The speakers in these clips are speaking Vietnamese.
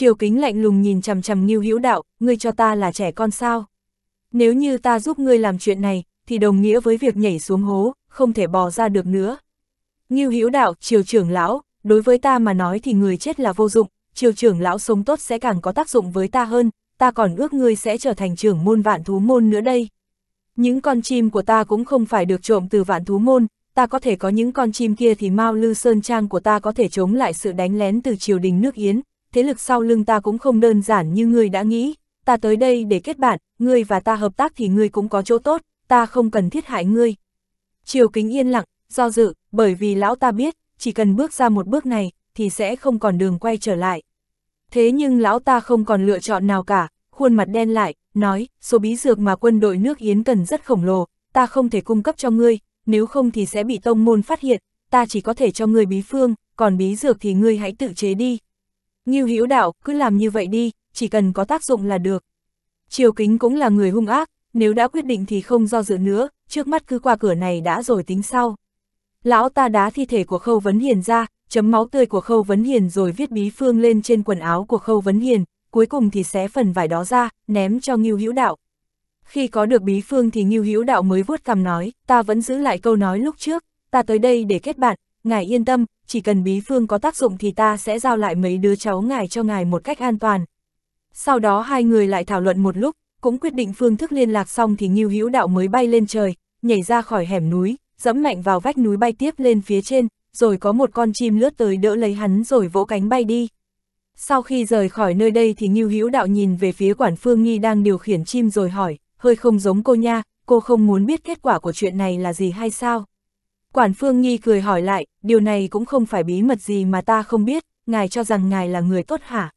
Triều kính lạnh lùng nhìn chằm chằm Ngưu Hữu Đạo, ngươi cho ta là trẻ con sao? Nếu như ta giúp ngươi làm chuyện này, thì đồng nghĩa với việc nhảy xuống hố, không thể bò ra được nữa. Ngưu Hữu Đạo, Triều trưởng lão, đối với ta mà nói thì người chết là vô dụng, Triều trưởng lão sống tốt sẽ càng có tác dụng với ta hơn, ta còn ước ngươi sẽ trở thành trưởng môn vạn thú môn nữa đây. Những con chim của ta cũng không phải được trộm từ vạn thú môn, ta có thể có những con chim kia thì Mao Lư Sơn Trang của ta có thể chống lại sự đánh lén từ triều đình nước Yến, thế lực sau lưng ta cũng không đơn giản như ngươi đã nghĩ, ta tới đây để kết bạn, ngươi và ta hợp tác thì ngươi cũng có chỗ tốt, ta không cần thiết hại ngươi. Triều kính yên lặng, do dự, bởi vì lão ta biết, chỉ cần bước ra một bước này, thì sẽ không còn đường quay trở lại. Thế nhưng lão ta không còn lựa chọn nào cả, khuôn mặt đen lại, nói, số bí dược mà quân đội nước Yến cần rất khổng lồ, ta không thể cung cấp cho ngươi, nếu không thì sẽ bị tông môn phát hiện, ta chỉ có thể cho ngươi bí phương, còn bí dược thì ngươi hãy tự chế đi, Ngưu Hữu Đạo, cứ làm như vậy đi, chỉ cần có tác dụng là được. Triều Kính cũng là người hung ác, nếu đã quyết định thì không do dự nữa, trước mắt cứ qua cửa này đã rồi tính sau. Lão ta đá thi thể của Khâu Vấn Hiền ra, chấm máu tươi của Khâu Vấn Hiền rồi viết bí phương lên trên quần áo của Khâu Vấn Hiền, cuối cùng thì xé phần vải đó ra, ném cho Ngưu Hữu Đạo. Khi có được bí phương thì Ngưu Hữu Đạo mới vuốt cằm nói, ta vẫn giữ lại câu nói lúc trước, ta tới đây để kết bạn, ngài yên tâm, chỉ cần bí phương có tác dụng thì ta sẽ giao lại mấy đứa cháu ngài cho ngài một cách an toàn. Sau đó hai người lại thảo luận một lúc, cũng quyết định phương thức liên lạc xong thì Ngưu Hữu Đạo mới bay lên trời, nhảy ra khỏi hẻm núi, dẫm mạnh vào vách núi bay tiếp lên phía trên, rồi có một con chim lướt tới đỡ lấy hắn rồi vỗ cánh bay đi. Sau khi rời khỏi nơi đây thì Ngưu Hữu Đạo nhìn về phía quản Phương Nghi đang điều khiển chim rồi hỏi, hơi không giống cô nha, cô không muốn biết kết quả của chuyện này là gì hay sao? Quản Phương Nhi cười hỏi lại, điều này cũng không phải bí mật gì mà ta không biết, ngài cho rằng ngài là người tốt hả?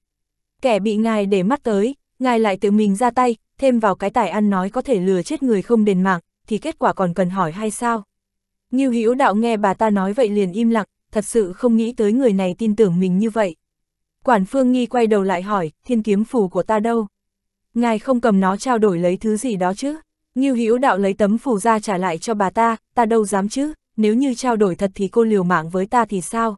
Kẻ bị ngài để mắt tới, ngài lại tự mình ra tay, thêm vào cái tài ăn nói có thể lừa chết người không đền mạng, thì kết quả còn cần hỏi hay sao? Ngưu Hữu Đạo nghe bà ta nói vậy liền im lặng, thật sự không nghĩ tới người này tin tưởng mình như vậy. Quản Phương Nghi quay đầu lại hỏi, thiên kiếm phù của ta đâu? Ngài không cầm nó trao đổi lấy thứ gì đó chứ? Ngưu Hữu Đạo lấy tấm phù ra trả lại cho bà ta, ta đâu dám chứ? nếu như trao đổi thật thì cô liều mạng với ta thì sao?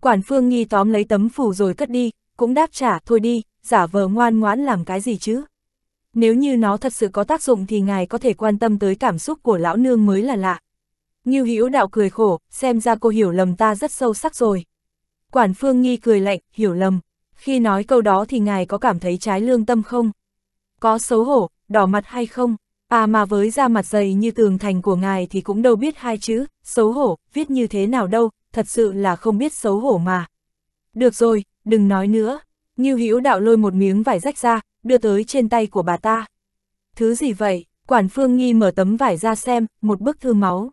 Quản phương nghi tóm lấy tấm phủ rồi cất đi, cũng đáp trả, thôi đi, giả vờ ngoan ngoãn làm cái gì chứ? Nếu như nó thật sự có tác dụng thì ngài có thể quan tâm tới cảm xúc của lão nương mới là lạ. Ngưu Hữu đạo cười khổ, xem ra cô hiểu lầm ta rất sâu sắc rồi. Quản Phương Nghi cười lạnh, hiểu lầm. Khi nói câu đó thì ngài có cảm thấy trái lương tâm không? Có xấu hổ, đỏ mặt hay không? À mà với da mặt dày như tường thành của ngài thì cũng đâu biết hai chữ, xấu hổ, viết như thế nào đâu, thật sự là không biết xấu hổ mà. Được rồi, đừng nói nữa. Như hữu đạo lôi một miếng vải rách ra, đưa tới trên tay của bà ta. Thứ gì vậy? Quản phương nghi mở tấm vải ra xem, một bức thư máu.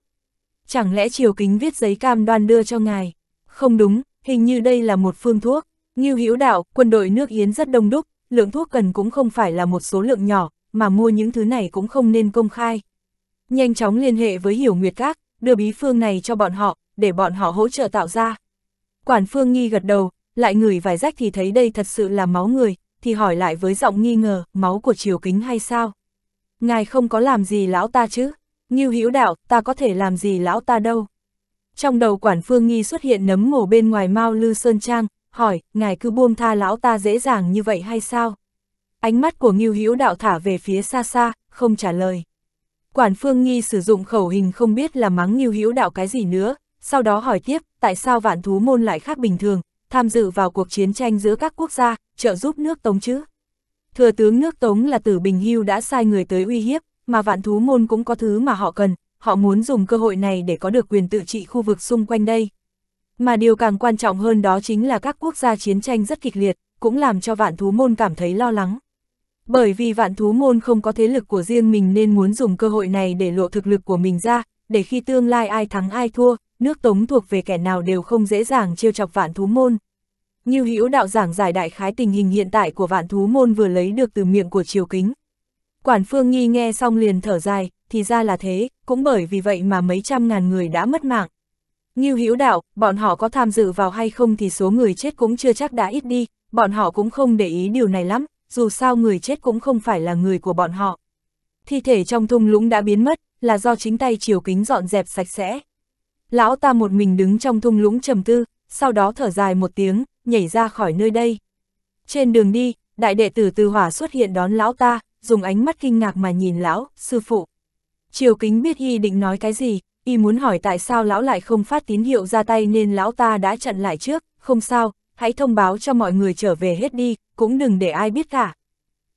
Chẳng lẽ triều kính viết giấy cam đoan đưa cho ngài? Không đúng, hình như đây là một phương thuốc. Như hữu đạo, quân đội nước Yến rất đông đúc, lượng thuốc cần cũng không phải là một số lượng nhỏ, mà mua những thứ này cũng không nên công khai. Nhanh chóng liên hệ với Hiểu Nguyệt Các, đưa bí phương này cho bọn họ, để bọn họ hỗ trợ tạo ra. Quản phương nghi gật đầu, lại ngửi vài rách thì thấy đây thật sự là máu người, thì hỏi lại với giọng nghi ngờ, máu của triều kính hay sao? Ngài không có làm gì lão ta chứ? Ngưu hữu đạo, ta có thể làm gì lão ta đâu? Trong đầu quản phương nghi xuất hiện nấm mổ bên ngoài Mao Lư Sơn Trang, hỏi, ngài cứ buông tha lão ta dễ dàng như vậy hay sao? Ánh mắt của Ngưu Hữu Đạo thả về phía xa xa, không trả lời. Quản Phương Nghi sử dụng khẩu hình không biết là mắng Ngưu Hữu Đạo cái gì nữa, sau đó hỏi tiếp, tại sao vạn thú môn lại khác bình thường, tham dự vào cuộc chiến tranh giữa các quốc gia, trợ giúp nước Tống chứ? Thừa tướng nước Tống là Tử Bình Hưu đã sai người tới uy hiếp, mà vạn thú môn cũng có thứ mà họ cần, họ muốn dùng cơ hội này để có được quyền tự trị khu vực xung quanh đây. Mà điều càng quan trọng hơn đó chính là các quốc gia chiến tranh rất kịch liệt, cũng làm cho vạn thú môn cảm thấy lo lắng. Bởi vì vạn thú môn không có thế lực của riêng mình nên muốn dùng cơ hội này để lộ thực lực của mình ra, để khi tương lai ai thắng ai thua, nước tống thuộc về kẻ nào đều không dễ dàng chiêu chọc vạn thú môn. Như hữu đạo giảng giải đại khái tình hình hiện tại của vạn thú môn vừa lấy được từ miệng của triều kính. Quản phương nghi nghe xong liền thở dài, thì ra là thế, cũng bởi vì vậy mà mấy trăm ngàn người đã mất mạng. Như hữu đạo, bọn họ có tham dự vào hay không thì số người chết cũng chưa chắc đã ít đi, bọn họ cũng không để ý điều này lắm, dù sao người chết cũng không phải là người của bọn họ. Thi thể trong thung lũng đã biến mất, là do chính tay chiều kính dọn dẹp sạch sẽ. Lão ta một mình đứng trong thung lũng trầm tư, sau đó thở dài một tiếng, nhảy ra khỏi nơi đây. Trên đường đi, đại đệ tử từ hỏa xuất hiện đón lão ta, dùng ánh mắt kinh ngạc mà nhìn lão, sư phụ. Triều kính biết y định nói cái gì, y muốn hỏi tại sao lão lại không phát tín hiệu ra tay nên lão ta đã chặn lại trước, không sao, hãy thông báo cho mọi người trở về hết đi, cũng đừng để ai biết cả.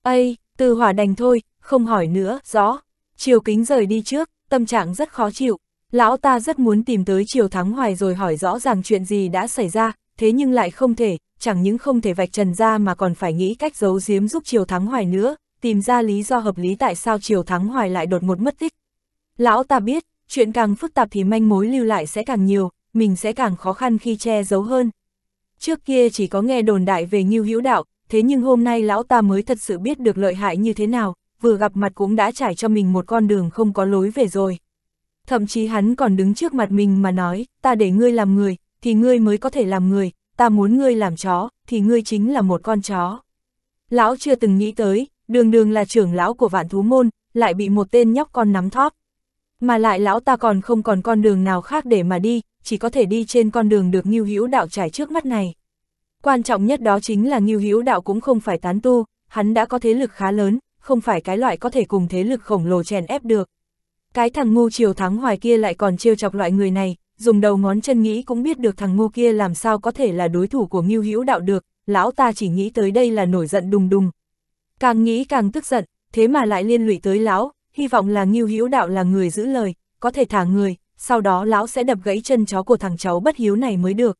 Ây, từ hỏa đành thôi, không hỏi nữa, rõ. Triều kính rời đi trước, tâm trạng rất khó chịu. Lão ta rất muốn tìm tới Triều Thắng Hoài rồi hỏi rõ ràng chuyện gì đã xảy ra, thế nhưng lại không thể, chẳng những không thể vạch trần ra mà còn phải nghĩ cách giấu giếm giúp Triều Thắng Hoài nữa, tìm ra lý do hợp lý tại sao Triều Thắng Hoài lại đột ngột mất tích. Lão ta biết, chuyện càng phức tạp thì manh mối lưu lại sẽ càng nhiều, mình sẽ càng khó khăn khi che giấu hơn. Trước kia chỉ có nghe đồn đại về Ngưu Hữu Đạo, thế nhưng hôm nay lão ta mới thật sự biết được lợi hại như thế nào, vừa gặp mặt cũng đã trải cho mình một con đường không có lối về rồi. Thậm chí hắn còn đứng trước mặt mình mà nói, ta để ngươi làm người, thì ngươi mới có thể làm người, ta muốn ngươi làm chó, thì ngươi chính là một con chó. Lão chưa từng nghĩ tới, đường đường là trưởng lão của vạn thú môn, lại bị một tên nhóc con nắm thóp, mà lại lão ta còn không còn con đường nào khác để mà đi, chỉ có thể đi trên con đường được Ngưu Hữu Đạo trải trước mắt này. Quan trọng nhất đó chính là Ngưu Hữu Đạo cũng không phải tán tu, hắn đã có thế lực khá lớn, không phải cái loại có thể cùng thế lực khổng lồ chèn ép được. Cái thằng ngu chiều thắng hoài kia lại còn trêu chọc loại người này, dùng đầu ngón chân nghĩ cũng biết được thằng ngu kia làm sao có thể là đối thủ của Ngưu Hữu Đạo được, lão ta chỉ nghĩ tới đây là nổi giận đùng đùng. Càng nghĩ càng tức giận, thế mà lại liên lụy tới lão, hy vọng là Ngưu Hữu Đạo là người giữ lời, có thể thả người, sau đó lão sẽ đập gãy chân chó của thằng cháu bất hiếu này mới được.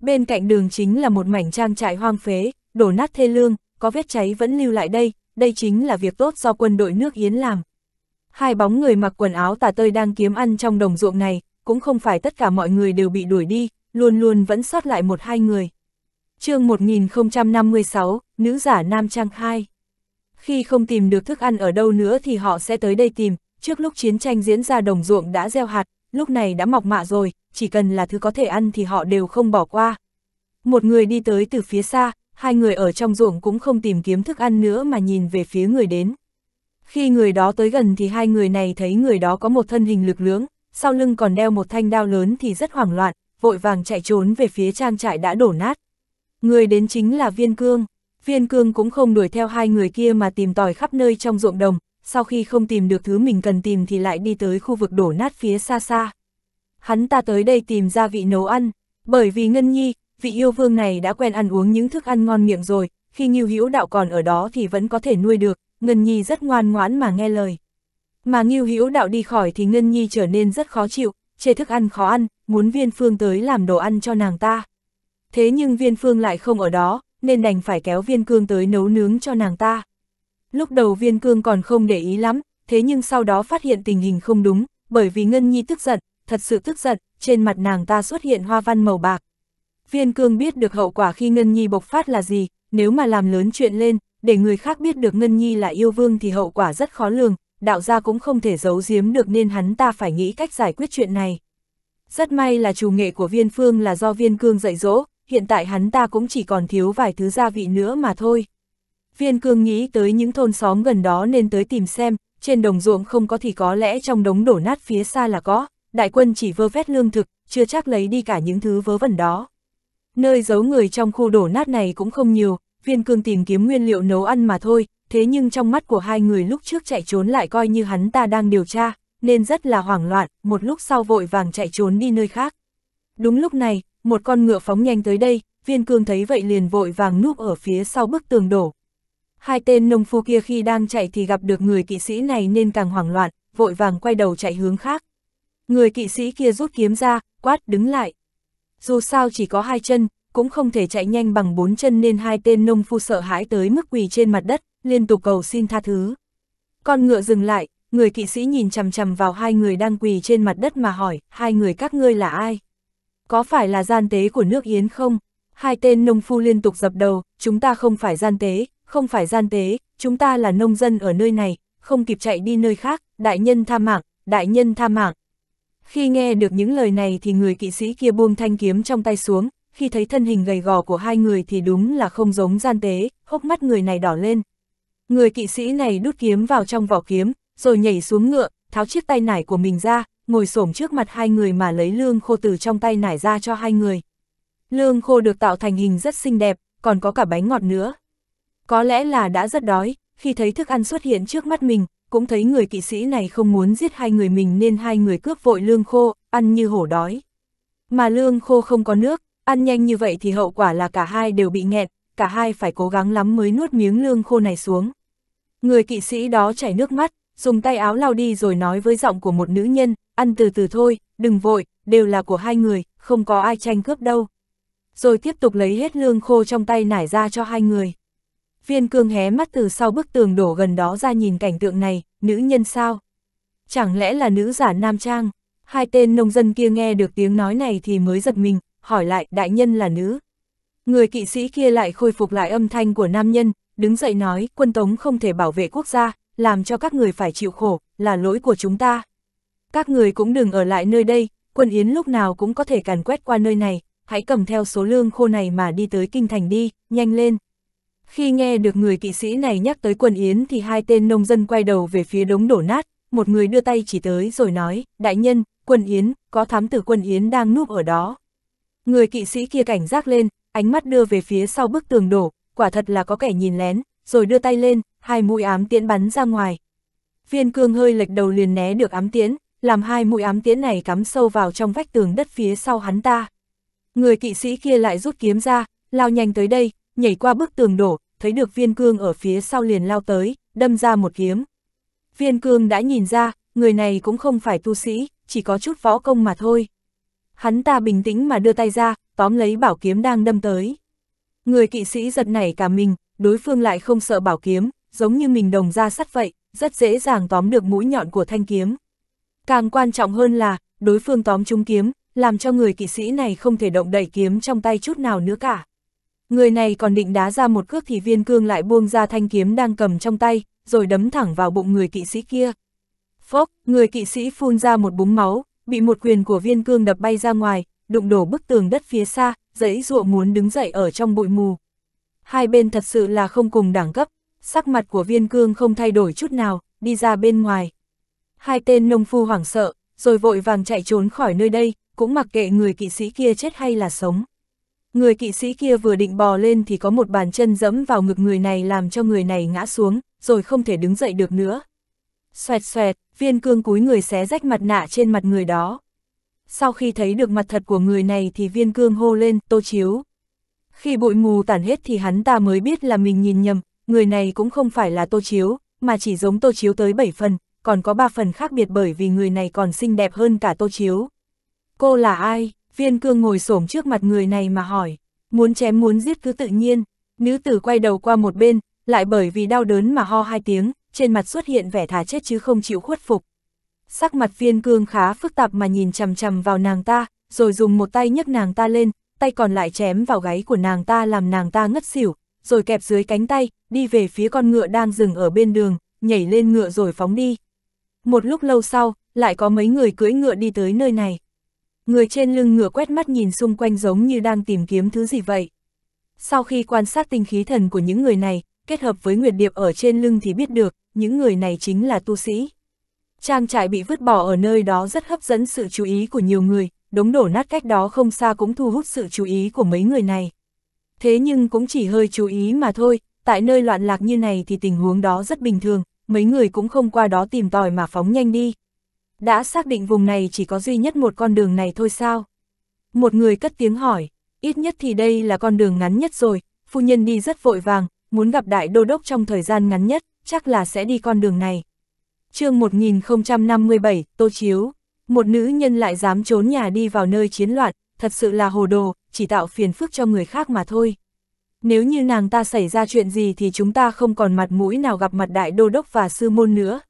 Bên cạnh đường chính là một mảnh trang trại hoang phế, đổ nát thê lương, có vết cháy vẫn lưu lại đây, đây chính là việc tốt do quân đội nước Yến làm. Hai bóng người mặc quần áo tà tơi đang kiếm ăn trong đồng ruộng này, cũng không phải tất cả mọi người đều bị đuổi đi, luôn luôn vẫn sót lại một hai người. chương 1056, Nữ giả Nam Trang 2 khi không tìm được thức ăn ở đâu nữa thì họ sẽ tới đây tìm, trước lúc chiến tranh diễn ra đồng ruộng đã gieo hạt, lúc này đã mọc mạ rồi, chỉ cần là thứ có thể ăn thì họ đều không bỏ qua. Một người đi tới từ phía xa, hai người ở trong ruộng cũng không tìm kiếm thức ăn nữa mà nhìn về phía người đến. Khi người đó tới gần thì hai người này thấy người đó có một thân hình lực lưỡng, sau lưng còn đeo một thanh đao lớn thì rất hoảng loạn, vội vàng chạy trốn về phía trang trại đã đổ nát. Người đến chính là Viên Cương. Viên cương cũng không đuổi theo hai người kia mà tìm tòi khắp nơi trong ruộng đồng, sau khi không tìm được thứ mình cần tìm thì lại đi tới khu vực đổ nát phía xa xa. Hắn ta tới đây tìm ra vị nấu ăn, bởi vì Ngân Nhi, vị yêu vương này đã quen ăn uống những thức ăn ngon miệng rồi, khi Ngưu Hữu Đạo còn ở đó thì vẫn có thể nuôi được, Ngân Nhi rất ngoan ngoãn mà nghe lời. Mà Ngưu Hữu Đạo đi khỏi thì Ngân Nhi trở nên rất khó chịu, chê thức ăn khó ăn, muốn Viên Phương tới làm đồ ăn cho nàng ta. Thế nhưng Viên Phương lại không ở đó, nên đành phải kéo viên cương tới nấu nướng cho nàng ta. Lúc đầu viên cương còn không để ý lắm, thế nhưng sau đó phát hiện tình hình không đúng, bởi vì Ngân Nhi tức giận, thật sự tức giận, trên mặt nàng ta xuất hiện hoa văn màu bạc. Viên cương biết được hậu quả khi Ngân Nhi bộc phát là gì, nếu mà làm lớn chuyện lên, để người khác biết được Ngân Nhi là yêu vương thì hậu quả rất khó lường, đạo gia cũng không thể giấu giếm được nên hắn ta phải nghĩ cách giải quyết chuyện này. Rất may là chủ nghệ của viên phương là do viên cương dạy dỗ, hiện tại hắn ta cũng chỉ còn thiếu vài thứ gia vị nữa mà thôi. Viên cương nghĩ tới những thôn xóm gần đó nên tới tìm xem, trên đồng ruộng không có thì có lẽ trong đống đổ nát phía xa là có, đại quân chỉ vơ vét lương thực, chưa chắc lấy đi cả những thứ vớ vẩn đó. Nơi giấu người trong khu đổ nát này cũng không nhiều, viên cương tìm kiếm nguyên liệu nấu ăn mà thôi, thế nhưng trong mắt của hai người lúc trước chạy trốn lại coi như hắn ta đang điều tra, nên rất là hoảng loạn, một lúc sau vội vàng chạy trốn đi nơi khác. Đúng lúc này, một con ngựa phóng nhanh tới đây, viên cương thấy vậy liền vội vàng núp ở phía sau bức tường đổ. Hai tên nông phu kia khi đang chạy thì gặp được người kỵ sĩ này nên càng hoảng loạn, vội vàng quay đầu chạy hướng khác. Người kỵ sĩ kia rút kiếm ra, quát đứng lại. Dù sao chỉ có hai chân, cũng không thể chạy nhanh bằng bốn chân nên hai tên nông phu sợ hãi tới mức quỳ trên mặt đất, liên tục cầu xin tha thứ. Con ngựa dừng lại, người kỵ sĩ nhìn chằm chằm vào hai người đang quỳ trên mặt đất mà hỏi, hai người các ngươi là ai? có phải là gian tế của nước Yến không? Hai tên nông phu liên tục dập đầu, chúng ta không phải gian tế, không phải gian tế, chúng ta là nông dân ở nơi này, không kịp chạy đi nơi khác, đại nhân tha mạng, đại nhân tha mạng. Khi nghe được những lời này thì người kỵ sĩ kia buông thanh kiếm trong tay xuống, khi thấy thân hình gầy gò của hai người thì đúng là không giống gian tế, hốc mắt người này đỏ lên. Người kỵ sĩ này đút kiếm vào trong vỏ kiếm, rồi nhảy xuống ngựa, tháo chiếc tay nải của mình ra, ngồi xổm trước mặt hai người mà lấy lương khô từ trong tay nải ra cho hai người. Lương khô được tạo thành hình rất xinh đẹp, còn có cả bánh ngọt nữa. Có lẽ là đã rất đói, khi thấy thức ăn xuất hiện trước mắt mình, cũng thấy người kỵ sĩ này không muốn giết hai người mình nên hai người cướp vội lương khô, ăn như hổ đói. Mà lương khô không có nước, ăn nhanh như vậy thì hậu quả là cả hai đều bị nghẹt, cả hai phải cố gắng lắm mới nuốt miếng lương khô này xuống. Người kỵ sĩ đó chảy nước mắt, dùng tay áo lau đi rồi nói với giọng của một nữ nhân, ăn từ từ thôi, đừng vội, đều là của hai người, không có ai tranh cướp đâu. Rồi tiếp tục lấy hết lương khô trong tay nải ra cho hai người. Viên cương hé mắt từ sau bức tường đổ gần đó ra nhìn cảnh tượng này, nữ nhân sao? Chẳng lẽ là nữ giả nam trang? Hai tên nông dân kia nghe được tiếng nói này thì mới giật mình, hỏi lại đại nhân là nữ. Người kỵ sĩ kia lại khôi phục lại âm thanh của nam nhân, đứng dậy nói quân tống không thể bảo vệ quốc gia, làm cho các người phải chịu khổ, là lỗi của chúng ta các người cũng đừng ở lại nơi đây, quân Yến lúc nào cũng có thể càn quét qua nơi này, hãy cầm theo số lương khô này mà đi tới kinh thành đi, nhanh lên. Khi nghe được người kỵ sĩ này nhắc tới quân Yến thì hai tên nông dân quay đầu về phía đống đổ nát, một người đưa tay chỉ tới rồi nói, đại nhân, quân Yến, có thám tử quân Yến đang núp ở đó. Người kỵ sĩ kia cảnh giác lên, ánh mắt đưa về phía sau bức tường đổ, quả thật là có kẻ nhìn lén, rồi đưa tay lên, hai mũi ám tiễn bắn ra ngoài. Viên cương hơi lệch đầu liền né được ám tiễn, làm hai mũi ám tiễn này cắm sâu vào trong vách tường đất phía sau hắn ta. Người kỵ sĩ kia lại rút kiếm ra, lao nhanh tới đây, nhảy qua bức tường đổ, thấy được viên cương ở phía sau liền lao tới, đâm ra một kiếm. Viên cương đã nhìn ra, người này cũng không phải tu sĩ, chỉ có chút võ công mà thôi. Hắn ta bình tĩnh mà đưa tay ra, tóm lấy bảo kiếm đang đâm tới. Người kỵ sĩ giật nảy cả mình, đối phương lại không sợ bảo kiếm, giống như mình đồng ra sắt vậy, rất dễ dàng tóm được mũi nhọn của thanh kiếm. Càng quan trọng hơn là, đối phương tóm trúng kiếm, làm cho người kỵ sĩ này không thể động đẩy kiếm trong tay chút nào nữa cả. Người này còn định đá ra một cước thì viên cương lại buông ra thanh kiếm đang cầm trong tay, rồi đấm thẳng vào bụng người kỵ sĩ kia. Phốc, người kỵ sĩ phun ra một búng máu, bị một quyền của viên cương đập bay ra ngoài, đụng đổ bức tường đất phía xa, dãy dụa muốn đứng dậy ở trong bụi mù. Hai bên thật sự là không cùng đẳng cấp, sắc mặt của viên cương không thay đổi chút nào, đi ra bên ngoài hai tên nông phu hoảng sợ, rồi vội vàng chạy trốn khỏi nơi đây, cũng mặc kệ người kỵ sĩ kia chết hay là sống. Người kỵ sĩ kia vừa định bò lên thì có một bàn chân dẫm vào ngực người này làm cho người này ngã xuống, rồi không thể đứng dậy được nữa. Xoẹt xoẹt, viên cương cúi người xé rách mặt nạ trên mặt người đó. Sau khi thấy được mặt thật của người này thì viên cương hô lên, tô chiếu. Khi bụi mù tản hết thì hắn ta mới biết là mình nhìn nhầm, người này cũng không phải là tô chiếu, mà chỉ giống tô chiếu tới 7 phần, còn có ba phần khác biệt bởi vì người này còn xinh đẹp hơn cả Tô Chiếu. Cô là ai? Viên cương ngồi xổm trước mặt người này mà hỏi, muốn chém muốn giết cứ tự nhiên, nữ tử quay đầu qua một bên, lại bởi vì đau đớn mà ho hai tiếng, trên mặt xuất hiện vẻ thả chết chứ không chịu khuất phục. Sắc mặt viên cương khá phức tạp mà nhìn chầm chầm vào nàng ta, rồi dùng một tay nhấc nàng ta lên, tay còn lại chém vào gáy của nàng ta làm nàng ta ngất xỉu, rồi kẹp dưới cánh tay, đi về phía con ngựa đang dừng ở bên đường, nhảy lên ngựa rồi phóng đi. Một lúc lâu sau, lại có mấy người cưỡi ngựa đi tới nơi này. Người trên lưng ngựa quét mắt nhìn xung quanh giống như đang tìm kiếm thứ gì vậy. Sau khi quan sát tinh khí thần của những người này, kết hợp với nguyệt điệp ở trên lưng thì biết được, những người này chính là tu sĩ. Trang trại bị vứt bỏ ở nơi đó rất hấp dẫn sự chú ý của nhiều người, đống đổ nát cách đó không xa cũng thu hút sự chú ý của mấy người này. Thế nhưng cũng chỉ hơi chú ý mà thôi, tại nơi loạn lạc như này thì tình huống đó rất bình thường, mấy người cũng không qua đó tìm tòi mà phóng nhanh đi. Đã xác định vùng này chỉ có duy nhất một con đường này thôi sao? Một người cất tiếng hỏi, ít nhất thì đây là con đường ngắn nhất rồi, phu nhân đi rất vội vàng, muốn gặp đại đô đốc trong thời gian ngắn nhất, chắc là sẽ đi con đường này. chương 1057, Tô Chiếu, một nữ nhân lại dám trốn nhà đi vào nơi chiến loạn, thật sự là hồ đồ, chỉ tạo phiền phức cho người khác mà thôi nếu như nàng ta xảy ra chuyện gì thì chúng ta không còn mặt mũi nào gặp mặt đại đô đốc và sư môn nữa.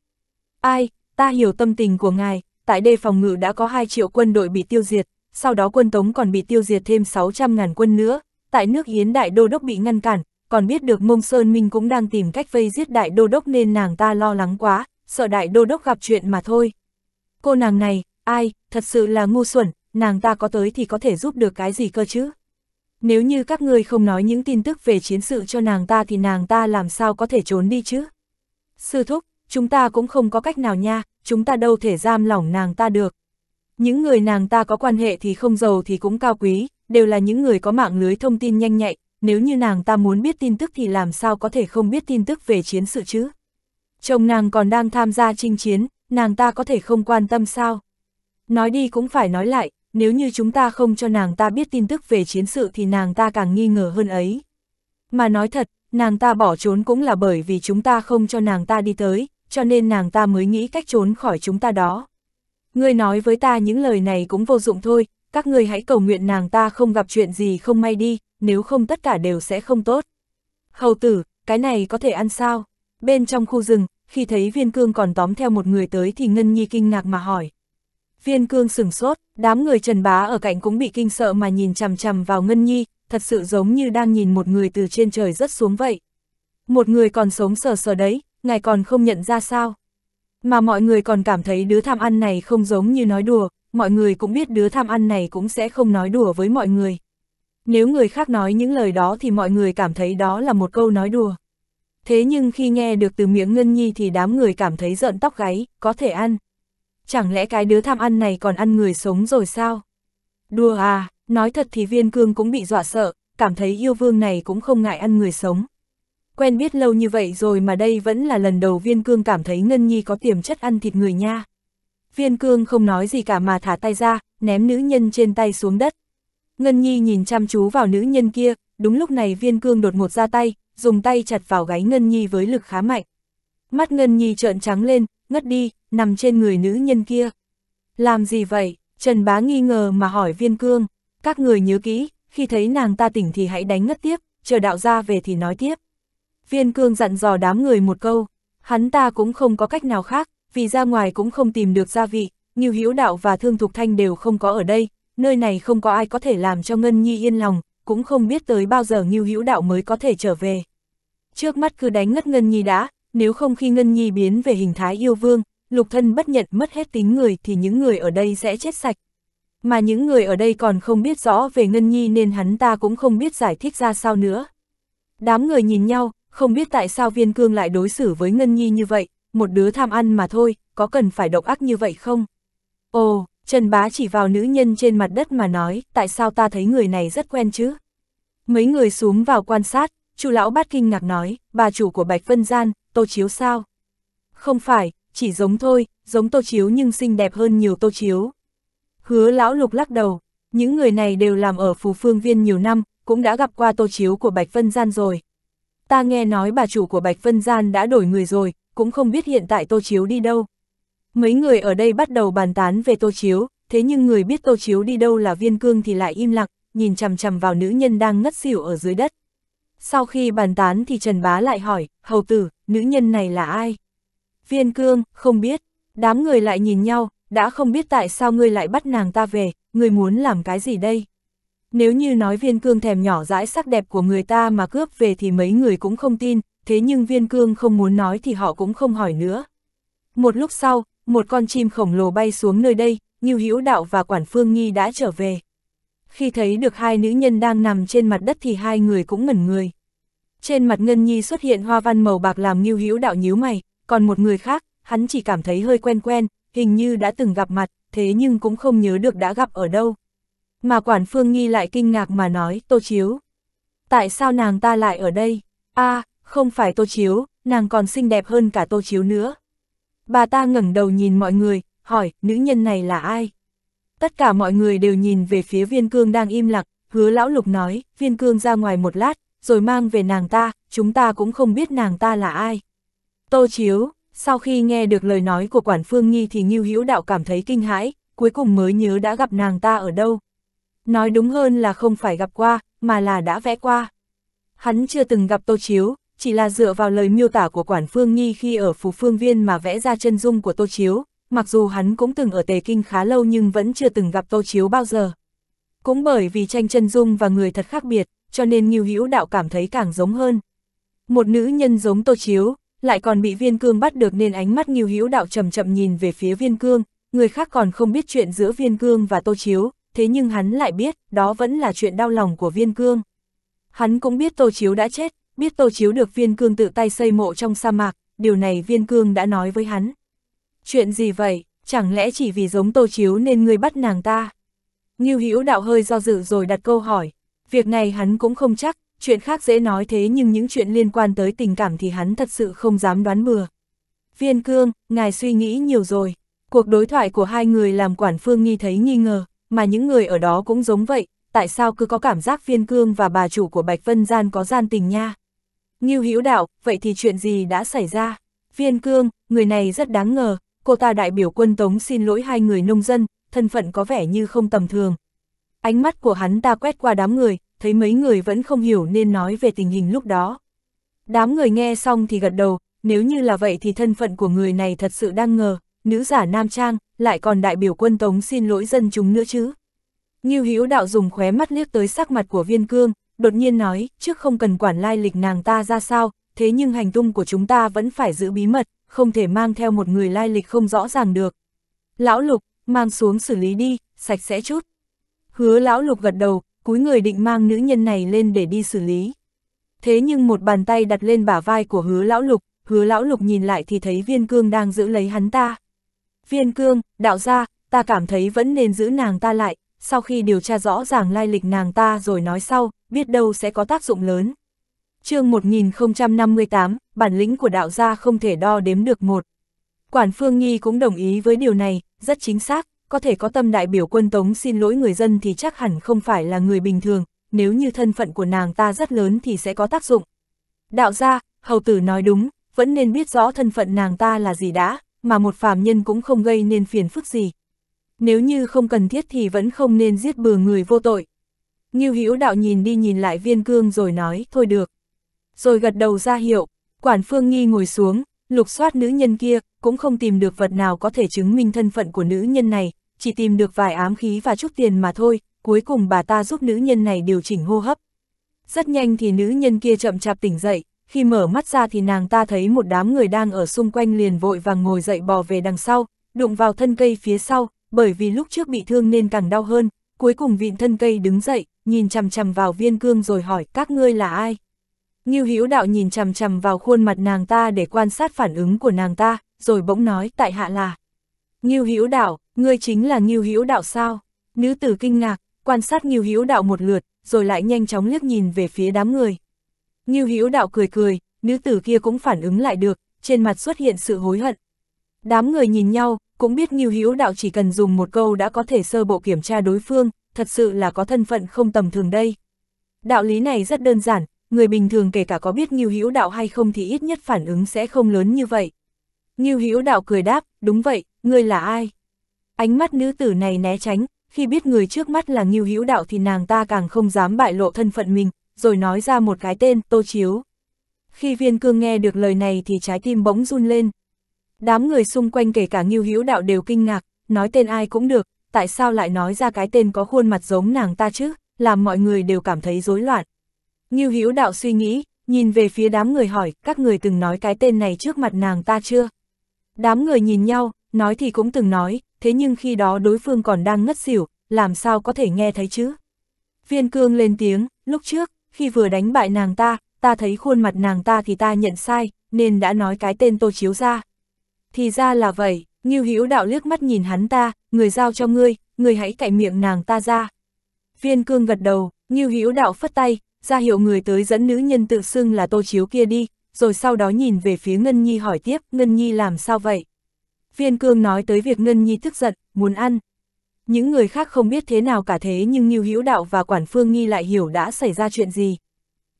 Ai, ta hiểu tâm tình của ngài, tại đây phòng ngự đã có 2 triệu quân đội bị tiêu diệt, sau đó quân Tống còn bị tiêu diệt thêm 600.000 quân nữa, tại nước hiến đại đô đốc bị ngăn cản, còn biết được Mông Sơn Minh cũng đang tìm cách vây giết đại đô đốc nên nàng ta lo lắng quá, sợ đại đô đốc gặp chuyện mà thôi. Cô nàng này, ai, thật sự là ngu xuẩn, nàng ta có tới thì có thể giúp được cái gì cơ chứ? nếu như các ngươi không nói những tin tức về chiến sự cho nàng ta thì nàng ta làm sao có thể trốn đi chứ? Sư thúc, chúng ta cũng không có cách nào nha, chúng ta đâu thể giam lỏng nàng ta được. Những người nàng ta có quan hệ thì không giàu thì cũng cao quý, đều là những người có mạng lưới thông tin nhanh nhạy, nếu như nàng ta muốn biết tin tức thì làm sao có thể không biết tin tức về chiến sự chứ? Chồng nàng còn đang tham gia chinh chiến, nàng ta có thể không quan tâm sao? Nói đi cũng phải nói lại, nếu như chúng ta không cho nàng ta biết tin tức về chiến sự thì nàng ta càng nghi ngờ hơn ấy. Mà nói thật, nàng ta bỏ trốn cũng là bởi vì chúng ta không cho nàng ta đi tới, cho nên nàng ta mới nghĩ cách trốn khỏi chúng ta đó. Ngươi nói với ta những lời này cũng vô dụng thôi, các ngươi hãy cầu nguyện nàng ta không gặp chuyện gì không may đi, nếu không tất cả đều sẽ không tốt. Hầu tử, cái này có thể ăn sao? Bên trong khu rừng, khi thấy viên cương còn tóm theo một người tới thì Ngân Nhi kinh ngạc mà hỏi, Viên cương sừng sốt, đám người trần bá ở cạnh cũng bị kinh sợ mà nhìn chằm chằm vào Ngân Nhi, thật sự giống như đang nhìn một người từ trên trời rất xuống vậy. Một người còn sống sờ sờ đấy, ngài còn không nhận ra sao. Mà mọi người còn cảm thấy đứa tham ăn này không giống như nói đùa, mọi người cũng biết đứa tham ăn này cũng sẽ không nói đùa với mọi người. Nếu người khác nói những lời đó thì mọi người cảm thấy đó là một câu nói đùa. Thế nhưng khi nghe được từ miệng Ngân Nhi thì đám người cảm thấy giận tóc gáy, có thể ăn chẳng lẽ cái đứa tham ăn này còn ăn người sống rồi sao? Đùa à, nói thật thì viên cương cũng bị dọa sợ, cảm thấy yêu vương này cũng không ngại ăn người sống. Quen biết lâu như vậy rồi mà đây vẫn là lần đầu viên cương cảm thấy Ngân Nhi có tiềm chất ăn thịt người nha. Viên cương không nói gì cả mà thả tay ra, ném nữ nhân trên tay xuống đất. Ngân Nhi nhìn chăm chú vào nữ nhân kia, đúng lúc này viên cương đột ngột ra tay, dùng tay chặt vào gáy Ngân Nhi với lực khá mạnh. Mắt Ngân Nhi trợn trắng lên, ngất đi, nằm trên người nữ nhân kia. Làm gì vậy? Trần Bá nghi ngờ mà hỏi viên cương. Các người nhớ kỹ, khi thấy nàng ta tỉnh thì hãy đánh ngất tiếp, chờ đạo ra về thì nói tiếp. Viên cương dặn dò đám người một câu, hắn ta cũng không có cách nào khác, vì ra ngoài cũng không tìm được gia vị, như hiếu đạo và thương thục thanh đều không có ở đây, nơi này không có ai có thể làm cho Ngân Nhi yên lòng, cũng không biết tới bao giờ Ngưu Hữu Đạo mới có thể trở về. Trước mắt cứ đánh ngất Ngân Nhi đã, nếu không khi Ngân Nhi biến về hình thái yêu vương, lục thân bất nhận mất hết tính người thì những người ở đây sẽ chết sạch. Mà những người ở đây còn không biết rõ về Ngân Nhi nên hắn ta cũng không biết giải thích ra sao nữa. Đám người nhìn nhau, không biết tại sao viên cương lại đối xử với Ngân Nhi như vậy, một đứa tham ăn mà thôi, có cần phải độc ác như vậy không? Ồ, Trần Bá chỉ vào nữ nhân trên mặt đất mà nói, tại sao ta thấy người này rất quen chứ? Mấy người xuống vào quan sát, chu lão bát kinh ngạc nói, bà chủ của Bạch Vân Gian, tô chiếu sao? Không phải, chỉ giống thôi, giống tô chiếu nhưng xinh đẹp hơn nhiều tô chiếu. Hứa lão lục lắc đầu, những người này đều làm ở phù phương viên nhiều năm, cũng đã gặp qua tô chiếu của Bạch Vân Gian rồi. Ta nghe nói bà chủ của Bạch Vân Gian đã đổi người rồi, cũng không biết hiện tại tô chiếu đi đâu. Mấy người ở đây bắt đầu bàn tán về tô chiếu, thế nhưng người biết tô chiếu đi đâu là viên cương thì lại im lặng, nhìn chằm chằm vào nữ nhân đang ngất xỉu ở dưới đất. Sau khi bàn tán thì Trần Bá lại hỏi, hầu tử, nữ nhân này là ai? viên cương, không biết. Đám người lại nhìn nhau, đã không biết tại sao ngươi lại bắt nàng ta về, ngươi muốn làm cái gì đây? Nếu như nói viên cương thèm nhỏ dãi sắc đẹp của người ta mà cướp về thì mấy người cũng không tin, thế nhưng viên cương không muốn nói thì họ cũng không hỏi nữa. Một lúc sau, một con chim khổng lồ bay xuống nơi đây, Ngưu Hữu Đạo và Quản Phương Nghi đã trở về. Khi thấy được hai nữ nhân đang nằm trên mặt đất thì hai người cũng ngẩn người. Trên mặt Ngân Nhi xuất hiện hoa văn màu bạc làm Ngưu Hữu Đạo nhíu mày, còn một người khác, hắn chỉ cảm thấy hơi quen quen, hình như đã từng gặp mặt, thế nhưng cũng không nhớ được đã gặp ở đâu. Mà quản phương nghi lại kinh ngạc mà nói, Tô Chiếu. Tại sao nàng ta lại ở đây? a không phải Tô Chiếu, nàng còn xinh đẹp hơn cả Tô Chiếu nữa. Bà ta ngẩng đầu nhìn mọi người, hỏi, nữ nhân này là ai? Tất cả mọi người đều nhìn về phía viên cương đang im lặng, hứa lão lục nói, viên cương ra ngoài một lát, rồi mang về nàng ta, chúng ta cũng không biết nàng ta là ai. Tô Chiếu, sau khi nghe được lời nói của quản phương nhi thì Ngưu Hữu Đạo cảm thấy kinh hãi, cuối cùng mới nhớ đã gặp nàng ta ở đâu. Nói đúng hơn là không phải gặp qua, mà là đã vẽ qua. Hắn chưa từng gặp Tô Chiếu, chỉ là dựa vào lời miêu tả của quản phương nhi khi ở phù phương viên mà vẽ ra chân dung của Tô Chiếu, mặc dù hắn cũng từng ở Tề Kinh khá lâu nhưng vẫn chưa từng gặp Tô Chiếu bao giờ. Cũng bởi vì tranh chân dung và người thật khác biệt, cho nên Ngưu Hữu Đạo cảm thấy càng giống hơn. Một nữ nhân giống Tô Chiếu, lại còn bị viên cương bắt được nên ánh mắt nghiêu hữu đạo chậm chậm nhìn về phía viên cương, người khác còn không biết chuyện giữa viên cương và tô chiếu, thế nhưng hắn lại biết, đó vẫn là chuyện đau lòng của viên cương. Hắn cũng biết tô chiếu đã chết, biết tô chiếu được viên cương tự tay xây mộ trong sa mạc, điều này viên cương đã nói với hắn. Chuyện gì vậy, chẳng lẽ chỉ vì giống tô chiếu nên người bắt nàng ta? Nghiêu hữu đạo hơi do dự rồi đặt câu hỏi, việc này hắn cũng không chắc, chuyện khác dễ nói thế nhưng những chuyện liên quan tới tình cảm thì hắn thật sự không dám đoán bừa. Viên cương, ngài suy nghĩ nhiều rồi, cuộc đối thoại của hai người làm quản phương nghi thấy nghi ngờ, mà những người ở đó cũng giống vậy, tại sao cứ có cảm giác viên cương và bà chủ của Bạch Vân Gian có gian tình nha. Ngưu Hữu đạo, vậy thì chuyện gì đã xảy ra? Viên cương, người này rất đáng ngờ, cô ta đại biểu quân tống xin lỗi hai người nông dân, thân phận có vẻ như không tầm thường. Ánh mắt của hắn ta quét qua đám người, thấy mấy người vẫn không hiểu nên nói về tình hình lúc đó. Đám người nghe xong thì gật đầu, nếu như là vậy thì thân phận của người này thật sự đang ngờ, nữ giả nam trang, lại còn đại biểu quân tống xin lỗi dân chúng nữa chứ. Nghiêu Hữu đạo dùng khóe mắt liếc tới sắc mặt của viên cương, đột nhiên nói, trước không cần quản lai lịch nàng ta ra sao, thế nhưng hành tung của chúng ta vẫn phải giữ bí mật, không thể mang theo một người lai lịch không rõ ràng được. Lão Lục, mang xuống xử lý đi, sạch sẽ chút. Hứa Lão Lục gật đầu, cúi người định mang nữ nhân này lên để đi xử lý. Thế nhưng một bàn tay đặt lên bả vai của hứa lão lục, hứa lão lục nhìn lại thì thấy viên cương đang giữ lấy hắn ta. Viên cương, đạo gia, ta cảm thấy vẫn nên giữ nàng ta lại, sau khi điều tra rõ ràng lai lịch nàng ta rồi nói sau, biết đâu sẽ có tác dụng lớn. chương 1058, bản lĩnh của đạo gia không thể đo đếm được một. Quản Phương Nhi cũng đồng ý với điều này, rất chính xác, có thể có tâm đại biểu quân tống xin lỗi người dân thì chắc hẳn không phải là người bình thường, nếu như thân phận của nàng ta rất lớn thì sẽ có tác dụng. Đạo gia, hầu tử nói đúng, vẫn nên biết rõ thân phận nàng ta là gì đã, mà một phàm nhân cũng không gây nên phiền phức gì. Nếu như không cần thiết thì vẫn không nên giết bừa người vô tội. Ngưu Hữu đạo nhìn đi nhìn lại viên cương rồi nói, thôi được. Rồi gật đầu ra hiệu, quản phương nghi ngồi xuống, Lục soát nữ nhân kia, cũng không tìm được vật nào có thể chứng minh thân phận của nữ nhân này, chỉ tìm được vài ám khí và chút tiền mà thôi, cuối cùng bà ta giúp nữ nhân này điều chỉnh hô hấp. Rất nhanh thì nữ nhân kia chậm chạp tỉnh dậy, khi mở mắt ra thì nàng ta thấy một đám người đang ở xung quanh liền vội vàng ngồi dậy bò về đằng sau, đụng vào thân cây phía sau, bởi vì lúc trước bị thương nên càng đau hơn, cuối cùng vịn thân cây đứng dậy, nhìn chằm chằm vào viên cương rồi hỏi các ngươi là ai. Ngưu Hữu Đạo nhìn chằm chằm vào khuôn mặt nàng ta để quan sát phản ứng của nàng ta, rồi bỗng nói tại hạ là. Ngưu Hữu Đạo, ngươi chính là Ngưu Hữu Đạo sao? Nữ tử kinh ngạc, quan sát Ngưu Hữu Đạo một lượt, rồi lại nhanh chóng liếc nhìn về phía đám người. Ngưu Hữu Đạo cười cười, nữ tử kia cũng phản ứng lại được, trên mặt xuất hiện sự hối hận. Đám người nhìn nhau, cũng biết Ngưu Hữu Đạo chỉ cần dùng một câu đã có thể sơ bộ kiểm tra đối phương, thật sự là có thân phận không tầm thường đây. Đạo lý này rất đơn giản, người bình thường kể cả có biết Ngưu Hữu Đạo hay không thì ít nhất phản ứng sẽ không lớn như vậy. Ngưu Hữu Đạo cười đáp, đúng vậy, ngươi là ai? Ánh mắt nữ tử này né tránh, khi biết người trước mắt là Ngưu Hữu Đạo thì nàng ta càng không dám bại lộ thân phận mình, rồi nói ra một cái tên, Tô Chiếu. Khi viên cương nghe được lời này thì trái tim bỗng run lên. Đám người xung quanh kể cả Ngưu Hữu Đạo đều kinh ngạc, nói tên ai cũng được, tại sao lại nói ra cái tên có khuôn mặt giống nàng ta chứ, làm mọi người đều cảm thấy rối loạn. Ngưu Hữu Đạo suy nghĩ, nhìn về phía đám người hỏi, các người từng nói cái tên này trước mặt nàng ta chưa? Đám người nhìn nhau, nói thì cũng từng nói, thế nhưng khi đó đối phương còn đang ngất xỉu, làm sao có thể nghe thấy chứ? Viên cương lên tiếng, lúc trước, khi vừa đánh bại nàng ta, ta thấy khuôn mặt nàng ta thì ta nhận sai, nên đã nói cái tên tô chiếu ra. Thì ra là vậy, Ngưu Hữu Đạo liếc mắt nhìn hắn ta, người giao cho ngươi, ngươi hãy cạy miệng nàng ta ra. Viên cương gật đầu, Ngưu Hữu Đạo phất tay, ra hiệu người tới dẫn nữ nhân tự xưng là tô chiếu kia đi, rồi sau đó nhìn về phía Ngân Nhi hỏi tiếp, Ngân Nhi làm sao vậy? Viên cương nói tới việc Ngân Nhi tức giận, muốn ăn. Những người khác không biết thế nào cả thế nhưng Nhiêu Hữu Đạo và Quản Phương Nghi lại hiểu đã xảy ra chuyện gì.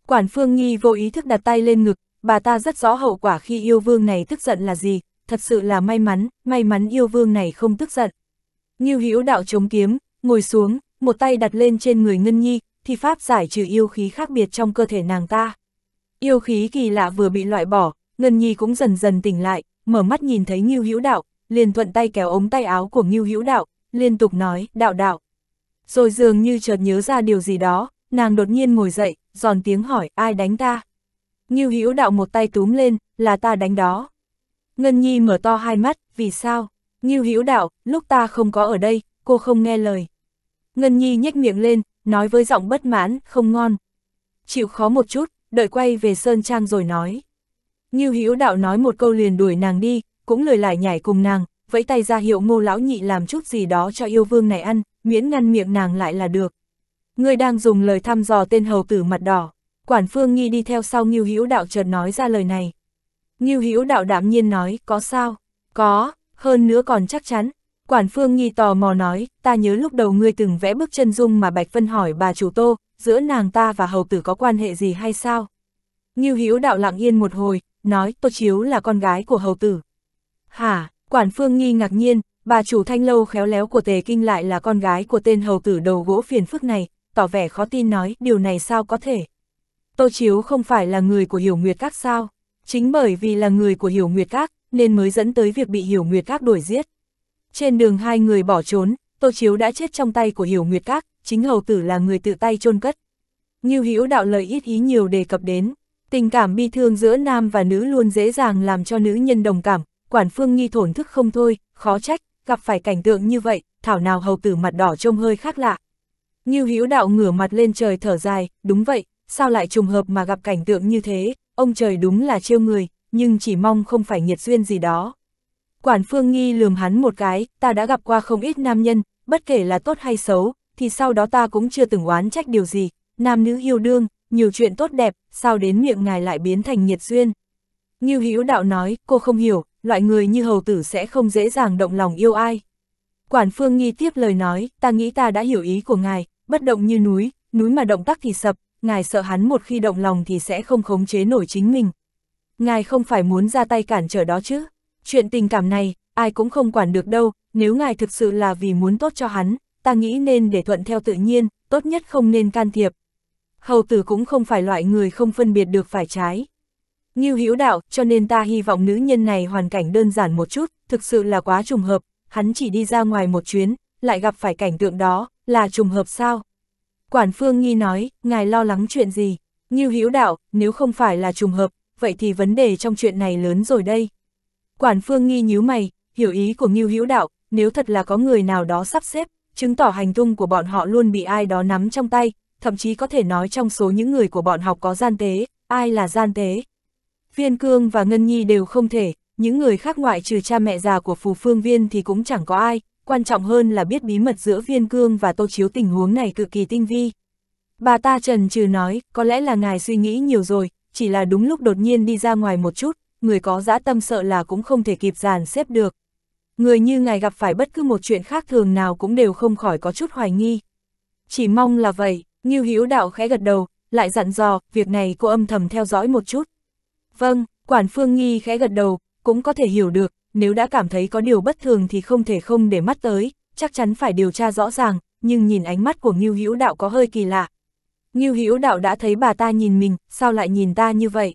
Quản Phương Nghi vô ý thức đặt tay lên ngực, bà ta rất rõ hậu quả khi yêu vương này tức giận là gì, thật sự là may mắn, may mắn yêu vương này không tức giận. Nhiêu Hữu Đạo chống kiếm, ngồi xuống, một tay đặt lên trên người Ngân Nhi, thi pháp giải trừ yêu khí khác biệt trong cơ thể nàng ta. Yêu khí kỳ lạ vừa bị loại bỏ, Ngân Nhi cũng dần dần tỉnh lại, mở mắt nhìn thấy Ngưu Hữu Đạo, liền thuận tay kéo ống tay áo của Ngưu Hữu Đạo, liên tục nói, "Đạo đạo." Rồi dường như chợt nhớ ra điều gì đó, nàng đột nhiên ngồi dậy, giòn tiếng hỏi, "Ai đánh ta?" Ngưu Hữu Đạo một tay túm lên, "Là ta đánh đó." Ngân Nhi mở to hai mắt, "Vì sao?" Ngưu Hữu Đạo, "Lúc ta không có ở đây, cô không nghe lời." Ngân Nhi nhếch miệng lên, nói với giọng bất mãn, không ngon. Chịu khó một chút, đợi quay về Sơn Trang rồi nói. Như Hữu đạo nói một câu liền đuổi nàng đi, cũng lời lại nhảy cùng nàng, vẫy tay ra hiệu ngô lão nhị làm chút gì đó cho yêu vương này ăn, miễn ngăn miệng nàng lại là được. Người đang dùng lời thăm dò tên hầu tử mặt đỏ, quản phương nghi đi theo sau Ngưu Hữu đạo chợt nói ra lời này. Ngưu Hữu đạo đảm nhiên nói, có sao? Có, hơn nữa còn chắc chắn, Quản Phương Nhi tò mò nói, ta nhớ lúc đầu ngươi từng vẽ bước chân dung mà Bạch Vân hỏi bà chủ tô, giữa nàng ta và hầu tử có quan hệ gì hay sao? Ngưu Hữu đạo lặng yên một hồi, nói Tô Chiếu là con gái của hầu tử. Hả, Quản Phương Nhi ngạc nhiên, bà chủ thanh lâu khéo léo của Tề Kinh lại là con gái của tên hầu tử đầu gỗ phiền phức này, tỏ vẻ khó tin nói điều này sao có thể. Tô Chiếu không phải là người của Hiểu Nguyệt Các sao? Chính bởi vì là người của Hiểu Nguyệt Các, nên mới dẫn tới việc bị Hiểu Nguyệt Các đuổi giết. Trên đường hai người bỏ trốn, Tô Chiếu đã chết trong tay của Hiểu Nguyệt Các, chính hầu tử là người tự tay chôn cất. như Hữu đạo lời ít ý nhiều đề cập đến, tình cảm bi thương giữa nam và nữ luôn dễ dàng làm cho nữ nhân đồng cảm, quản phương nghi thổn thức không thôi, khó trách, gặp phải cảnh tượng như vậy, thảo nào hầu tử mặt đỏ trông hơi khác lạ. như Hữu đạo ngửa mặt lên trời thở dài, đúng vậy, sao lại trùng hợp mà gặp cảnh tượng như thế, ông trời đúng là trêu người, nhưng chỉ mong không phải nhiệt duyên gì đó. Quản Phương Nghi lườm hắn một cái, ta đã gặp qua không ít nam nhân, bất kể là tốt hay xấu, thì sau đó ta cũng chưa từng oán trách điều gì, nam nữ yêu đương, nhiều chuyện tốt đẹp, sao đến miệng ngài lại biến thành nhiệt duyên. Như Hữu Đạo nói, cô không hiểu, loại người như hầu tử sẽ không dễ dàng động lòng yêu ai. Quản Phương Nghi tiếp lời nói, ta nghĩ ta đã hiểu ý của ngài, bất động như núi, núi mà động tắc thì sập, ngài sợ hắn một khi động lòng thì sẽ không khống chế nổi chính mình. Ngài không phải muốn ra tay cản trở đó chứ? chuyện tình cảm này, ai cũng không quản được đâu, nếu ngài thực sự là vì muốn tốt cho hắn, ta nghĩ nên để thuận theo tự nhiên, tốt nhất không nên can thiệp. Hầu tử cũng không phải loại người không phân biệt được phải trái. Nghiêu hữu đạo, cho nên ta hy vọng nữ nhân này hoàn cảnh đơn giản một chút, thực sự là quá trùng hợp, hắn chỉ đi ra ngoài một chuyến, lại gặp phải cảnh tượng đó, là trùng hợp sao? Quản phương nghi nói, ngài lo lắng chuyện gì? Nghiêu hữu đạo, nếu không phải là trùng hợp, vậy thì vấn đề trong chuyện này lớn rồi đây. Quản phương nghi nhíu mày, hiểu ý của Ngưu Hữu Đạo, nếu thật là có người nào đó sắp xếp, chứng tỏ hành tung của bọn họ luôn bị ai đó nắm trong tay, thậm chí có thể nói trong số những người của bọn học có gian tế, ai là gian tế. Viên Cương và Ngân Nhi đều không thể, những người khác ngoại trừ cha mẹ già của Phù Phương Viên thì cũng chẳng có ai, quan trọng hơn là biết bí mật giữa Viên Cương và Tô Chiếu tình huống này cực kỳ tinh vi. Bà ta trần trừ nói, có lẽ là ngài suy nghĩ nhiều rồi, chỉ là đúng lúc đột nhiên đi ra ngoài một chút, người có dã tâm sợ là cũng không thể kịp dàn xếp được. Người như ngài gặp phải bất cứ một chuyện khác thường nào cũng đều không khỏi có chút hoài nghi. Chỉ mong là vậy, Ngưu Hữu Đạo khẽ gật đầu, lại dặn dò, việc này cô âm thầm theo dõi một chút. Vâng, Quản Phương Nghi khẽ gật đầu, cũng có thể hiểu được, nếu đã cảm thấy có điều bất thường thì không thể không để mắt tới, chắc chắn phải điều tra rõ ràng, nhưng nhìn ánh mắt của Ngưu Hữu Đạo có hơi kỳ lạ. Ngưu Hữu Đạo đã thấy bà ta nhìn mình, sao lại nhìn ta như vậy?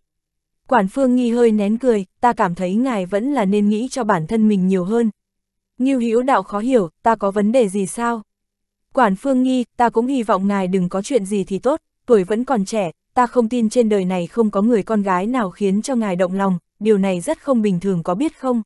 Quản Phương Nghi hơi nén cười, ta cảm thấy ngài vẫn là nên nghĩ cho bản thân mình nhiều hơn. Ngưu Hữu Đạo khó hiểu, ta có vấn đề gì sao? Quản Phương Nghi, ta cũng hy vọng ngài đừng có chuyện gì thì tốt, tuổi vẫn còn trẻ, ta không tin trên đời này không có người con gái nào khiến cho ngài động lòng, điều này rất không bình thường có biết không?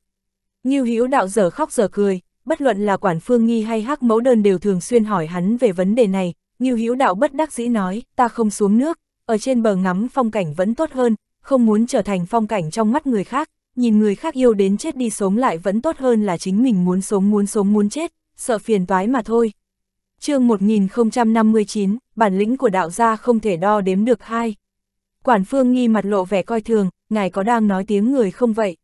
Ngưu Hữu Đạo giờ khóc giờ cười, bất luận là Quản Phương Nghi hay Hắc Mẫu Đơn đều thường xuyên hỏi hắn về vấn đề này, Ngưu Hữu Đạo bất đắc dĩ nói, ta không xuống nước, ở trên bờ ngắm phong cảnh vẫn tốt hơn, không muốn trở thành phong cảnh trong mắt người khác, nhìn người khác yêu đến chết đi sống lại vẫn tốt hơn là chính mình muốn sống muốn sống muốn chết, sợ phiền toái mà thôi. chương 1059, bản lĩnh của đạo gia không thể đo đếm được hai. Quản phương nghi mặt lộ vẻ coi thường, ngài có đang nói tiếng người không vậy?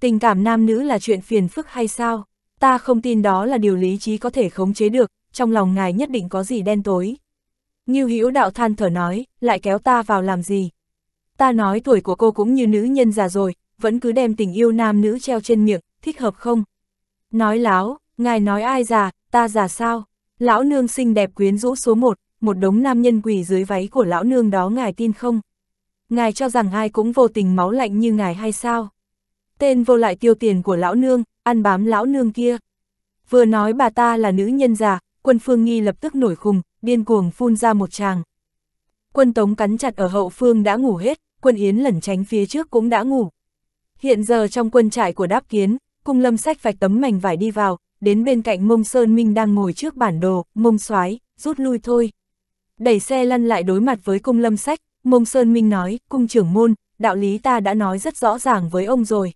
Tình cảm nam nữ là chuyện phiền phức hay sao? Ta không tin đó là điều lý trí có thể khống chế được, trong lòng ngài nhất định có gì đen tối. như Hữu đạo than thở nói, lại kéo ta vào làm gì? Ta nói tuổi của cô cũng như nữ nhân già rồi, vẫn cứ đem tình yêu nam nữ treo trên miệng, thích hợp không? Nói láo, ngài nói ai già, ta già sao? Lão nương xinh đẹp quyến rũ số một, một đống nam nhân quỷ dưới váy của lão nương đó ngài tin không? Ngài cho rằng ai cũng vô tình máu lạnh như ngài hay sao? Tên vô lại tiêu tiền của lão nương, ăn bám lão nương kia. Vừa nói bà ta là nữ nhân già, quân phương nghi lập tức nổi khùng, điên cuồng phun ra một tràng. Quân tống cắn chặt ở hậu phương đã ngủ hết, quân Yến lẩn tránh phía trước cũng đã ngủ. Hiện giờ trong quân trại của đáp kiến, cung lâm sách vạch tấm mảnh vải đi vào, đến bên cạnh mông Sơn Minh đang ngồi trước bản đồ, mông soái rút lui thôi. Đẩy xe lăn lại đối mặt với cung lâm sách, mông Sơn Minh nói, cung trưởng môn, đạo lý ta đã nói rất rõ ràng với ông rồi.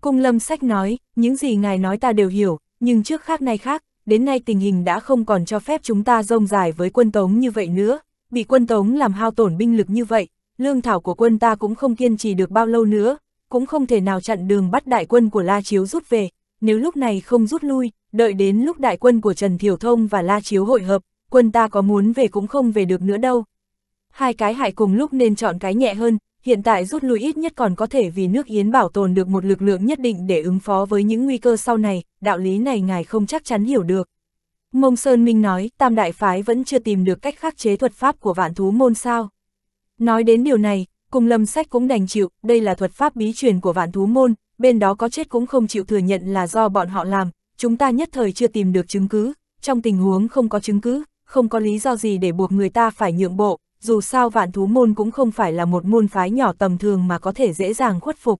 Cung lâm sách nói, những gì ngài nói ta đều hiểu, nhưng trước khác nay khác, đến nay tình hình đã không còn cho phép chúng ta rông dài với quân Tống như vậy nữa, bị quân Tống làm hao tổn binh lực như vậy, lương thảo của quân ta cũng không kiên trì được bao lâu nữa, cũng không thể nào chặn đường bắt đại quân của La Chiếu rút về, nếu lúc này không rút lui, đợi đến lúc đại quân của Trần Thiểu Thông và La Chiếu hội hợp, quân ta có muốn về cũng không về được nữa đâu. Hai cái hại cùng lúc nên chọn cái nhẹ hơn, hiện tại rút lui ít nhất còn có thể vì nước Yến bảo tồn được một lực lượng nhất định để ứng phó với những nguy cơ sau này, đạo lý này ngài không chắc chắn hiểu được. Mông Sơn Minh nói, Tam Đại Phái vẫn chưa tìm được cách khắc chế thuật pháp của vạn thú môn sao. Nói đến điều này, cùng lâm sách cũng đành chịu, đây là thuật pháp bí truyền của vạn thú môn, bên đó có chết cũng không chịu thừa nhận là do bọn họ làm, chúng ta nhất thời chưa tìm được chứng cứ, trong tình huống không có chứng cứ, không có lý do gì để buộc người ta phải nhượng bộ, dù sao vạn thú môn cũng không phải là một môn phái nhỏ tầm thường mà có thể dễ dàng khuất phục.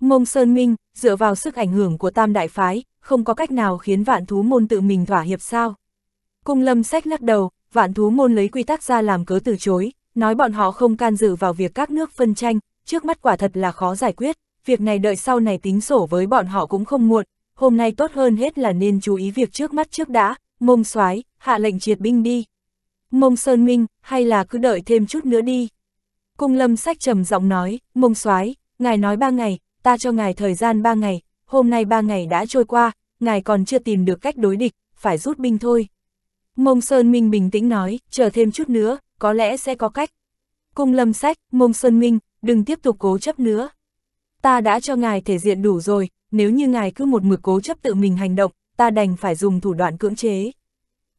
Mông Sơn Minh, dựa vào sức ảnh hưởng của tam đại phái, không có cách nào khiến vạn thú môn tự mình thỏa hiệp sao. Cung lâm sách lắc đầu, vạn thú môn lấy quy tắc ra làm cớ từ chối, nói bọn họ không can dự vào việc các nước phân tranh, trước mắt quả thật là khó giải quyết, việc này đợi sau này tính sổ với bọn họ cũng không muộn, hôm nay tốt hơn hết là nên chú ý việc trước mắt trước đã, mông soái hạ lệnh triệt binh đi. Mông Sơn Minh, hay là cứ đợi thêm chút nữa đi. Cung lâm sách trầm giọng nói, mông soái ngài nói ba ngày, ta cho ngài thời gian ba ngày, hôm nay ba ngày đã trôi qua, ngài còn chưa tìm được cách đối địch, phải rút binh thôi. Mông Sơn Minh bình tĩnh nói, chờ thêm chút nữa, có lẽ sẽ có cách. Cung lâm sách, mông Xuân Minh, đừng tiếp tục cố chấp nữa. Ta đã cho ngài thể diện đủ rồi, nếu như ngài cứ một mực cố chấp tự mình hành động, ta đành phải dùng thủ đoạn cưỡng chế.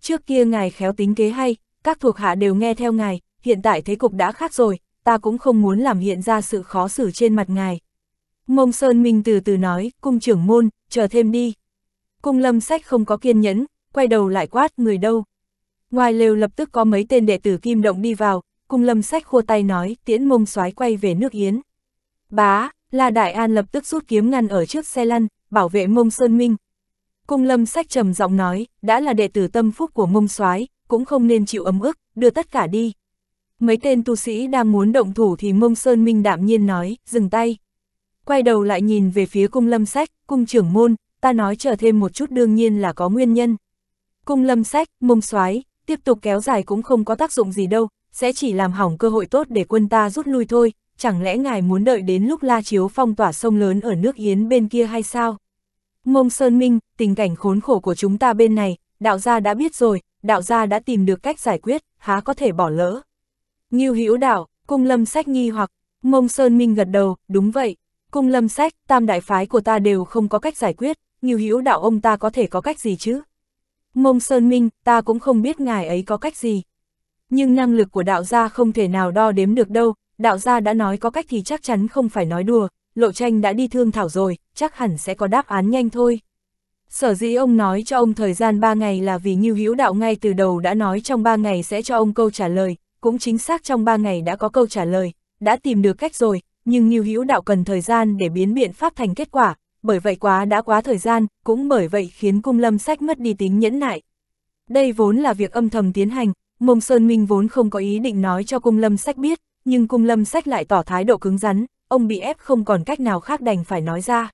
Trước kia ngài khéo tính kế hay, các thuộc hạ đều nghe theo ngài, hiện tại thế cục đã khác rồi, ta cũng không muốn làm hiện ra sự khó xử trên mặt ngài. Mông Sơn Minh từ từ nói, cung trưởng môn, chờ thêm đi. Cung lâm sách không có kiên nhẫn, quay đầu lại quát người đâu. Ngoài lều lập tức có mấy tên đệ tử kim động đi vào, cùng lâm sách khua tay nói, tiễn mông soái quay về nước Yến. Bá, La Đại An lập tức rút kiếm ngăn ở trước xe lăn, bảo vệ mông Sơn Minh. Cung lâm sách trầm giọng nói, đã là đệ tử tâm phúc của mông soái cũng không nên chịu ấm ức, đưa tất cả đi. Mấy tên tu sĩ đang muốn động thủ thì mông Sơn Minh đạm nhiên nói, dừng tay. Quay đầu lại nhìn về phía cung lâm sách, cung trưởng môn, ta nói chờ thêm một chút đương nhiên là có nguyên nhân. Cung lâm sách, mông soái tiếp tục kéo dài cũng không có tác dụng gì đâu, sẽ chỉ làm hỏng cơ hội tốt để quân ta rút lui thôi, chẳng lẽ ngài muốn đợi đến lúc La Chiếu phong tỏa sông lớn ở nước Yến bên kia hay sao? Mông Sơn Minh, tình cảnh khốn khổ của chúng ta bên này, đạo gia đã biết rồi, đạo gia đã tìm được cách giải quyết, há có thể bỏ lỡ. Nghiêu Hữu đạo, cung lâm sách nghi hoặc, Mông Sơn Minh gật đầu, đúng vậy, cung lâm sách, tam đại phái của ta đều không có cách giải quyết, Nghiêu Hữu đạo ông ta có thể có cách gì chứ? Mông Sơn Minh, ta cũng không biết ngài ấy có cách gì. Nhưng năng lực của đạo gia không thể nào đo đếm được đâu, đạo gia đã nói có cách thì chắc chắn không phải nói đùa, lộ tranh đã đi thương thảo rồi, chắc hẳn sẽ có đáp án nhanh thôi. Sở dĩ ông nói cho ông thời gian 3 ngày là vì Như Hữu Đạo ngay từ đầu đã nói trong 3 ngày sẽ cho ông câu trả lời, cũng chính xác trong 3 ngày đã có câu trả lời, đã tìm được cách rồi, nhưng Như Hữu Đạo cần thời gian để biến biện pháp thành kết quả, bởi vậy quá đã quá thời gian, cũng bởi vậy khiến cung lâm sách mất đi tính nhẫn nại. Đây vốn là việc âm thầm tiến hành, mông Sơn Minh vốn không có ý định nói cho cung lâm sách biết, nhưng cung lâm sách lại tỏ thái độ cứng rắn, ông bị ép không còn cách nào khác đành phải nói ra.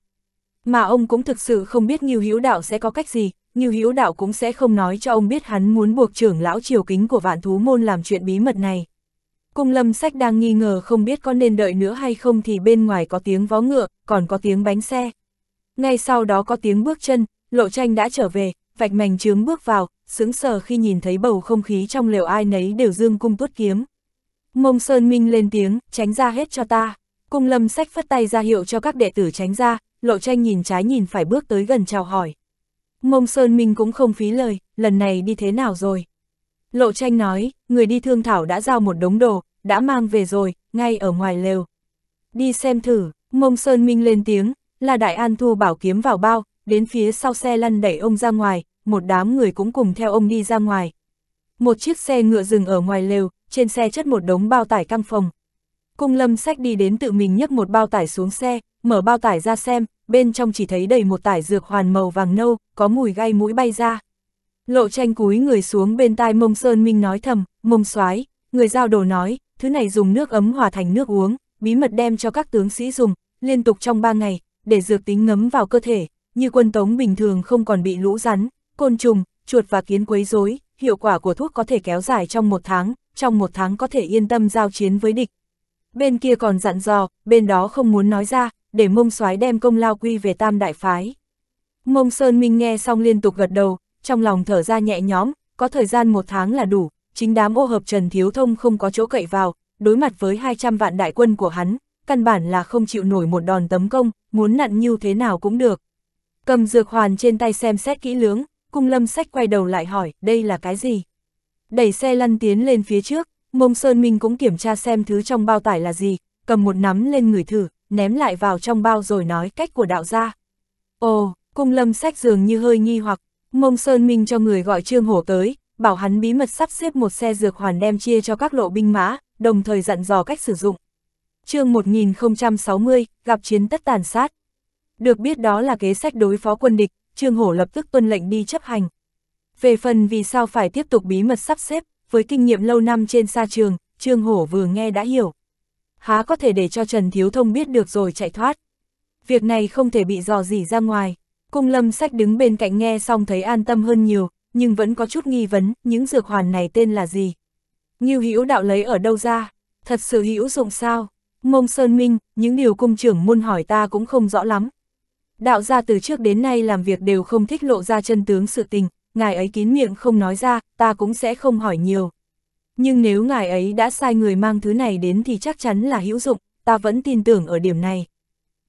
Mà ông cũng thực sự không biết Nghiêu Hữu Đạo sẽ có cách gì, Nghiêu Hữu Đạo cũng sẽ không nói cho ông biết hắn muốn buộc trưởng lão triều kính của vạn thú môn làm chuyện bí mật này. Cung lâm sách đang nghi ngờ không biết có nên đợi nữa hay không thì bên ngoài có tiếng vó ngựa, còn có tiếng bánh xe. Ngay sau đó có tiếng bước chân, lộ tranh đã trở về, vạch mảnh trướng bước vào, sững sờ khi nhìn thấy bầu không khí trong lều ai nấy đều dương cung tuốt kiếm. Mông Sơn Minh lên tiếng, tránh ra hết cho ta. Cung lâm sách phất tay ra hiệu cho các đệ tử tránh ra, lộ tranh nhìn trái nhìn phải bước tới gần chào hỏi. Mông Sơn Minh cũng không phí lời, lần này đi thế nào rồi? Lộ tranh nói, người đi thương thảo đã giao một đống đồ, đã mang về rồi, ngay ở ngoài lều. Đi xem thử, Mông Sơn Minh lên tiếng, La Đại An thu bảo kiếm vào bao, đến phía sau xe lăn đẩy ông ra ngoài, một đám người cũng cùng theo ông đi ra ngoài. Một chiếc xe ngựa dừng ở ngoài lều, trên xe chất một đống bao tải căng phòng. Cung lâm sách đi đến tự mình nhấc một bao tải xuống xe, mở bao tải ra xem, bên trong chỉ thấy đầy một tải dược hoàn màu vàng nâu, có mùi gai mũi bay ra. Lộ tranh cúi người xuống bên tai mông Sơn Minh nói thầm, mông soái người giao đồ nói, thứ này dùng nước ấm hòa thành nước uống, bí mật đem cho các tướng sĩ dùng, liên tục trong ba ngày, để dược tính ngấm vào cơ thể, như quân tống bình thường không còn bị lũ rắn, côn trùng, chuột và kiến quấy rối, hiệu quả của thuốc có thể kéo dài trong một tháng, trong một tháng có thể yên tâm giao chiến với địch. Bên kia còn dặn dò, bên đó không muốn nói ra, để mông soái đem công lao quy về tam đại phái. Mông Sơn Minh nghe xong liên tục gật đầu, trong lòng thở ra nhẹ nhõm, có thời gian một tháng là đủ, chính đám ô hợp Trần Thiếu Thông không có chỗ cậy vào, đối mặt với 200 vạn đại quân của hắn, căn bản là không chịu nổi một đòn tấn công, muốn nặn như thế nào cũng được. Cầm dược hoàn trên tay xem xét kỹ lưỡng, cung lâm sách quay đầu lại hỏi, đây là cái gì? Đẩy xe lăn tiến lên phía trước, mông sơn minh cũng kiểm tra xem thứ trong bao tải là gì, cầm một nắm lên người thử, ném lại vào trong bao rồi nói cách của đạo gia. Ồ, cung lâm sách dường như hơi nghi hoặc, mông sơn minh cho người gọi trương hổ tới, bảo hắn bí mật sắp xếp một xe dược hoàn đem chia cho các lộ binh mã, đồng thời dặn dò cách sử dụng chương 1060, gặp chiến tất tàn sát. Được biết đó là kế sách đối phó quân địch, Trương Hổ lập tức tuân lệnh đi chấp hành. Về phần vì sao phải tiếp tục bí mật sắp xếp, với kinh nghiệm lâu năm trên xa trường, Trương Hổ vừa nghe đã hiểu. Há có thể để cho Trần Thiếu Thông biết được rồi chạy thoát. Việc này không thể bị dò dỉ ra ngoài. Cung lâm sách đứng bên cạnh nghe xong thấy an tâm hơn nhiều, nhưng vẫn có chút nghi vấn, những dược hoàn này tên là gì? Nghiêu hữu đạo lấy ở đâu ra? Thật sự hữu dụng sao? Mông Sơn Minh, những điều cung trưởng môn hỏi ta cũng không rõ lắm. Đạo gia từ trước đến nay làm việc đều không thích lộ ra chân tướng sự tình, ngài ấy kín miệng không nói ra, ta cũng sẽ không hỏi nhiều. Nhưng nếu ngài ấy đã sai người mang thứ này đến thì chắc chắn là hữu dụng, ta vẫn tin tưởng ở điểm này.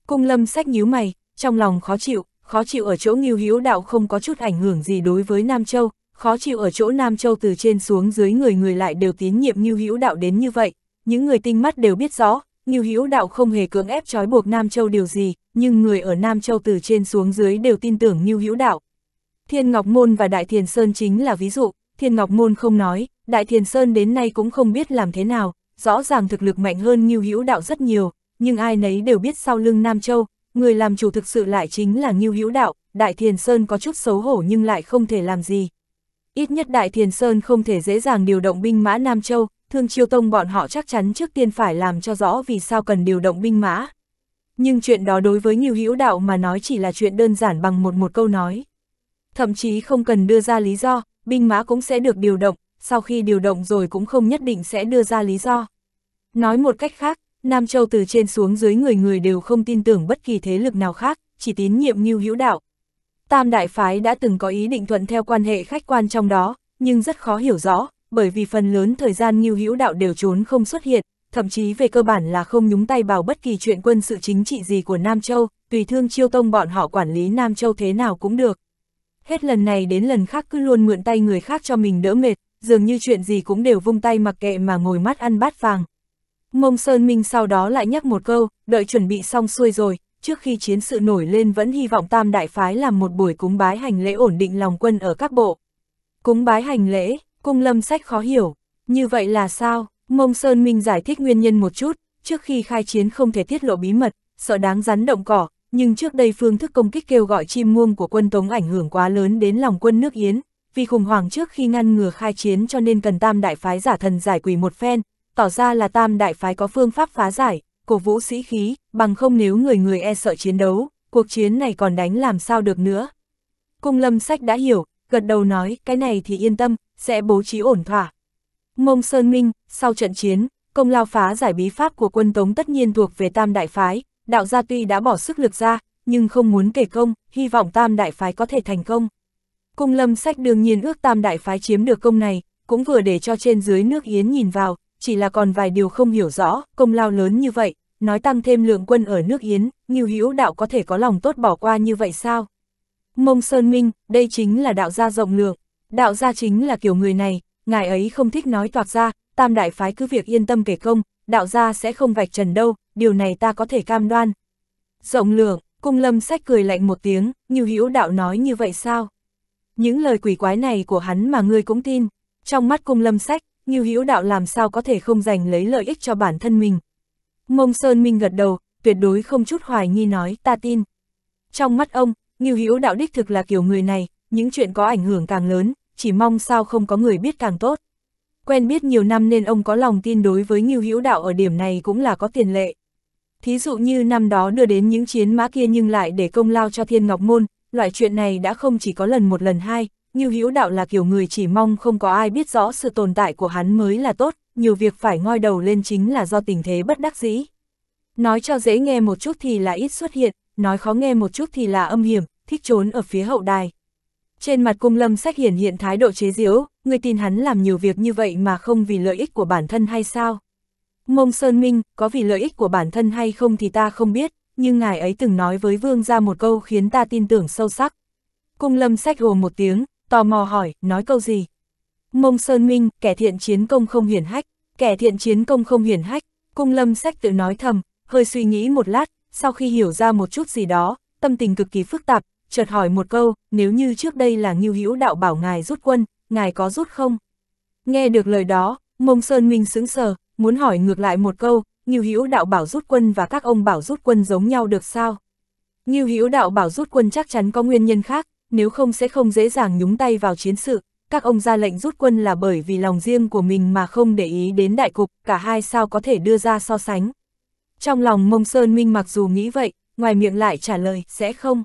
Cung lâm sách nhíu mày, trong lòng khó chịu, khó chịu ở chỗ nghiêu hữu đạo không có chút ảnh hưởng gì đối với Nam Châu, khó chịu ở chỗ Nam Châu từ trên xuống dưới người người lại đều tín nhiệm nghiêu hữu đạo đến như vậy, những người tinh mắt đều biết rõ, Nghiêu Hữu Đạo không hề cưỡng ép trói buộc Nam Châu điều gì, nhưng người ở Nam Châu từ trên xuống dưới đều tin tưởng Nghiêu Hữu Đạo. Thiên Ngọc Môn và Đại Thiền Sơn chính là ví dụ, Thiên Ngọc Môn không nói, Đại Thiền Sơn đến nay cũng không biết làm thế nào, rõ ràng thực lực mạnh hơn Nghiêu Hữu Đạo rất nhiều, nhưng ai nấy đều biết sau lưng Nam Châu, người làm chủ thực sự lại chính là Nghiêu Hữu Đạo, Đại Thiền Sơn có chút xấu hổ nhưng lại không thể làm gì. Ít nhất Đại Thiền Sơn không thể dễ dàng điều động binh mã Nam Châu, Thương Chiêu Tông bọn họ chắc chắn trước tiên phải làm cho rõ vì sao cần điều động binh mã. Nhưng chuyện đó đối với nhiều hữu đạo mà nói chỉ là chuyện đơn giản bằng một một câu nói. Thậm chí không cần đưa ra lý do, binh mã cũng sẽ được điều động, sau khi điều động rồi cũng không nhất định sẽ đưa ra lý do. Nói một cách khác, Nam Châu từ trên xuống dưới người người đều không tin tưởng bất kỳ thế lực nào khác, chỉ tín nhiệm Ngưu Hữu Đạo. Tam đại phái đã từng có ý định thuận theo quan hệ khách quan trong đó, nhưng rất khó hiểu rõ, bởi vì phần lớn thời gian Ngưu Hữu Đạo đều trốn không xuất hiện, thậm chí về cơ bản là không nhúng tay vào bất kỳ chuyện quân sự chính trị gì của Nam Châu, tùy thương chiêu tông bọn họ quản lý Nam Châu thế nào cũng được. Hết lần này đến lần khác cứ luôn mượn tay người khác cho mình đỡ mệt, dường như chuyện gì cũng đều vung tay mặc kệ mà ngồi mắt ăn bát vàng. Mông Sơn Minh sau đó lại nhắc một câu, đợi chuẩn bị xong xuôi rồi, trước khi chiến sự nổi lên vẫn hy vọng Tam Đại Phái làm một buổi cúng bái hành lễ ổn định lòng quân ở các bộ. Cúng bái hành lễ, Cung lâm sách khó hiểu, như vậy là sao? Mông Sơn Minh giải thích nguyên nhân một chút, trước khi khai chiến không thể tiết lộ bí mật, sợ đáng rắn động cỏ, nhưng trước đây phương thức công kích kêu gọi chim muông của quân Tống ảnh hưởng quá lớn đến lòng quân nước Yến, vì khủng hoảng trước khi ngăn ngừa khai chiến cho nên cần tam đại phái giả thần giải quỷ một phen, tỏ ra là tam đại phái có phương pháp phá giải, cổ vũ sĩ khí, bằng không nếu người người e sợ chiến đấu, cuộc chiến này còn đánh làm sao được nữa. Cung lâm sách đã hiểu, gật đầu nói, cái này thì yên tâm, sẽ bố trí ổn thỏa. Mông Sơn Minh, sau trận chiến, công lao phá giải bí pháp của quân Tống tất nhiên thuộc về Tam Đại Phái, đạo gia tuy đã bỏ sức lực ra, nhưng không muốn kể công, hy vọng Tam Đại Phái có thể thành công. Cung lâm sách đương nhiên ước Tam Đại Phái chiếm được công này, cũng vừa để cho trên dưới nước Yến nhìn vào, chỉ là còn vài điều không hiểu rõ, công lao lớn như vậy, nói tăng thêm lượng quân ở nước Yến, Ngưu Hữu đạo có thể có lòng tốt bỏ qua như vậy sao? Mông Sơn Minh, đây chính là đạo gia rộng lượng. Đạo gia chính là kiểu người này, ngài ấy không thích nói toạc ra, tam đại phái cứ việc yên tâm kể công, đạo gia sẽ không vạch trần đâu, điều này ta có thể cam đoan. Rộng lượng, cung lâm sách cười lạnh một tiếng, như hữu đạo nói như vậy sao? Những lời quỷ quái này của hắn mà ngươi cũng tin, trong mắt cung lâm sách, như hữu đạo làm sao có thể không giành lấy lợi ích cho bản thân mình. Mông Sơn Minh gật đầu, tuyệt đối không chút hoài nghi nói ta tin. Trong mắt ông, như hữu đạo đích thực là kiểu người này, những chuyện có ảnh hưởng càng lớn, chỉ mong sao không có người biết càng tốt. Quen biết nhiều năm nên ông có lòng tin đối với Ngưu Hữu Đạo ở điểm này cũng là có tiền lệ. Thí dụ như năm đó đưa đến những chiến mã kia nhưng lại để công lao cho Thiên Ngọc Môn, loại chuyện này đã không chỉ có lần một lần hai, Ngưu Hữu Đạo là kiểu người chỉ mong không có ai biết rõ sự tồn tại của hắn mới là tốt, nhiều việc phải ngoi đầu lên chính là do tình thế bất đắc dĩ. Nói cho dễ nghe một chút thì là ít xuất hiện, nói khó nghe một chút thì là âm hiểm, thích trốn ở phía hậu đài. Trên mặt cung lâm sách hiển hiện thái độ chế diếu người tin hắn làm nhiều việc như vậy mà không vì lợi ích của bản thân hay sao? Mông Sơn Minh, có vì lợi ích của bản thân hay không thì ta không biết, nhưng ngài ấy từng nói với vương ra một câu khiến ta tin tưởng sâu sắc. Cung lâm sách hồ một tiếng, tò mò hỏi, nói câu gì? Mông Sơn Minh, kẻ thiện chiến công không hiển hách, kẻ thiện chiến công không hiển hách, cung lâm sách tự nói thầm, hơi suy nghĩ một lát, sau khi hiểu ra một chút gì đó, tâm tình cực kỳ phức tạp, chợt hỏi một câu, nếu như trước đây là Ngưu Hữu đạo bảo ngài rút quân, ngài có rút không? Nghe được lời đó, Mông Sơn Minh sững sờ, muốn hỏi ngược lại một câu, Ngưu Hữu đạo bảo rút quân và các ông bảo rút quân giống nhau được sao? Ngưu Hữu đạo bảo rút quân chắc chắn có nguyên nhân khác, nếu không sẽ không dễ dàng nhúng tay vào chiến sự. Các ông ra lệnh rút quân là bởi vì lòng riêng của mình mà không để ý đến đại cục, cả hai sao có thể đưa ra so sánh. Trong lòng Mông Sơn Minh mặc dù nghĩ vậy, ngoài miệng lại trả lời, sẽ không.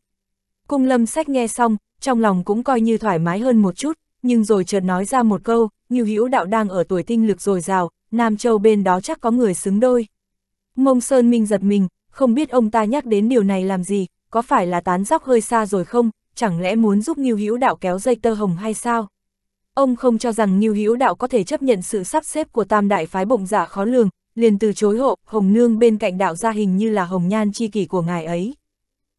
Cung lâm sách nghe xong, trong lòng cũng coi như thoải mái hơn một chút, nhưng rồi chợt nói ra một câu, như hữu đạo đang ở tuổi tinh lực dồi dào, Nam Châu bên đó chắc có người xứng đôi. Mông Sơn Minh giật mình, không biết ông ta nhắc đến điều này làm gì, có phải là tán dóc hơi xa rồi không, chẳng lẽ muốn giúp Nghiêu Hữu Đạo kéo dây tơ hồng hay sao? Ông không cho rằng Nghiêu Hữu Đạo có thể chấp nhận sự sắp xếp của tam đại phái bổng giả dạ khó lường, liền từ chối hộ, Hồng Nương bên cạnh đạo gia hình như là hồng nhan chi kỷ của ngài ấy.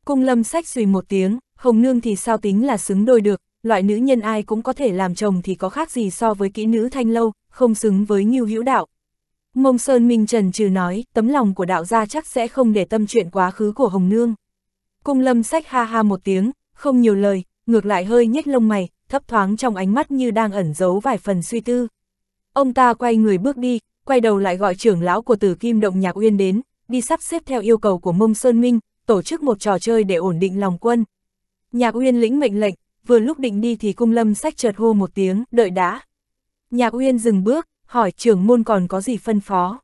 Cung lâm sách xùy một tiếng, hồng nương thì sao tính là xứng đôi được, loại nữ nhân ai cũng có thể làm chồng thì có khác gì so với kỹ nữ thanh lâu, không xứng với nghiêu hữu đạo. Mông Sơn Minh Trần trừ nói, tấm lòng của đạo gia chắc sẽ không để tâm chuyện quá khứ của Hồng Nương. Cung lâm sách ha ha một tiếng, không nhiều lời, ngược lại hơi nhếch lông mày, thấp thoáng trong ánh mắt như đang ẩn giấu vài phần suy tư. Ông ta quay người bước đi, quay đầu lại gọi trưởng lão của tử kim động nhạc uyên đến, đi sắp xếp theo yêu cầu của mông Sơn Minh, tổ chức một trò chơi để ổn định lòng quân. Nhạc Uyên lĩnh mệnh lệnh, vừa lúc định đi thì cung lâm sách chợt hô một tiếng, đợi đã. Nhạc Uyên dừng bước, hỏi trưởng môn còn có gì phân phó.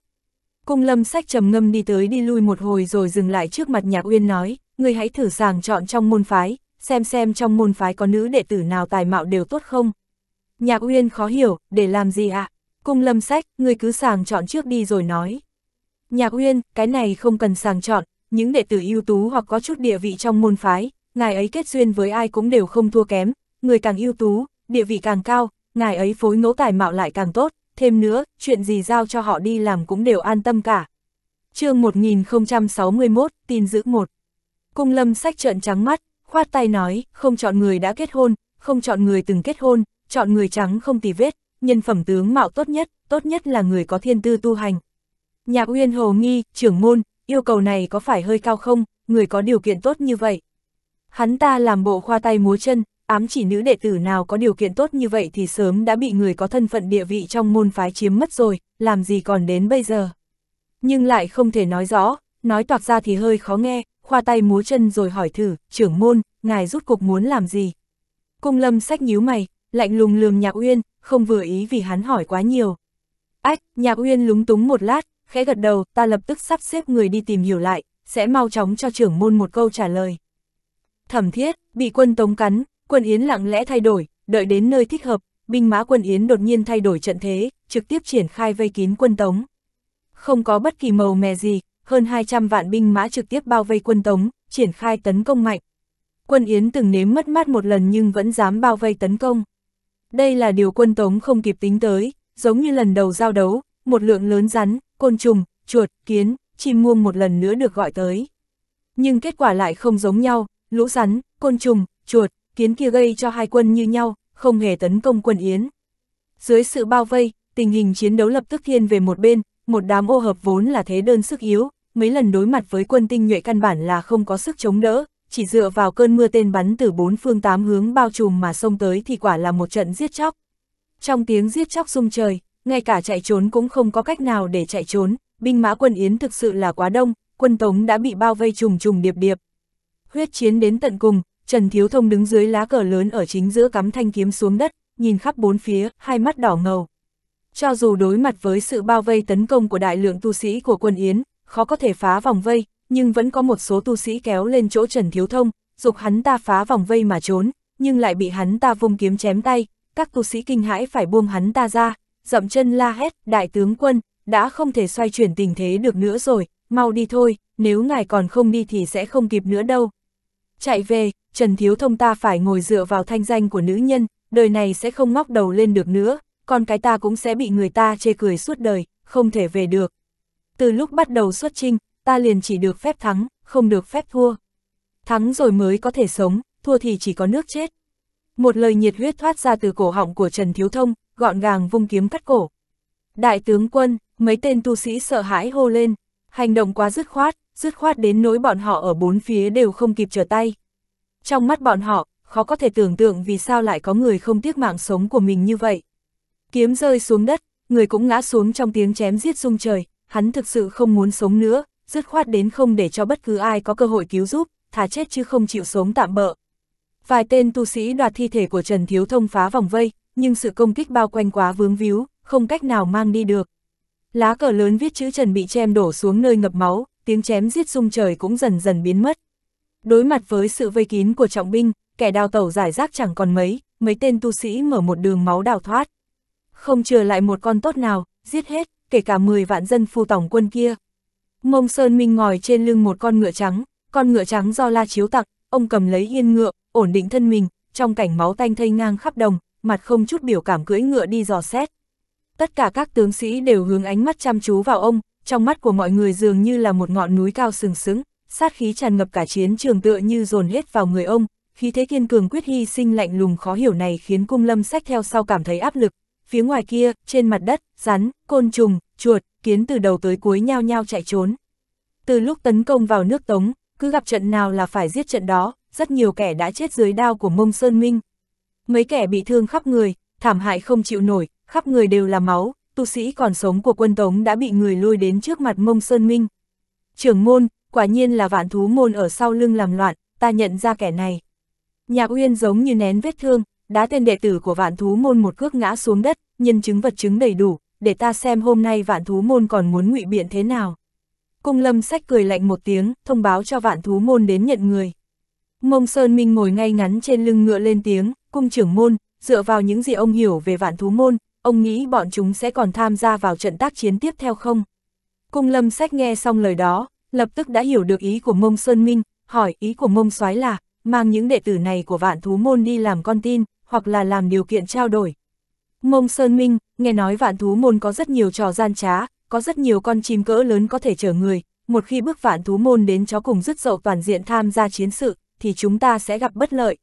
Cung lâm sách trầm ngâm đi tới đi lui một hồi rồi dừng lại trước mặt Nhạc Uyên nói, người hãy thử sàng chọn trong môn phái, xem xem trong môn phái có nữ đệ tử nào tài mạo đều tốt không. Nhạc Uyên khó hiểu, để làm gì ạ? À? Cung lâm sách, người cứ sàng chọn trước đi rồi nói. Nhạc Uyên, cái này không cần sàng chọn, những đệ tử ưu tú hoặc có chút địa vị trong môn phái, ngài ấy kết duyên với ai cũng đều không thua kém, người càng ưu tú, địa vị càng cao, ngài ấy phối ngẫu tài mạo lại càng tốt, thêm nữa, chuyện gì giao cho họ đi làm cũng đều an tâm cả. chương 1061, tin giữ một Cung lâm sách trợn trắng mắt, khoát tay nói, không chọn người đã kết hôn, không chọn người từng kết hôn, chọn người trắng không tì vết, nhân phẩm tướng mạo tốt nhất, tốt nhất là người có thiên tư tu hành. Nhạc Uyên Hồ Nghi, trưởng môn, yêu cầu này có phải hơi cao không, người có điều kiện tốt như vậy. Hắn ta làm bộ khoa tay múa chân, ám chỉ nữ đệ tử nào có điều kiện tốt như vậy thì sớm đã bị người có thân phận địa vị trong môn phái chiếm mất rồi, làm gì còn đến bây giờ. Nhưng lại không thể nói rõ, nói toạc ra thì hơi khó nghe, khoa tay múa chân rồi hỏi thử, trưởng môn, ngài rút cục muốn làm gì? Cung lâm sách nhíu mày, lạnh lùng lường nhạc uyên, không vừa ý vì hắn hỏi quá nhiều. Ách, nhạc uyên lúng túng một lát, khẽ gật đầu, ta lập tức sắp xếp người đi tìm hiểu lại, sẽ mau chóng cho trưởng môn một câu trả lời. Thẩm thiết, bị quân tống cắn, quân Yến lặng lẽ thay đổi, đợi đến nơi thích hợp, binh mã quân Yến đột nhiên thay đổi trận thế, trực tiếp triển khai vây kín quân tống. Không có bất kỳ màu mè gì, hơn 200 vạn binh mã trực tiếp bao vây quân tống, triển khai tấn công mạnh. Quân Yến từng nếm mất mát một lần nhưng vẫn dám bao vây tấn công. Đây là điều quân tống không kịp tính tới, giống như lần đầu giao đấu, một lượng lớn rắn, côn trùng, chuột, kiến, chim muông một lần nữa được gọi tới. Nhưng kết quả lại không giống nhau, lũ rắn, côn trùng, chuột, kiến kia gây cho hai quân như nhau, không hề tấn công quân Yến. Dưới sự bao vây, tình hình chiến đấu lập tức thiên về một bên, một đám ô hợp vốn là thế đơn sức yếu, mấy lần đối mặt với quân tinh nhuệ căn bản là không có sức chống đỡ, chỉ dựa vào cơn mưa tên bắn từ bốn phương tám hướng bao trùm mà xông tới thì quả là một trận giết chóc. Trong tiếng giết chóc rung trời, ngay cả chạy trốn cũng không có cách nào để chạy trốn, binh mã quân Yến thực sự là quá đông, quân Tống đã bị bao vây trùng trùng điệp điệp. Huyết chiến đến tận cùng, Trần Thiếu Thông đứng dưới lá cờ lớn ở chính giữa cắm thanh kiếm xuống đất, nhìn khắp bốn phía, hai mắt đỏ ngầu. Cho dù đối mặt với sự bao vây tấn công của đại lượng tu sĩ của quân Yến, khó có thể phá vòng vây, nhưng vẫn có một số tu sĩ kéo lên chỗ Trần Thiếu Thông, dục hắn ta phá vòng vây mà trốn, nhưng lại bị hắn ta vung kiếm chém tay, các tu sĩ kinh hãi phải buông hắn ta ra, dậm chân la hét, đại tướng quân, đã không thể xoay chuyển tình thế được nữa rồi, mau đi thôi, nếu ngài còn không đi thì sẽ không kịp nữa đâu. Chạy về, Trần Thiếu Thông ta phải ngồi dựa vào thanh danh của nữ nhân, đời này sẽ không ngóc đầu lên được nữa, con cái ta cũng sẽ bị người ta chê cười suốt đời, không thể về được. Từ lúc bắt đầu xuất trinh, ta liền chỉ được phép thắng, không được phép thua. Thắng rồi mới có thể sống, thua thì chỉ có nước chết. Một lời nhiệt huyết thoát ra từ cổ họng của Trần Thiếu Thông, gọn gàng vung kiếm cắt cổ. Đại tướng quân, mấy tên tu sĩ sợ hãi hô lên, hành động quá dứt khoát, dứt khoát đến nỗi bọn họ ở bốn phía đều không kịp trở tay. Trong mắt bọn họ, khó có thể tưởng tượng vì sao lại có người không tiếc mạng sống của mình như vậy. Kiếm rơi xuống đất, người cũng ngã xuống trong tiếng chém giết rung trời, hắn thực sự không muốn sống nữa, dứt khoát đến không để cho bất cứ ai có cơ hội cứu giúp, thả chết chứ không chịu sống tạm bợ. Vài tên tu sĩ đoạt thi thể của Trần Thiếu Thông phá vòng vây, nhưng sự công kích bao quanh quá vướng víu, không cách nào mang đi được. Lá cờ lớn viết chữ Trần bị chém đổ xuống nơi ngập máu, tiếng chém giết rung trời cũng dần dần biến mất. Đối mặt với sự vây kín của trọng binh, kẻ đào tẩu giải rác chẳng còn mấy, mấy tên tu sĩ mở một đường máu đào thoát. Không chừa lại một con tốt nào, giết hết, kể cả 10 vạn dân phu tổng quân kia. Mông Sơn Minh ngồi trên lưng một con ngựa trắng, con ngựa trắng do la chiếu tặng, ông cầm lấy yên ngựa, ổn định thân mình, trong cảnh máu tanh thây ngang khắp đồng, mặt không chút biểu cảm cưỡi ngựa đi dò xét. Tất cả các tướng sĩ đều hướng ánh mắt chăm chú vào ông, trong mắt của mọi người dường như là một ngọn núi cao sừng sững, sát khí tràn ngập cả chiến trường tựa như dồn hết vào người ông, khí thế kiên cường quyết hy sinh lạnh lùng khó hiểu này khiến cung lâm sách theo sau cảm thấy áp lực. Phía ngoài kia, trên mặt đất, rắn, côn trùng, chuột, kiến từ đầu tới cuối nhao nhao chạy trốn. Từ lúc tấn công vào nước Tống, cứ gặp trận nào là phải giết trận đó, rất nhiều kẻ đã chết dưới đao của mông Sơn Minh, mấy kẻ bị thương khắp người, thảm hại không chịu nổi, khắp người đều là máu, tu sĩ còn sống của quân Tống đã bị người lôi đến trước mặt mông Sơn Minh. Trưởng môn, quả nhiên là vạn thú môn ở sau lưng làm loạn, ta nhận ra kẻ này. Nhạc Uyên giống như nén vết thương, đá tên đệ tử của vạn thú môn một cước ngã xuống đất, nhân chứng vật chứng đầy đủ, để ta xem hôm nay vạn thú môn còn muốn ngụy biện thế nào. Cung lâm sách cười lạnh một tiếng, thông báo cho vạn thú môn đến nhận người. Mông Sơn Minh ngồi ngay ngắn trên lưng ngựa lên tiếng, cung trưởng môn, dựa vào những gì ông hiểu về vạn thú môn, ông nghĩ bọn chúng sẽ còn tham gia vào trận tác chiến tiếp theo không? Cung lâm sách nghe xong lời đó, lập tức đã hiểu được ý của mông Sơn Minh, hỏi ý của mông soái là, mang những đệ tử này của vạn thú môn đi làm con tin, hoặc là làm điều kiện trao đổi. Mông Sơn Minh, nghe nói vạn thú môn có rất nhiều trò gian trá, có rất nhiều con chim cỡ lớn có thể chở người, một khi bước vạn thú môn đến chó cùng rứt dậu toàn diện tham gia chiến sự, thì chúng ta sẽ gặp bất lợi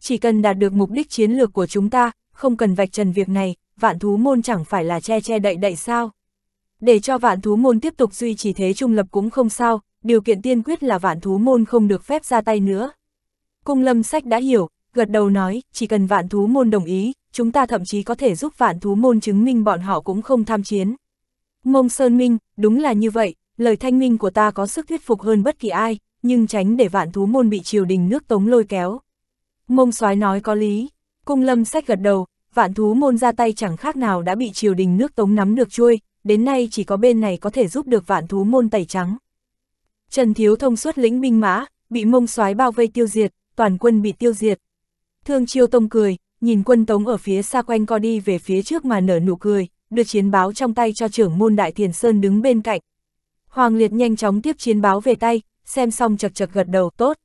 chỉ cần đạt được mục đích chiến lược của chúng ta, không cần vạch trần việc này, vạn thú môn chẳng phải là che che đậy đậy sao. Để cho vạn thú môn tiếp tục duy trì thế trung lập cũng không sao, điều kiện tiên quyết là vạn thú môn không được phép ra tay nữa. Cung lâm sách đã hiểu, gật đầu nói, chỉ cần vạn thú môn đồng ý, chúng ta thậm chí có thể giúp vạn thú môn chứng minh bọn họ cũng không tham chiến. Mông Sơn Minh, đúng là như vậy, lời thanh minh của ta có sức thuyết phục hơn bất kỳ ai, nhưng tránh để vạn thú môn bị triều đình nước tống lôi kéo. Mông soái nói có lý, cung lâm sách gật đầu, vạn thú môn ra tay chẳng khác nào đã bị triều đình nước tống nắm được chui, đến nay chỉ có bên này có thể giúp được vạn thú môn tẩy trắng. Trần Thiếu Thông suốt lĩnh binh mã, bị mông soái bao vây tiêu diệt, toàn quân bị tiêu diệt. Thương Chiêu Tông cười, nhìn quân Tống ở phía xa quanh co đi về phía trước mà nở nụ cười, đưa chiến báo trong tay cho trưởng môn Đại Thiền Sơn đứng bên cạnh. Hoàng Liệt nhanh chóng tiếp chiến báo về tay, xem xong chật chật gật đầu tốt.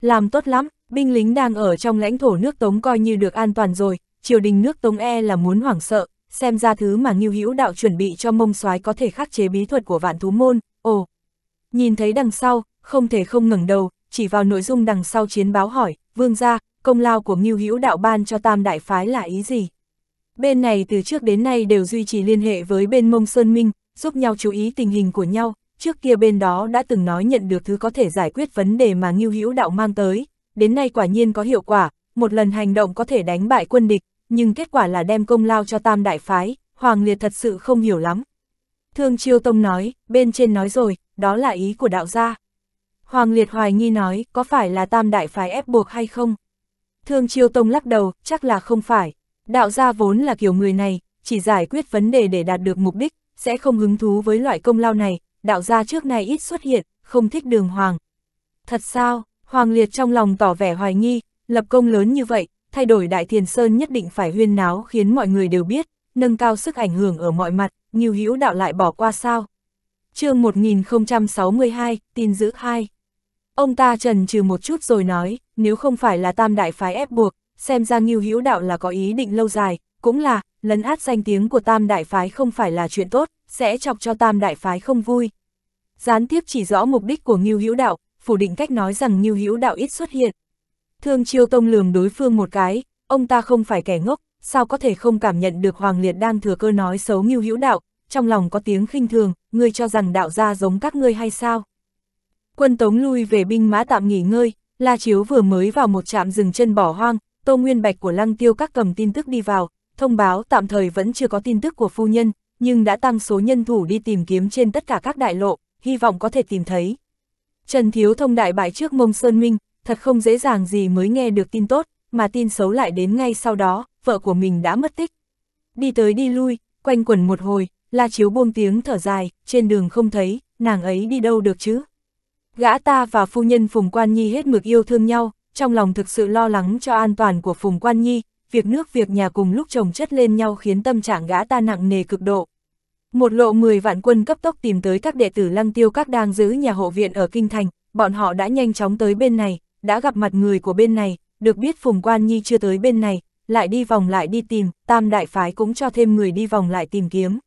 Làm tốt lắm, Binh lính đang ở trong lãnh thổ nước Tống coi như được an toàn rồi, triều đình nước Tống e là muốn hoảng sợ, xem ra thứ mà Ngưu Hữu Đạo chuẩn bị cho mông soái có thể khắc chế bí thuật của vạn thú môn, ồ. Nhìn thấy đằng sau, không thể không ngẩng đầu, chỉ vào nội dung đằng sau chiến báo hỏi, vương gia, công lao của Ngưu Hữu Đạo ban cho tam đại phái là ý gì? Bên này từ trước đến nay đều duy trì liên hệ với bên mông Sơn Minh, giúp nhau chú ý tình hình của nhau, trước kia bên đó đã từng nói nhận được thứ có thể giải quyết vấn đề mà Ngưu Hữu Đạo mang tới, đến nay quả nhiên có hiệu quả, một lần hành động có thể đánh bại quân địch, nhưng kết quả là đem công lao cho tam đại phái, Hoàng Liệt thật sự không hiểu lắm. Thương Chiêu Tông nói, bên trên nói rồi, đó là ý của đạo gia. Hoàng Liệt hoài nghi nói, có phải là tam đại phái ép buộc hay không? Thương Chiêu Tông lắc đầu, chắc là không phải. Đạo gia vốn là kiểu người này, chỉ giải quyết vấn đề để đạt được mục đích, sẽ không hứng thú với loại công lao này, đạo gia trước nay ít xuất hiện, không thích đường hoàng. Thật sao, Hoàng Liệt trong lòng tỏ vẻ hoài nghi, lập công lớn như vậy, thay đổi Đại Thiền Sơn nhất định phải huyên náo khiến mọi người đều biết, nâng cao sức ảnh hưởng ở mọi mặt, như hữu đạo lại bỏ qua sao. chương 1062, tin giữ 2 Ông ta trần trừ một chút rồi nói, nếu không phải là tam đại phái ép buộc, xem ra Ngưu Hữu Đạo là có ý định lâu dài, cũng là, lấn át danh tiếng của tam đại phái không phải là chuyện tốt, sẽ chọc cho tam đại phái không vui. Gián tiếp chỉ rõ mục đích của Ngưu Hữu Đạo, phủ định cách nói rằng Ngưu Hữu Đạo ít xuất hiện. Thương Chiêu Tông lường đối phương một cái, ông ta không phải kẻ ngốc, sao có thể không cảm nhận được Hoàng Liệt đang thừa cơ nói xấu Ngưu Hữu Đạo, trong lòng có tiếng khinh thường, ngươi cho rằng đạo gia giống các ngươi hay sao? Quân Tống lui về binh mã tạm nghỉ ngơi, La Chiếu vừa mới vào một trạm rừng chân bỏ hoang, Tô Nguyên Bạch của Lăng Tiêu các cầm tin tức đi vào, thông báo tạm thời vẫn chưa có tin tức của phu nhân, nhưng đã tăng số nhân thủ đi tìm kiếm trên tất cả các đại lộ, hy vọng có thể tìm thấy. Trần Thiếu Thông đại bại trước mông Sơn Minh, thật không dễ dàng gì mới nghe được tin tốt, mà tin xấu lại đến ngay sau đó, vợ của mình đã mất tích. Đi tới đi lui, quanh quẩn một hồi, La Chiếu buông tiếng thở dài, trên đường không thấy, nàng ấy đi đâu được chứ. Gã ta và phu nhân Phùng Quan Nhi hết mực yêu thương nhau, trong lòng thực sự lo lắng cho an toàn của Phùng Quan Nhi, việc nước việc nhà cùng lúc chồng chất lên nhau khiến tâm trạng gã ta nặng nề cực độ, một lộ 10 vạn quân cấp tốc tìm tới các đệ tử lăng tiêu các đang giữ nhà hộ viện ở Kinh Thành, bọn họ đã nhanh chóng tới bên này, đã gặp mặt người của bên này, được biết Phùng Quan Nhi chưa tới bên này, lại đi vòng lại đi tìm, tam đại phái cũng cho thêm người đi vòng lại tìm kiếm.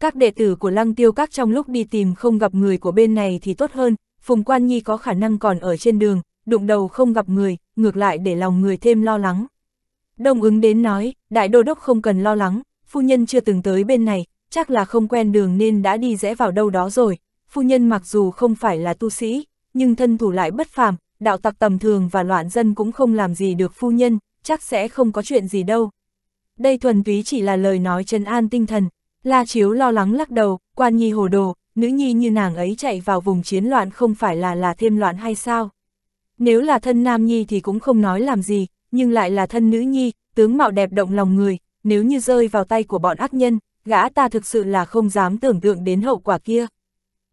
Các đệ tử của lăng tiêu các trong lúc đi tìm không gặp người của bên này thì tốt hơn, Phùng Quan Nhi có khả năng còn ở trên đường, đụng đầu không gặp người, ngược lại để lòng người thêm lo lắng. Đông ứng đến nói, đại đô đốc không cần lo lắng, phu nhân chưa từng tới bên này, chắc là không quen đường nên đã đi rẽ vào đâu đó rồi. Phu nhân mặc dù không phải là tu sĩ, nhưng thân thủ lại bất phàm, đạo tặc tầm thường và loạn dân cũng không làm gì được phu nhân, chắc sẽ không có chuyện gì đâu. Đây thuần túy chỉ là lời nói trấn an tinh thần. La Chiếu lo lắng lắc đầu, quan nhi hồ đồ, nữ nhi như nàng ấy chạy vào vùng chiến loạn không phải là là thêm loạn hay sao? Nếu là thân nam nhi thì cũng không nói làm gì, nhưng lại là thân nữ nhi, tướng mạo đẹp động lòng người, nếu như rơi vào tay của bọn ác nhân, gã ta thực sự là không dám tưởng tượng đến hậu quả kia.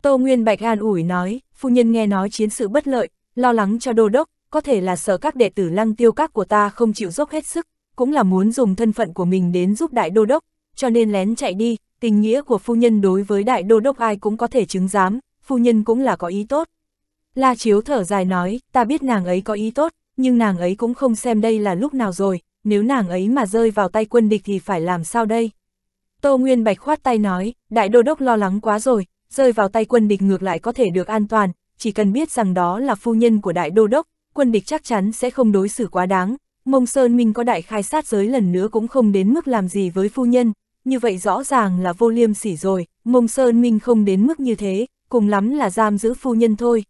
Tô Nguyên Bạch an ủi nói, phu nhân nghe nói chiến sự bất lợi, lo lắng cho đô đốc, có thể là sợ các đệ tử lăng tiêu các của ta không chịu dốc hết sức, cũng là muốn dùng thân phận của mình đến giúp đại đô đốc, cho nên lén chạy đi, tình nghĩa của phu nhân đối với đại đô đốc ai cũng có thể chứng giám, phu nhân cũng là có ý tốt. La Chiếu thở dài nói, ta biết nàng ấy có ý tốt, nhưng nàng ấy cũng không xem đây là lúc nào rồi, nếu nàng ấy mà rơi vào tay quân địch thì phải làm sao đây? Tô Nguyên Bạch khoát tay nói, đại đô đốc lo lắng quá rồi, rơi vào tay quân địch ngược lại có thể được an toàn, chỉ cần biết rằng đó là phu nhân của đại đô đốc, quân địch chắc chắn sẽ không đối xử quá đáng. Mông Sơn Minh có đại khai sát giới lần nữa cũng không đến mức làm gì với phu nhân, như vậy rõ ràng là vô liêm sỉ rồi, Mông Sơn Minh không đến mức như thế, cùng lắm là giam giữ phu nhân thôi.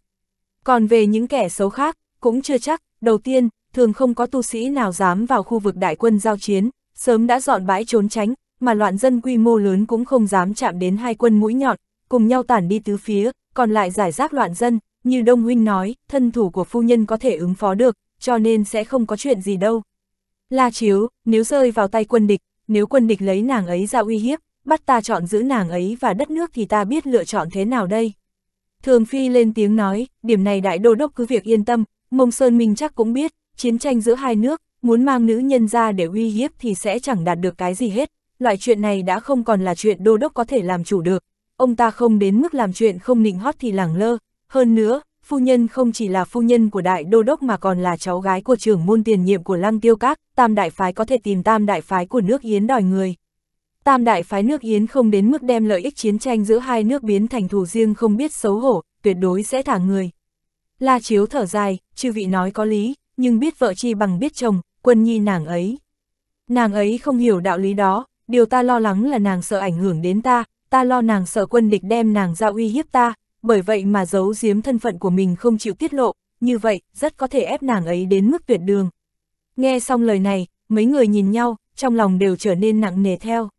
Còn về những kẻ xấu khác, cũng chưa chắc, đầu tiên, thường không có tu sĩ nào dám vào khu vực đại quân giao chiến, sớm đã dọn bãi trốn tránh, mà loạn dân quy mô lớn cũng không dám chạm đến hai quân mũi nhọn, cùng nhau tản đi tứ phía, còn lại giải rác loạn dân, như Đông Huynh nói, thân thủ của phu nhân có thể ứng phó được, cho nên sẽ không có chuyện gì đâu. La Chiếu, nếu rơi vào tay quân địch, nếu quân địch lấy nàng ấy ra uy hiếp, bắt ta chọn giữ nàng ấy và đất nước thì ta biết lựa chọn thế nào đây. Thường Phi lên tiếng nói, điểm này đại đô đốc cứ việc yên tâm, Mông Sơn Minh chắc cũng biết, chiến tranh giữa hai nước, muốn mang nữ nhân ra để uy hiếp thì sẽ chẳng đạt được cái gì hết, loại chuyện này đã không còn là chuyện đô đốc có thể làm chủ được, ông ta không đến mức làm chuyện không nịnh hót thì lẳng lơ, hơn nữa, phu nhân không chỉ là phu nhân của đại đô đốc mà còn là cháu gái của trưởng môn tiền nhiệm của lăng tiêu các, tam đại phái có thể tìm tam đại phái của nước Yến đòi người. Tam đại phái nước Yến không đến mức đem lợi ích chiến tranh giữa hai nước biến thành thù riêng không biết xấu hổ, tuyệt đối sẽ thả người. La Chiếu thở dài, chư vị nói có lý, nhưng biết vợ chi bằng biết chồng, quân nhi nàng ấy. Nàng ấy không hiểu đạo lý đó, điều ta lo lắng là nàng sợ ảnh hưởng đến ta, ta lo nàng sợ quân địch đem nàng ra uy hiếp ta, bởi vậy mà giấu giếm thân phận của mình không chịu tiết lộ, như vậy rất có thể ép nàng ấy đến mức tuyệt đường. Nghe xong lời này, mấy người nhìn nhau, trong lòng đều trở nên nặng nề theo.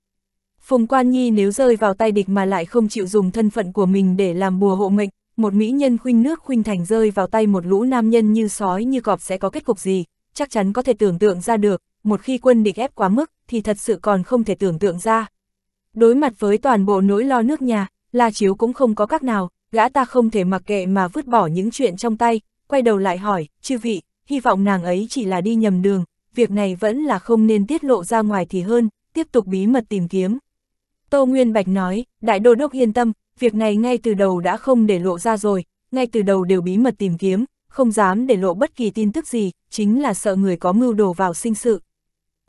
Phùng Quan Nhi nếu rơi vào tay địch mà lại không chịu dùng thân phận của mình để làm bùa hộ mệnh, một mỹ nhân khuynh nước khuynh thành rơi vào tay một lũ nam nhân như sói như cọp sẽ có kết cục gì, chắc chắn có thể tưởng tượng ra được, một khi quân địch ép quá mức, thì thật sự còn không thể tưởng tượng ra. Đối mặt với toàn bộ nỗi lo nước nhà, La Chiếu cũng không có cách nào, gã ta không thể mặc kệ mà vứt bỏ những chuyện trong tay, quay đầu lại hỏi, chư vị, hy vọng nàng ấy chỉ là đi nhầm đường, việc này vẫn là không nên tiết lộ ra ngoài thì hơn, tiếp tục bí mật tìm kiếm. Tô Nguyên Bạch nói, đại đô đốc yên tâm, việc này ngay từ đầu đã không để lộ ra rồi, ngay từ đầu đều bí mật tìm kiếm, không dám để lộ bất kỳ tin tức gì, chính là sợ người có mưu đồ vào sinh sự.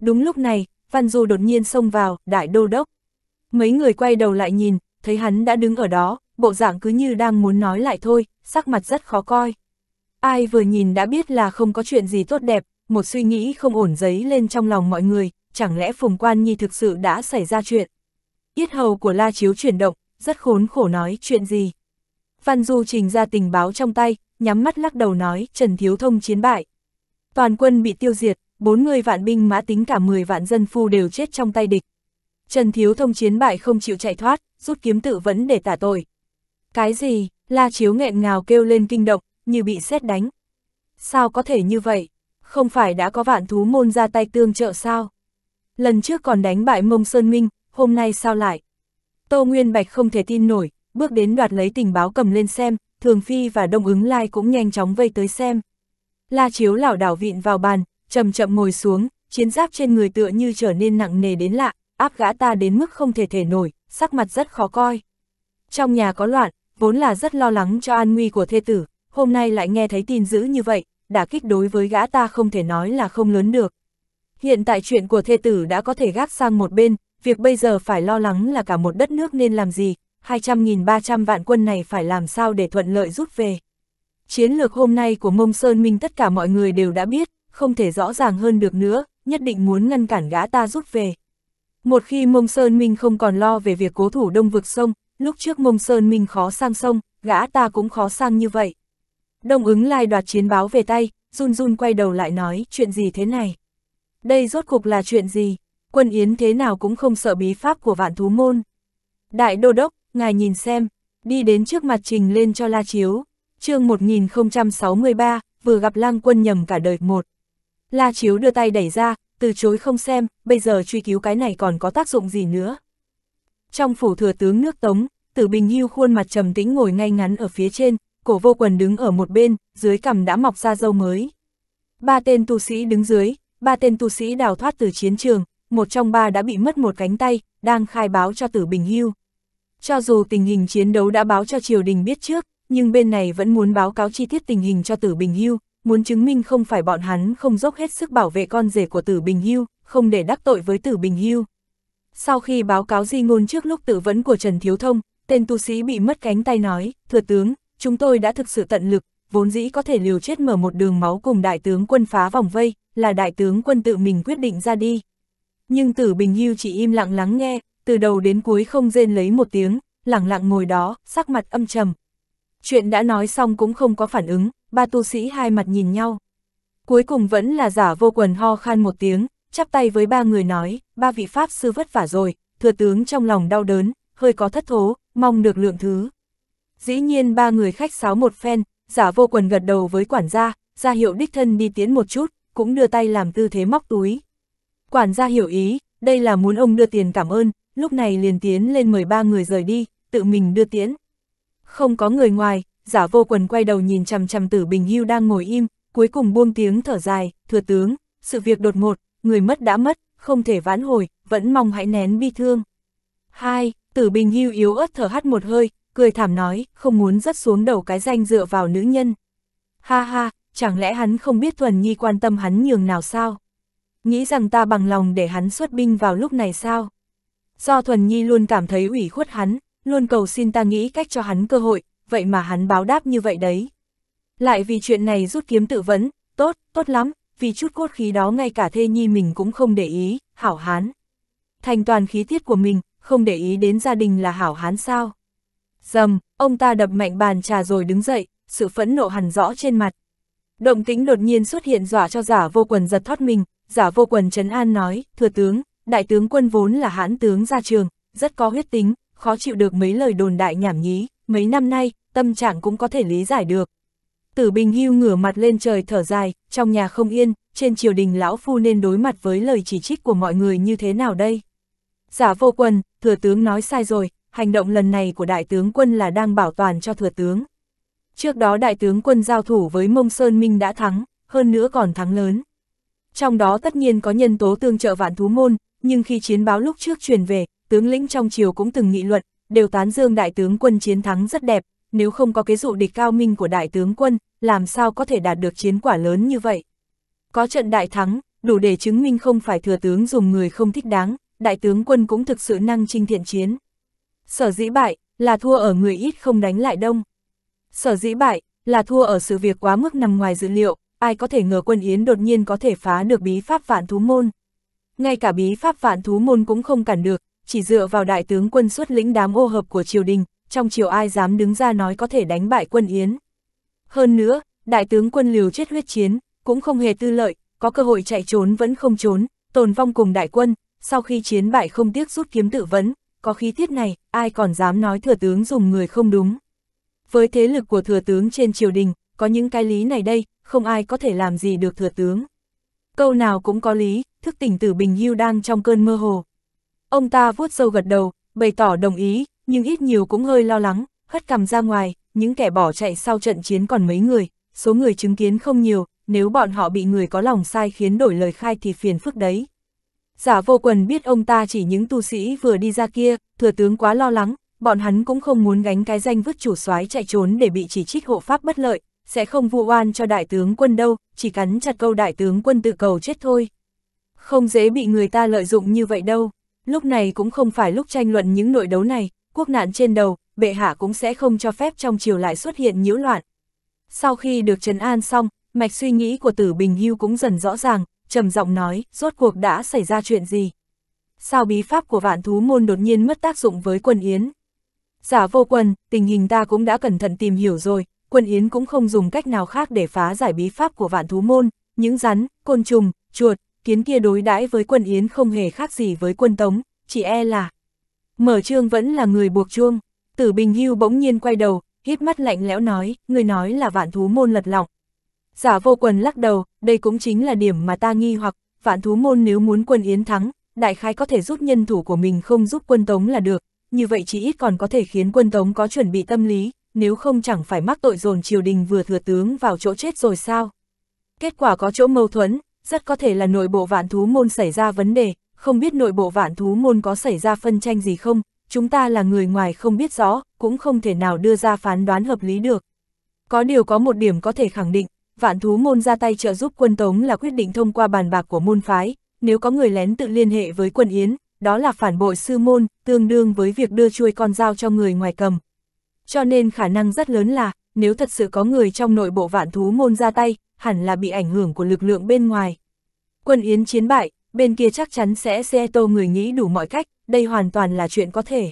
Đúng lúc này, Văn Du đột nhiên xông vào, đại đô đốc. Mấy người quay đầu lại nhìn, thấy hắn đã đứng ở đó, bộ dạng cứ như đang muốn nói lại thôi, sắc mặt rất khó coi. Ai vừa nhìn đã biết là không có chuyện gì tốt đẹp, một suy nghĩ không ổn giấy lên trong lòng mọi người, chẳng lẽ Phùng Quan Nhi thực sự đã xảy ra chuyện. Yết hầu của La Chiếu chuyển động, rất khốn khổ nói chuyện gì. Văn Du trình ra tình báo trong tay, nhắm mắt lắc đầu nói Trần Thiếu Thông chiến bại. Toàn quân bị tiêu diệt, bốn người vạn binh mã tính cả 10 vạn dân phu đều chết trong tay địch. Trần Thiếu Thông chiến bại không chịu chạy thoát, rút kiếm tự vẫn để tả tội. Cái gì, La Chiếu nghẹn ngào kêu lên kinh động, như bị xét đánh. Sao có thể như vậy? Không phải đã có vạn thú môn ra tay tương trợ sao? Lần trước còn đánh bại mông Sơn Minh, hôm nay sao lại? Tô Nguyên Bạch không thể tin nổi, bước đến đoạt lấy tình báo cầm lên xem, Thường Phi và Đông ứng Lai cũng nhanh chóng vây tới xem. La Chiếu lảo đảo vịn vào bàn, chậm chậm ngồi xuống, chiến giáp trên người tựa như trở nên nặng nề đến lạ, áp gã ta đến mức không thể thể nổi, sắc mặt rất khó coi. Trong nhà có loạn, vốn là rất lo lắng cho an nguy của thê tử, hôm nay lại nghe thấy tin dữ như vậy, đả kích đối với gã ta không thể nói là không lớn được. Hiện tại chuyện của thê tử đã có thể gác sang một bên, việc bây giờ phải lo lắng là cả một đất nước nên làm gì, 200.300 vạn quân này phải làm sao để thuận lợi rút về. Chiến lược hôm nay của Mông Sơn Minh tất cả mọi người đều đã biết, không thể rõ ràng hơn được nữa, nhất định muốn ngăn cản gã ta rút về. Một khi Mông Sơn Minh không còn lo về việc cố thủ đông vực sông, lúc trước Mông Sơn Minh khó sang sông, gã ta cũng khó sang như vậy. Đông ứng lai đoạt chiến báo về tay, run run quay đầu lại nói chuyện gì thế này. Đây rốt cục là chuyện gì, quân Yến thế nào cũng không sợ bí pháp của vạn thú môn. Đại đô đốc, ngài nhìn xem, đi đến trước mặt trình lên cho la chiếu, chương 1063, vừa gặp lang quân nhầm cả đời một. La Chiếu đưa tay đẩy ra, từ chối không xem, bây giờ truy cứu cái này còn có tác dụng gì nữa. Trong phủ thừa tướng nước Tống, Tử Bình Hưu khuôn mặt trầm tĩnh ngồi ngay ngắn ở phía trên, cổ vô quần đứng ở một bên, dưới cằm đã mọc ra dâu mới. Ba tên tu sĩ đứng dưới, ba tên tu sĩ đào thoát từ chiến trường, một trong ba đã bị mất một cánh tay, đang khai báo cho Tử Bình Hưu. Cho dù tình hình chiến đấu đã báo cho triều đình biết trước, nhưng bên này vẫn muốn báo cáo chi tiết tình hình cho Tử Bình Hưu, muốn chứng minh không phải bọn hắn không dốc hết sức bảo vệ con rể của Tử Bình Hưu, không để đắc tội với Tử Bình Hưu. Sau khi báo cáo di ngôn trước lúc tự vấn của Trần Thiếu Thông, tên tu sĩ bị mất cánh tay nói, Thừa tướng, chúng tôi đã thực sự tận lực, vốn dĩ có thể liều chết mở một đường máu cùng đại tướng quân phá vòng vây, là đại tướng quân tự mình quyết định ra đi. Nhưng Tử Bình Hưu chỉ im lặng lắng nghe, từ đầu đến cuối không rên lấy một tiếng, lặng lặng ngồi đó, sắc mặt âm trầm. Chuyện đã nói xong cũng không có phản ứng, ba tu sĩ hai mặt nhìn nhau. Cuối cùng vẫn là giả vô quần ho khan một tiếng, chắp tay với ba người nói, ba vị Pháp sư vất vả rồi, thừa tướng trong lòng đau đớn, hơi có thất thố, mong được lượng thứ. Dĩ nhiên ba người khách sáo một phen, giả vô quần gật đầu với quản gia, ra hiệu đích thân đi tiến một chút, cũng đưa tay làm tư thế móc túi. Quản gia hiểu ý, đây là muốn ông đưa tiền cảm ơn, lúc này liền tiến lên mời ba người rời đi, tự mình đưa tiến Không có người ngoài, giả vô quần quay đầu nhìn chằm chằm tử bình hưu đang ngồi im, cuối cùng buông tiếng thở dài, thừa tướng, sự việc đột ngột, người mất đã mất, không thể vãn hồi, vẫn mong hãy nén bi thương. Hai, tử bình hưu yếu ớt thở hắt một hơi, cười thảm nói, không muốn rớt xuống đầu cái danh dựa vào nữ nhân. Ha ha, chẳng lẽ hắn không biết Thuần Nhi quan tâm hắn nhường nào sao? Nghĩ rằng ta bằng lòng để hắn xuất binh vào lúc này sao? Do Thuần Nhi luôn cảm thấy ủy khuất hắn, luôn cầu xin ta nghĩ cách cho hắn cơ hội, vậy mà hắn báo đáp như vậy đấy. Lại vì chuyện này rút kiếm tự vấn, tốt, tốt lắm, vì chút cốt khí đó ngay cả thê nhi mình cũng không để ý, hảo hán. Thành toàn khí tiết của mình, không để ý đến gia đình là hảo hán sao. Dầm, ông ta đập mạnh bàn trà rồi đứng dậy, sự phẫn nộ hẳn rõ trên mặt. Động tính đột nhiên xuất hiện dọa cho giả vô quần giật thoát mình, giả vô quần trấn an nói, thừa tướng, đại tướng quân vốn là hãn tướng ra trường, rất có huyết tính, khó chịu được mấy lời đồn đại nhảm nhí, mấy năm nay, tâm trạng cũng có thể lý giải được. Tử Bình Hưu ngửa mặt lên trời thở dài, trong nhà không yên, trên triều đình lão phu nên đối mặt với lời chỉ trích của mọi người như thế nào đây? Giả vô quân, thừa tướng nói sai rồi, hành động lần này của đại tướng quân là đang bảo toàn cho thừa tướng. Trước đó đại tướng quân giao thủ với Mông Sơn Minh đã thắng, hơn nữa còn thắng lớn. Trong đó tất nhiên có nhân tố tương trợ vạn thú môn, nhưng khi chiến báo lúc trước truyền về, tướng lĩnh trong triều cũng từng nghị luận, đều tán dương đại tướng quân chiến thắng rất đẹp, nếu không có cái dụ địch cao minh của đại tướng quân, làm sao có thể đạt được chiến quả lớn như vậy. Có trận đại thắng, đủ để chứng minh không phải thừa tướng dùng người không thích đáng, đại tướng quân cũng thực sự năng trinh thiện chiến. Sở dĩ bại, là thua ở người ít không đánh lại đông. Sở dĩ bại, là thua ở sự việc quá mức nằm ngoài dữ liệu, ai có thể ngờ quân Yến đột nhiên có thể phá được bí pháp vạn thú môn. Ngay cả bí pháp vạn thú môn cũng không cản được, chỉ dựa vào đại tướng quân xuất lĩnh đám ô hợp của triều đình, trong triều ai dám đứng ra nói có thể đánh bại quân Yến. Hơn nữa, đại tướng quân liều chết huyết chiến, cũng không hề tư lợi, có cơ hội chạy trốn vẫn không trốn, tồn vong cùng đại quân, sau khi chiến bại không tiếc rút kiếm tự vấn, có khí tiết này, ai còn dám nói thừa tướng dùng người không đúng. Với thế lực của thừa tướng trên triều đình, có những cái lý này đây, không ai có thể làm gì được thừa tướng. Câu nào cũng có lý, thức tỉnh tử bình hưu đang trong cơn mơ hồ. Ông ta vuốt sâu gật đầu, bày tỏ đồng ý, nhưng ít nhiều cũng hơi lo lắng, hất cằm ra ngoài, những kẻ bỏ chạy sau trận chiến còn mấy người, số người chứng kiến không nhiều, nếu bọn họ bị người có lòng sai khiến đổi lời khai thì phiền phức đấy. Giả vô quần biết ông ta chỉ những tu sĩ vừa đi ra kia, thừa tướng quá lo lắng, bọn hắn cũng không muốn gánh cái danh vứt chủ soái chạy trốn để bị chỉ trích hộ pháp bất lợi, sẽ không vu oan cho đại tướng quân đâu, chỉ cắn chặt câu đại tướng quân tự cầu chết thôi. Không dễ bị người ta lợi dụng như vậy đâu lúc này cũng không phải lúc tranh luận những nội đấu này, quốc nạn trên đầu, bệ hạ cũng sẽ không cho phép trong triều lại xuất hiện nhiễu loạn. Sau khi được trấn an xong, mạch suy nghĩ của tử Bình Hưu cũng dần rõ ràng, trầm giọng nói, rốt cuộc đã xảy ra chuyện gì. Sao bí pháp của vạn thú môn đột nhiên mất tác dụng với quân Yến? Giả vô quân, tình hình ta cũng đã cẩn thận tìm hiểu rồi, quân Yến cũng không dùng cách nào khác để phá giải bí pháp của vạn thú môn, những rắn, côn trùng, chuột, kiến kia đối đãi với quân Yến không hề khác gì với quân Tống, chỉ e là Mở trương vẫn là người buộc chuông, tử Bình Hưu bỗng nhiên quay đầu, hít mắt lạnh lẽo nói, người nói là vạn thú môn lật lọng. Giả vô quần lắc đầu, đây cũng chính là điểm mà ta nghi hoặc, vạn thú môn nếu muốn quân Yến thắng, đại khai có thể giúp nhân thủ của mình không giúp quân Tống là được, như vậy chỉ ít còn có thể khiến quân Tống có chuẩn bị tâm lý, nếu không chẳng phải mắc tội dồn triều đình vừa thừa tướng vào chỗ chết rồi sao. Kết quả có chỗ mâu thuẫn, rất có thể là nội bộ vạn thú môn xảy ra vấn đề, không biết nội bộ vạn thú môn có xảy ra phân tranh gì không, chúng ta là người ngoài không biết rõ, cũng không thể nào đưa ra phán đoán hợp lý được. Có điều có một điểm có thể khẳng định, vạn thú môn ra tay trợ giúp quân Tống là quyết định thông qua bàn bạc của môn phái, nếu có người lén tự liên hệ với quân Yến, đó là phản bội sư môn, tương đương với việc đưa chuôi con dao cho người ngoài cầm. Cho nên khả năng rất lớn là, nếu thật sự có người trong nội bộ vạn thú môn ra tay, hẳn là bị ảnh hưởng của lực lượng bên ngoài. Quân Yến chiến bại, bên kia chắc chắn sẽ xe tô người nghĩ đủ mọi cách, đây hoàn toàn là chuyện có thể.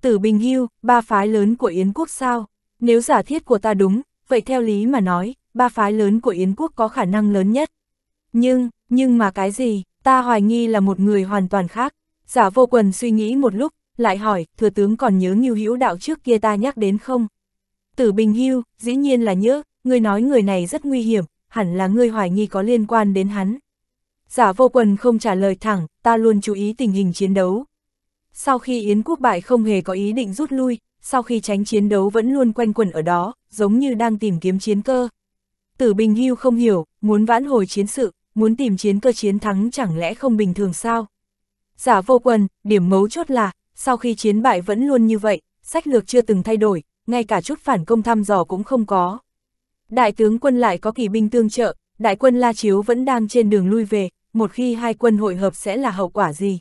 Tử Bình Hưu, ba phái lớn của Yến quốc sao? Nếu giả thiết của ta đúng, vậy theo lý mà nói, ba phái lớn của Yến quốc có khả năng lớn nhất. Nhưng, nhưng mà cái gì, ta hoài nghi là một người hoàn toàn khác. Giả vô quần suy nghĩ một lúc, lại hỏi, thừa tướng còn nhớ nghiêu hữu đạo trước kia ta nhắc đến không? Tử Bình Hưu, dĩ nhiên là nhớ, ngươi nói người này rất nguy hiểm, hẳn là ngươi hoài nghi có liên quan đến hắn. Giả vô quần không trả lời thẳng, ta luôn chú ý tình hình chiến đấu. Sau khi Yến Quốc bại không hề có ý định rút lui, sau khi tránh chiến đấu vẫn luôn quanh quẩn ở đó, giống như đang tìm kiếm chiến cơ. Tử Bình Hưu không hiểu, muốn vãn hồi chiến sự, muốn tìm chiến cơ chiến thắng chẳng lẽ không bình thường sao? Giả vô quần, điểm mấu chốt là, sau khi chiến bại vẫn luôn như vậy, sách lược chưa từng thay đổi, ngay cả chút phản công thăm dò cũng không có. Đại tướng quân lại có kỵ binh tương trợ, đại quân La Chiếu vẫn đang trên đường lui về, một khi hai quân hội hợp sẽ là hậu quả gì?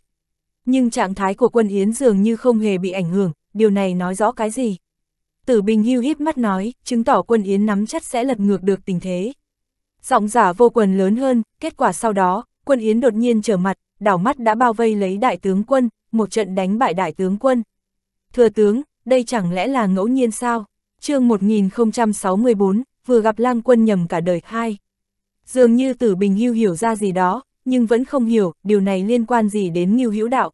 Nhưng trạng thái của quân Yến dường như không hề bị ảnh hưởng, điều này nói rõ cái gì? Tử Bình hưu híp mắt nói, chứng tỏ quân Yến nắm chắc sẽ lật ngược được tình thế. Giọng giả vô quần lớn hơn, kết quả sau đó, quân Yến đột nhiên trở mặt, đảo mắt đã bao vây lấy đại tướng quân, một trận đánh bại đại tướng quân. Thừa tướng, đây chẳng lẽ là ngẫu nhiên sao? chương 1064, vừa gặp lang quân nhầm cả đời hai. Dường như tử bình hưu hiểu ra gì đó, nhưng vẫn không hiểu điều này liên quan gì đến nghiêu hữu đạo.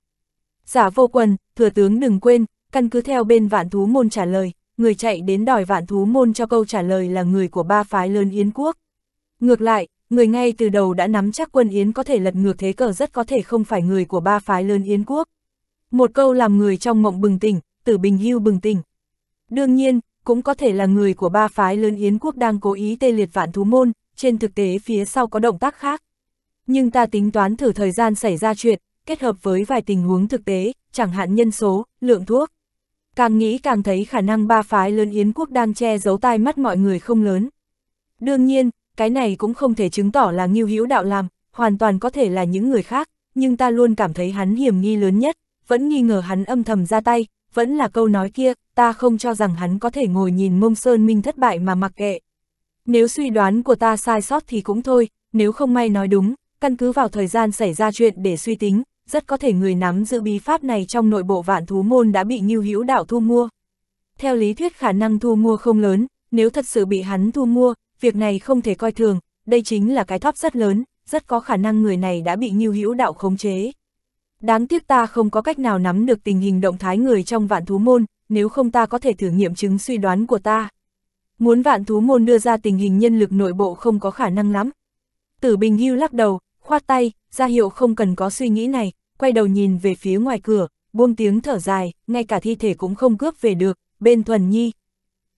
Giả vô quần, thừa tướng đừng quên, căn cứ theo bên vạn thú môn trả lời, người chạy đến đòi vạn thú môn cho câu trả lời là người của ba phái lớn Yến quốc. Ngược lại, người ngay từ đầu đã nắm chắc quân Yến có thể lật ngược thế cờ rất có thể không phải người của ba phái lớn Yến quốc. Một câu làm người trong mộng bừng tỉnh, tử bình hưu bừng tỉnh. Đương nhiên, cũng có thể là người của ba phái lớn Yến quốc đang cố ý tê liệt vạn thú môn, trên thực tế phía sau có động tác khác. Nhưng ta tính toán thử thời gian xảy ra chuyện, kết hợp với vài tình huống thực tế, chẳng hạn nhân số, lượng thuốc. Càng nghĩ càng thấy khả năng ba phái lớn Yến quốc đang che giấu tai mắt mọi người không lớn. Đương nhiên, cái này cũng không thể chứng tỏ là nghiêu hữu đạo làm, hoàn toàn có thể là những người khác, nhưng ta luôn cảm thấy hắn hiểm nghi lớn nhất, vẫn nghi ngờ hắn âm thầm ra tay, vẫn là câu nói kia, ta không cho rằng hắn có thể ngồi nhìn mông sơn minh thất bại mà mặc kệ. Nếu suy đoán của ta sai sót thì cũng thôi, nếu không may nói đúng, căn cứ vào thời gian xảy ra chuyện để suy tính, rất có thể người nắm giữ bí pháp này trong nội bộ vạn thú môn đã bị Ngưu Hữu Đạo thu mua. Theo lý thuyết khả năng thu mua không lớn, nếu thật sự bị hắn thu mua, việc này không thể coi thường, đây chính là cái thóp rất lớn, rất có khả năng người này đã bị Ngưu Hữu Đạo khống chế. Đáng tiếc ta không có cách nào nắm được tình hình động thái người trong vạn thú môn, nếu không ta có thể thử nghiệm chứng suy đoán của ta. Muốn vạn thú môn đưa ra tình hình nhân lực nội bộ không có khả năng lắm. Tử Bình Hưu lắc đầu, khoát tay, ra hiệu không cần có suy nghĩ này, quay đầu nhìn về phía ngoài cửa, buông tiếng thở dài, ngay cả thi thể cũng không cướp về được, bên Thuần Nhi.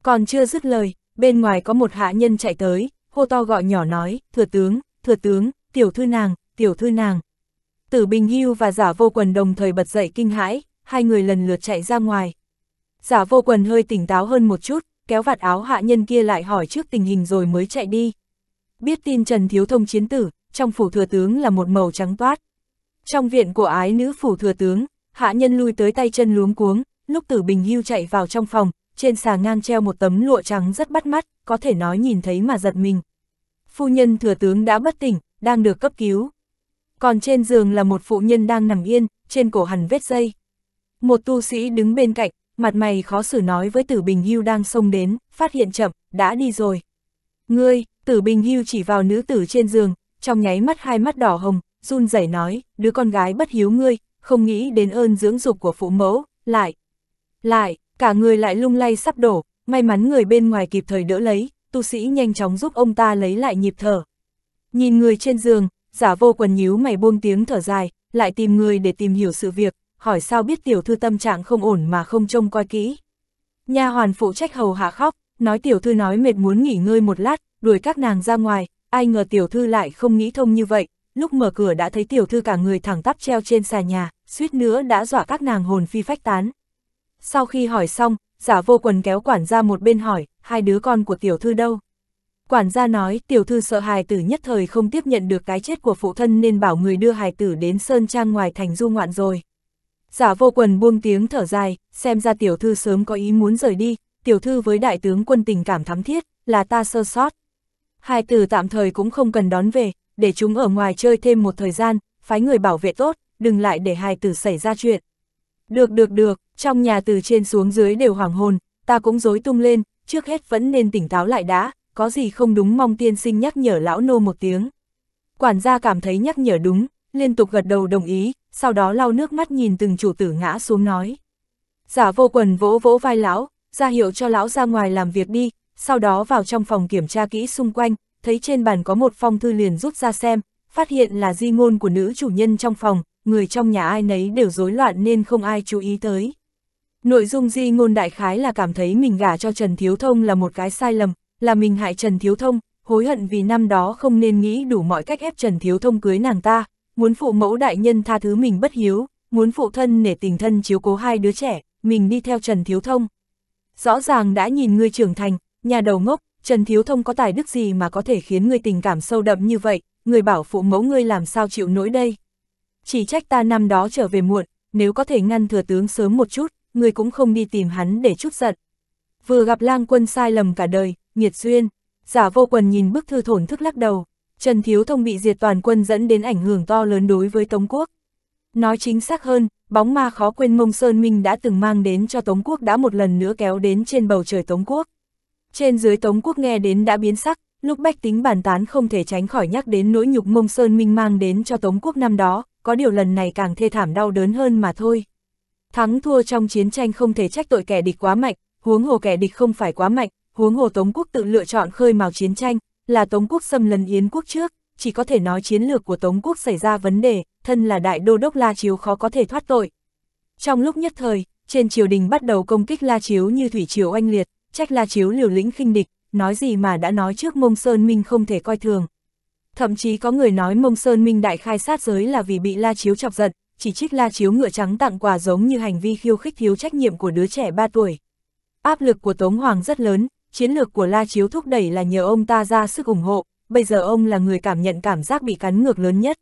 Còn chưa dứt lời, bên ngoài có một hạ nhân chạy tới, hô to gọi nhỏ nói, thừa tướng, thừa tướng, tiểu thư nàng, tiểu thư nàng. Tử Bình Hưu và giả vô quần đồng thời bật dậy kinh hãi, hai người lần lượt chạy ra ngoài, Giả vô quần hơi tỉnh táo hơn một chút, kéo vạt áo hạ nhân kia lại hỏi trước tình hình rồi mới chạy đi. Biết tin Trần Thiếu Thông chiến tử, trong phủ thừa tướng là một màu trắng toát. Trong viện của ái nữ phủ thừa tướng, hạ nhân lui tới tay chân luống cuống, lúc tử bình hưu chạy vào trong phòng, trên xà ngang treo một tấm lụa trắng rất bắt mắt, có thể nói nhìn thấy mà giật mình. Phu nhân thừa tướng đã bất tỉnh, đang được cấp cứu. Còn trên giường là một phụ nhân đang nằm yên, trên cổ hằn vết dây. Một tu sĩ đứng bên cạnh, mặt mày khó xử nói với Tử Bình Hưu đang xông đến, phát hiện chậm, đã đi rồi. Ngươi, Tử Bình Hưu chỉ vào nữ tử trên giường, trong nháy mắt hai mắt đỏ hồng, run rẩy nói, đứa con gái bất hiếu ngươi, không nghĩ đến ơn dưỡng dục của phụ mẫu, lại, lại, cả người lại lung lay sắp đổ, may mắn người bên ngoài kịp thời đỡ lấy, tu sĩ nhanh chóng giúp ông ta lấy lại nhịp thở. Nhìn người trên giường, giả vô quần nhíu mày buông tiếng thở dài, lại tìm người để tìm hiểu sự việc, hỏi sao biết tiểu thư tâm trạng không ổn mà không trông coi kỹ. Nha hoàn phụ trách hầu hạ khóc, nói tiểu thư nói mệt muốn nghỉ ngơi một lát, đuổi các nàng ra ngoài, ai ngờ tiểu thư lại không nghĩ thông như vậy, lúc mở cửa đã thấy tiểu thư cả người thẳng tắp treo trên xà nhà, suýt nữa đã dọa các nàng hồn phi phách tán. Sau khi hỏi xong, giả vô quần kéo quản gia một bên hỏi, hai đứa con của tiểu thư đâu? Quản gia nói tiểu thư sợ hài tử nhất thời không tiếp nhận được cái chết của phụ thân nên bảo người đưa hài tử đến Sơn Trang ngoài thành du ngoạn rồi. Giả vô quần buông tiếng thở dài, xem ra tiểu thư sớm có ý muốn rời đi, tiểu thư với đại tướng quân tình cảm thắm thiết, là ta sơ sót. Hai tử tạm thời cũng không cần đón về, để chúng ở ngoài chơi thêm một thời gian, phái người bảo vệ tốt, đừng lại để hai tử xảy ra chuyện. Được được được, trong nhà từ trên xuống dưới đều hoàng hồn, ta cũng dối tung lên, trước hết vẫn nên tỉnh táo lại đã, có gì không đúng mong tiên sinh nhắc nhở lão nô một tiếng. Quản gia cảm thấy nhắc nhở đúng, liên tục gật đầu đồng ý, sau đó lau nước mắt nhìn từng chủ tử ngã xuống nói. Giả vô quần vỗ vỗ vai lão, ra hiệu cho lão ra ngoài làm việc đi, sau đó vào trong phòng kiểm tra kỹ xung quanh, thấy trên bàn có một phong thư liền rút ra xem, phát hiện là di ngôn của nữ chủ nhân trong phòng, người trong nhà ai nấy đều rối loạn nên không ai chú ý tới. Nội dung di ngôn đại khái là cảm thấy mình gả cho Trần Thiếu Thông là một cái sai lầm, là mình hại Trần Thiếu Thông, hối hận vì năm đó không nên nghĩ đủ mọi cách ép Trần Thiếu Thông cưới nàng ta, muốn phụ mẫu đại nhân tha thứ mình bất hiếu, muốn phụ thân nể tình thân chiếu cố hai đứa trẻ, mình đi theo Trần Thiếu Thông. Rõ ràng đã nhìn ngươi trưởng thành, nhà đầu ngốc, Trần Thiếu Thông có tài đức gì mà có thể khiến ngươi tình cảm sâu đậm như vậy, người bảo phụ mẫu ngươi làm sao chịu nổi đây. Chỉ trách ta năm đó trở về muộn, nếu có thể ngăn thừa tướng sớm một chút, ngươi cũng không đi tìm hắn để chút giận. Vừa gặp lang quân sai lầm cả đời, nghiệt duyên, giả vô quần nhìn bức thư thổn thức lắc đầu, Trần Thiếu Thông bị diệt toàn quân dẫn đến ảnh hưởng to lớn đối với Tống Quốc. Nói chính xác hơn, bóng ma khó quên mông Sơn Minh đã từng mang đến cho Tống Quốc đã một lần nữa kéo đến trên bầu trời Tống Quốc. Trên dưới Tống Quốc nghe đến đã biến sắc, lúc bách tính bàn tán không thể tránh khỏi nhắc đến nỗi nhục mông Sơn Minh mang đến cho Tống Quốc năm đó, có điều lần này càng thê thảm đau đớn hơn mà thôi. Thắng thua trong chiến tranh không thể trách tội kẻ địch quá mạnh, huống hồ kẻ địch không phải quá mạnh, huống hồ Tống Quốc tự lựa chọn khơi mào chiến tranh, là Tống quốc xâm lấn Yến quốc trước, chỉ có thể nói chiến lược của Tống quốc xảy ra vấn đề, thân là đại đô đốc La Chiếu khó có thể thoát tội. Trong lúc nhất thời, trên triều đình bắt đầu công kích La Chiếu như thủy triều oanh liệt, trách La Chiếu liều lĩnh khinh địch, nói gì mà đã nói trước Mông Sơn Minh không thể coi thường. Thậm chí có người nói Mông Sơn Minh đại khai sát giới là vì bị La Chiếu chọc giận, chỉ trích La Chiếu ngựa trắng tặng quà giống như hành vi khiêu khích thiếu trách nhiệm của đứa trẻ 3 tuổi. Áp lực của Tống Hoàng rất lớn, chiến lược của La Chiếu thúc đẩy là nhờ ông ta ra sức ủng hộ, bây giờ ông là người cảm nhận cảm giác bị cắn ngược lớn nhất.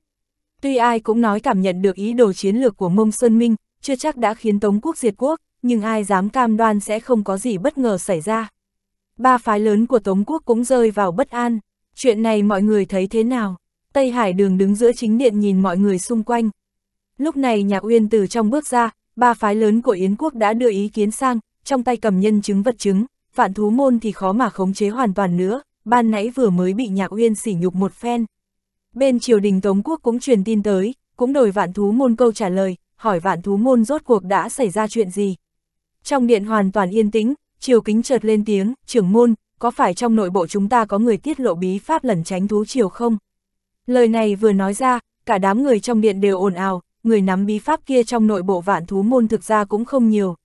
Tuy ai cũng nói cảm nhận được ý đồ chiến lược của Mông Xuân Minh, chưa chắc đã khiến Tống quốc diệt quốc, nhưng ai dám cam đoan sẽ không có gì bất ngờ xảy ra. Ba phái lớn của Tống quốc cũng rơi vào bất an, chuyện này mọi người thấy thế nào? Tây Hải đường đứng giữa chính điện nhìn mọi người xung quanh. Lúc này Nhạc Uyên từ trong bước ra, ba phái lớn của Yến quốc đã đưa ý kiến sang, trong tay cầm nhân chứng vật chứng vạn thú môn thì khó mà khống chế hoàn toàn nữa, ban nãy vừa mới bị nhạc uyên sỉ nhục một phen. Bên triều đình Tống Quốc cũng truyền tin tới, cũng đòi vạn thú môn câu trả lời, hỏi vạn thú môn rốt cuộc đã xảy ra chuyện gì. Trong điện hoàn toàn yên tĩnh, triều kính chợt lên tiếng, trưởng môn, có phải trong nội bộ chúng ta có người tiết lộ bí pháp lẩn tránh thú triều không? Lời này vừa nói ra, cả đám người trong điện đều ồn ào, người nắm bí pháp kia trong nội bộ vạn thú môn thực ra cũng không nhiều,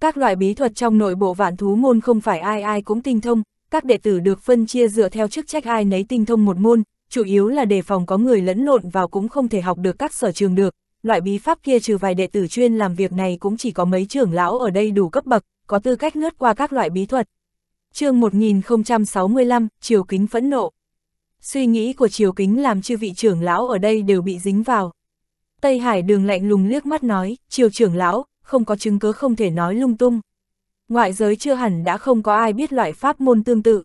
các loại bí thuật trong nội bộ vạn thú môn không phải ai ai cũng tinh thông, các đệ tử được phân chia dựa theo chức trách ai nấy tinh thông một môn, chủ yếu là đề phòng có người lẫn lộn vào cũng không thể học được các sở trường được. Loại bí pháp kia trừ vài đệ tử chuyên làm việc này cũng chỉ có mấy trưởng lão ở đây đủ cấp bậc, có tư cách lướt qua các loại bí thuật. chương 1065, Triều Kính phẫn nộ. Suy nghĩ của Triều Kính làm chư vị trưởng lão ở đây đều bị dính vào. Tây Hải đường lạnh lùng liếc mắt nói, Triều trưởng lão, không có chứng cứ không thể nói lung tung. Ngoại giới chưa hẳn đã không có ai biết loại pháp môn tương tự.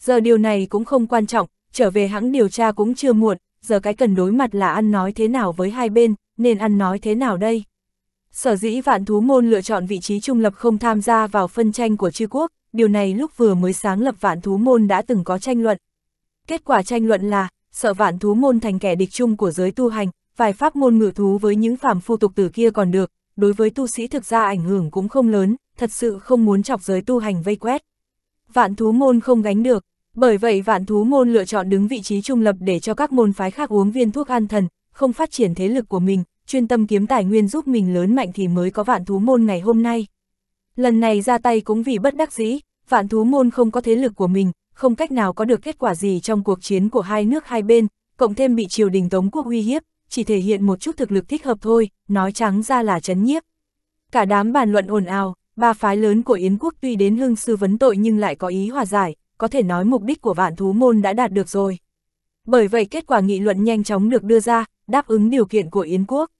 Giờ điều này cũng không quan trọng, trở về hãng điều tra cũng chưa muộn, giờ cái cần đối mặt là ăn nói thế nào với hai bên, nên ăn nói thế nào đây. Sở dĩ vạn thú môn lựa chọn vị trí trung lập không tham gia vào phân tranh của chư quốc, điều này lúc vừa mới sáng lập vạn thú môn đã từng có tranh luận. Kết quả tranh luận là, sợ vạn thú môn thành kẻ địch chung của giới tu hành, vài pháp môn ngự thú với những phàm phu tục tử kia còn được, đối với tu sĩ thực ra ảnh hưởng cũng không lớn, thật sự không muốn chọc giới tu hành vây quét. Vạn thú môn không gánh được, bởi vậy vạn thú môn lựa chọn đứng vị trí trung lập để cho các môn phái khác uống viên thuốc an thần, không phát triển thế lực của mình, chuyên tâm kiếm tài nguyên giúp mình lớn mạnh thì mới có vạn thú môn ngày hôm nay. Lần này ra tay cũng vì bất đắc dĩ, vạn thú môn không có thế lực của mình, không cách nào có được kết quả gì trong cuộc chiến của hai nước hai bên, cộng thêm bị triều đình Tống quốc uy hiếp, chỉ thể hiện một chút thực lực thích hợp thôi, nói trắng ra là chấn nhiếp. Cả đám bàn luận ồn ào, ba phái lớn của Yến quốc tuy đến hưng sư vấn tội nhưng lại có ý hòa giải, có thể nói mục đích của vạn thú môn đã đạt được rồi. Bởi vậy kết quả nghị luận nhanh chóng được đưa ra, đáp ứng điều kiện của Yến quốc.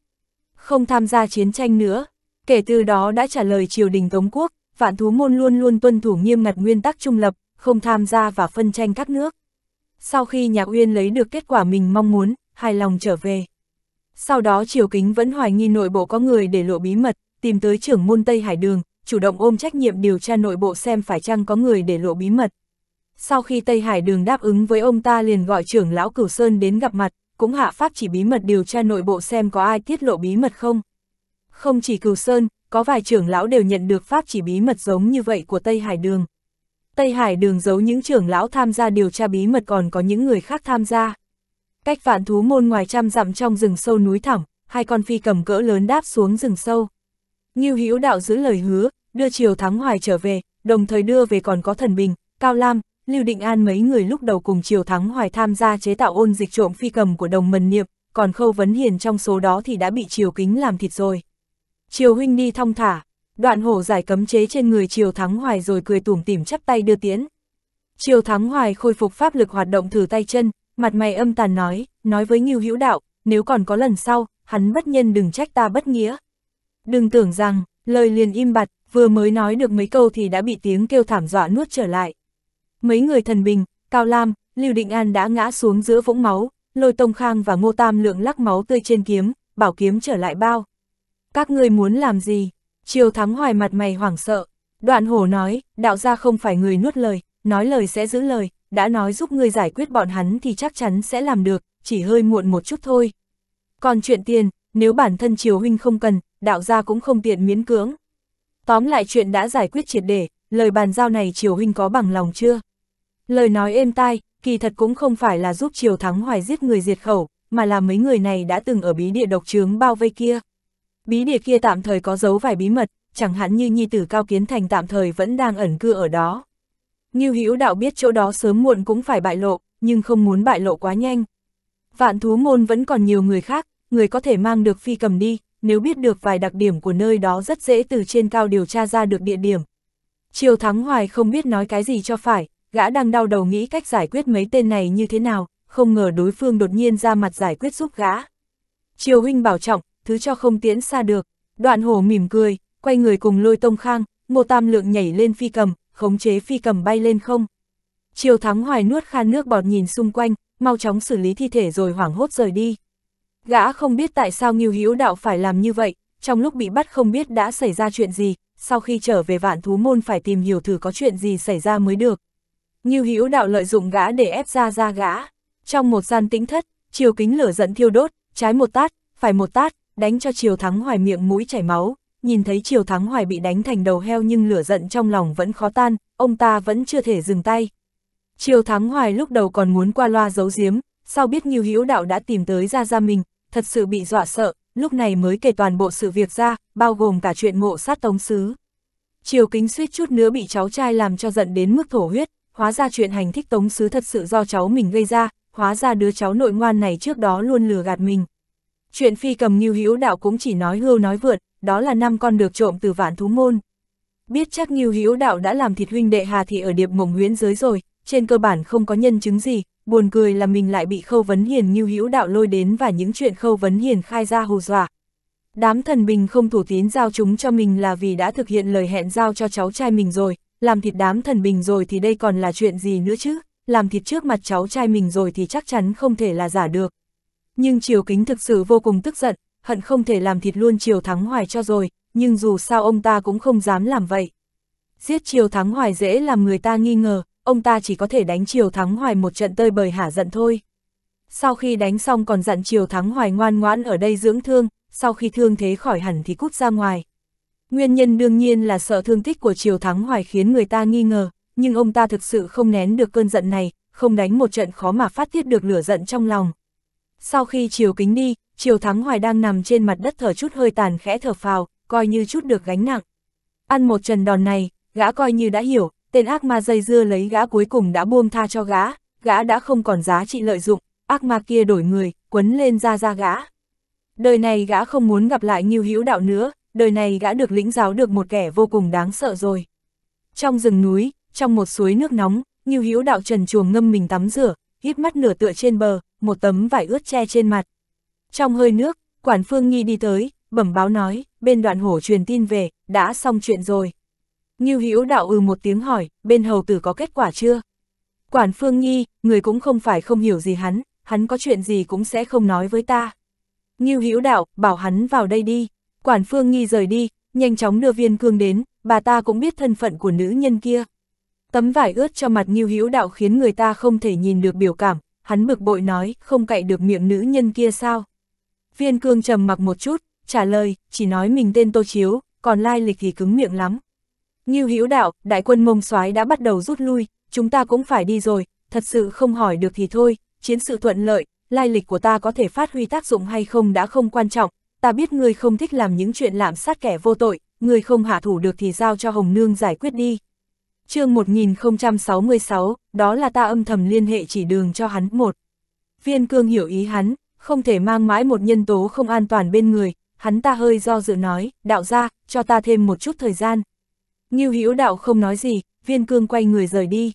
Không tham gia chiến tranh nữa, kể từ đó đã trả lời triều đình Tống quốc, vạn thú môn luôn luôn tuân thủ nghiêm ngặt nguyên tắc trung lập, không tham gia và phân tranh các nước. Sau khi Nhạc Uyên lấy được kết quả mình mong muốn, hài lòng trở về. Sau đó Triều Kính vẫn hoài nghi nội bộ có người để lộ bí mật, tìm tới trưởng môn Tây Hải Đường, chủ động ôm trách nhiệm điều tra nội bộ xem phải chăng có người để lộ bí mật. Sau khi Tây Hải Đường đáp ứng với ông ta liền gọi trưởng lão Cửu Sơn đến gặp mặt, cũng hạ pháp chỉ bí mật điều tra nội bộ xem có ai tiết lộ bí mật không. Không chỉ Cửu Sơn, có vài trưởng lão đều nhận được pháp chỉ bí mật giống như vậy của Tây Hải Đường. Tây Hải Đường giấu những trưởng lão tham gia điều tra bí mật còn có những người khác tham gia. Cách vạn thú môn ngoài trăm dặm trong rừng sâu núi thẳm, hai con phi cầm cỡ lớn đáp xuống rừng sâu. Ngưu Hữu Đạo giữ lời hứa, đưa Triều Thắng Hoài trở về, đồng thời đưa về còn có Thần Bình, Cao Lam, Lưu Định An mấy người lúc đầu cùng Triều Thắng Hoài tham gia chế tạo ôn dịch trộm phi cầm của đồng mần niệm, còn Khâu Vấn Hiền trong số đó thì đã bị Triều Kính làm thịt rồi. Triều Huynh đi thong thả, đoạn hổ giải cấm chế trên người Triều Thắng Hoài rồi cười tủm tỉm chắp tay đưa tiến. Triều Thắng Hoài khôi phục pháp lực hoạt động thử tay chân, mặt mày âm tàn nói, nói với Ngưu Hữu Đạo, nếu còn có lần sau, hắn bất nhân đừng trách ta bất nghĩa. Đừng tưởng rằng, lời liền im bặt, vừa mới nói được mấy câu thì đã bị tiếng kêu thảm dọa nuốt trở lại. Mấy người thần bình, Cao Lam, Lưu Định An đã ngã xuống giữa vũng máu, lôi Tông Khang và Ngô Tam Lượng lắc máu tươi trên kiếm, bảo kiếm trở lại bao. Các ngươi muốn làm gì? Triều Thắng Hoài mặt mày hoảng sợ. Đoạn hổ nói, đạo gia không phải người nuốt lời, nói lời sẽ giữ lời, đã nói giúp ngươi giải quyết bọn hắn thì chắc chắn sẽ làm được, chỉ hơi muộn một chút thôi. Còn chuyện tiền, nếu bản thân Triều Huynh không cần, đạo gia cũng không tiện miễn cưỡng. Tóm lại chuyện đã giải quyết triệt để, lời bàn giao này Triều Huynh có bằng lòng chưa? Lời nói êm tai, kỳ thật cũng không phải là giúp Triều Thắng Hoài giết người diệt khẩu, mà là mấy người này đã từng ở bí địa độc trướng bao vây kia. Bí địa kia tạm thời có giấu vài bí mật, chẳng hạn như nhi tử Cao Kiến Thành tạm thời vẫn đang ẩn cư ở đó. Ngưu Hữu Đạo biết chỗ đó sớm muộn cũng phải bại lộ, nhưng không muốn bại lộ quá nhanh. Vạn thú môn vẫn còn nhiều người khác, người có thể mang được phi cầm đi, nếu biết được vài đặc điểm của nơi đó rất dễ từ trên cao điều tra ra được địa điểm. Triều Thắng Hoài không biết nói cái gì cho phải, gã đang đau đầu nghĩ cách giải quyết mấy tên này như thế nào, không ngờ đối phương đột nhiên ra mặt giải quyết giúp gã. Triều huynh bảo trọng, thứ cho không tiến xa được. Đoạn hổ mỉm cười, quay người cùng lôi tông khang, ngô tam lượng nhảy lên phi cầm, khống chế phi cầm bay lên không. Triều Thắng Hoài nuốt khan nước bọt nhìn xung quanh, mau chóng xử lý thi thể rồi hoảng hốt rời đi. Gã không biết tại sao Ngưu Hữu Đạo phải làm như vậy, trong lúc bị bắt không biết đã xảy ra chuyện gì, sau khi trở về vạn thú môn phải tìm hiểu thử có chuyện gì xảy ra mới được. Ngưu Hữu Đạo lợi dụng gã để ép ra ra gã. Trong một gian tĩnh thất, Triều Kính lửa dẫn thiêu đốt, trái một tát, phải một tát, đánh cho Triều Thắng Hoài miệng mũi chảy máu, nhìn thấy Triều Thắng Hoài bị đánh thành đầu heo nhưng lửa giận trong lòng vẫn khó tan, ông ta vẫn chưa thể dừng tay. Triều Thắng Hoài lúc đầu còn muốn qua loa giấu giếm, sau biết Nghiêu Hữu Đạo đã tìm tới ra ra mình, thật sự bị dọa sợ, lúc này mới kể toàn bộ sự việc ra, bao gồm cả chuyện ngộ sát tống sứ. Triều Kính suýt chút nữa bị cháu trai làm cho giận đến mức thổ huyết, hóa ra chuyện hành thích tống sứ thật sự do cháu mình gây ra, hóa ra đứa cháu nội ngoan này trước đó luôn lừa gạt mình. Chuyện phi cầm Nghiêu Hữu Đạo cũng chỉ nói hưu nói vượt, đó là năm con được trộm từ vạn thú môn. Biết chắc Nghiêu Hữu Đạo đã làm thịt huynh đệ Hà Thị ở điệp mộng huyễn giới rồi, trên cơ bản không có nhân chứng gì, buồn cười là mình lại bị Khâu Vấn Hiền Nghiêu Hữu Đạo lôi đến và những chuyện Khâu Vấn Hiền khai ra hù dọa. Đám thần bình không thủ tín giao chúng cho mình là vì đã thực hiện lời hẹn giao cho cháu trai mình rồi, làm thịt đám thần bình rồi thì đây còn là chuyện gì nữa chứ, làm thịt trước mặt cháu trai mình rồi thì chắc chắn không thể là giả được. Nhưng Triều Kính thực sự vô cùng tức giận, hận không thể làm thịt luôn Triều Thắng Hoài cho rồi, nhưng dù sao ông ta cũng không dám làm vậy. Giết Triều Thắng Hoài dễ làm người ta nghi ngờ, ông ta chỉ có thể đánh Triều Thắng Hoài một trận tơi bời hả giận thôi. Sau khi đánh xong còn dặn Triều Thắng Hoài ngoan ngoãn ở đây dưỡng thương, sau khi thương thế khỏi hẳn thì cút ra ngoài. Nguyên nhân đương nhiên là sợ thương tích của Triều Thắng Hoài khiến người ta nghi ngờ, nhưng ông ta thực sự không nén được cơn giận này, không đánh một trận khó mà phát tiết được lửa giận trong lòng. Sau khi chiều kính đi, chiều thắng hoài đang nằm trên mặt đất thở chút hơi tàn khẽ thở phào, coi như chút được gánh nặng. Ăn một trần đòn này, gã coi như đã hiểu, tên ác ma dây dưa lấy gã cuối cùng đã buông tha cho gã, gã đã không còn giá trị lợi dụng, ác ma kia đổi người, quấn lên ra ra gã. Đời này gã không muốn gặp lại Ngưu Hữu Đạo nữa, đời này gã được lĩnh giáo được một kẻ vô cùng đáng sợ rồi. Trong rừng núi, trong một suối nước nóng, Ngưu Hữu Đạo trần chuồng ngâm mình tắm rửa, híp mắt nửa tựa trên bờ, một tấm vải ướt che trên mặt. Trong hơi nước, quản phương nghi đi tới, bẩm báo nói, bên đoạn hổ truyền tin về, đã xong chuyện rồi. Ngưu Hữu đạo ừ một tiếng hỏi, bên hầu tử có kết quả chưa? Quản Phương nghi người cũng không phải không hiểu gì hắn, hắn có chuyện gì cũng sẽ không nói với ta. Ngưu Hữu đạo, bảo hắn vào đây đi. Quản Phương nghi rời đi, nhanh chóng đưa viên cương đến, bà ta cũng biết thân phận của nữ nhân kia. Tấm vải ướt cho mặt Ngưu Hữu Đạo khiến người ta không thể nhìn được biểu cảm, hắn bực bội nói, không cậy được miệng nữ nhân kia sao? Viên Cương trầm mặc một chút, trả lời, chỉ nói mình tên Tô Chiếu, còn lai lịch thì cứng miệng lắm. Ngưu Hữu Đạo, đại quân Mông Soái đã bắt đầu rút lui, chúng ta cũng phải đi rồi, thật sự không hỏi được thì thôi, chiến sự thuận lợi, lai lịch của ta có thể phát huy tác dụng hay không đã không quan trọng, ta biết ngươi không thích làm những chuyện lạm sát kẻ vô tội, ngươi không hạ thủ được thì giao cho Hồng Nương giải quyết đi chương 1066, đó là ta âm thầm liên hệ chỉ đường cho hắn một. Viên cương hiểu ý hắn, không thể mang mãi một nhân tố không an toàn bên người, hắn ta hơi do dự nói, đạo ra, cho ta thêm một chút thời gian. Nghiêu Hữu đạo không nói gì, viên cương quay người rời đi.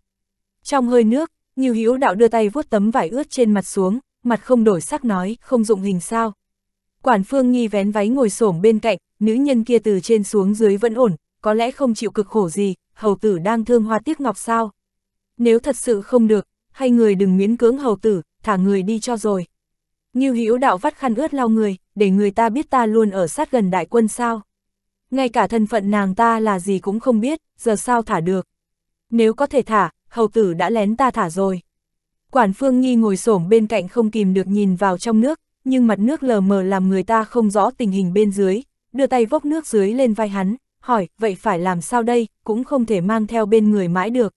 Trong hơi nước, Nghiêu Hữu đạo đưa tay vuốt tấm vải ướt trên mặt xuống, mặt không đổi sắc nói, không dụng hình sao. Quản phương nghi vén váy ngồi xổm bên cạnh, nữ nhân kia từ trên xuống dưới vẫn ổn, có lẽ không chịu cực khổ gì, hầu tử đang thương hoa tiếc ngọc sao? Nếu thật sự không được, hay người đừng miễn cưỡng hầu tử, thả người đi cho rồi. Như hữu đạo vắt khăn ướt lau người, để người ta biết ta luôn ở sát gần đại quân sao. Ngay cả thân phận nàng ta là gì cũng không biết, giờ sao thả được. Nếu có thể thả, hầu tử đã lén ta thả rồi. Quản Phương Nhi ngồi xổm bên cạnh không kìm được nhìn vào trong nước, nhưng mặt nước lờ mờ làm người ta không rõ tình hình bên dưới, đưa tay vốc nước dưới lên vai hắn, hỏi, vậy phải làm sao đây, cũng không thể mang theo bên người mãi được.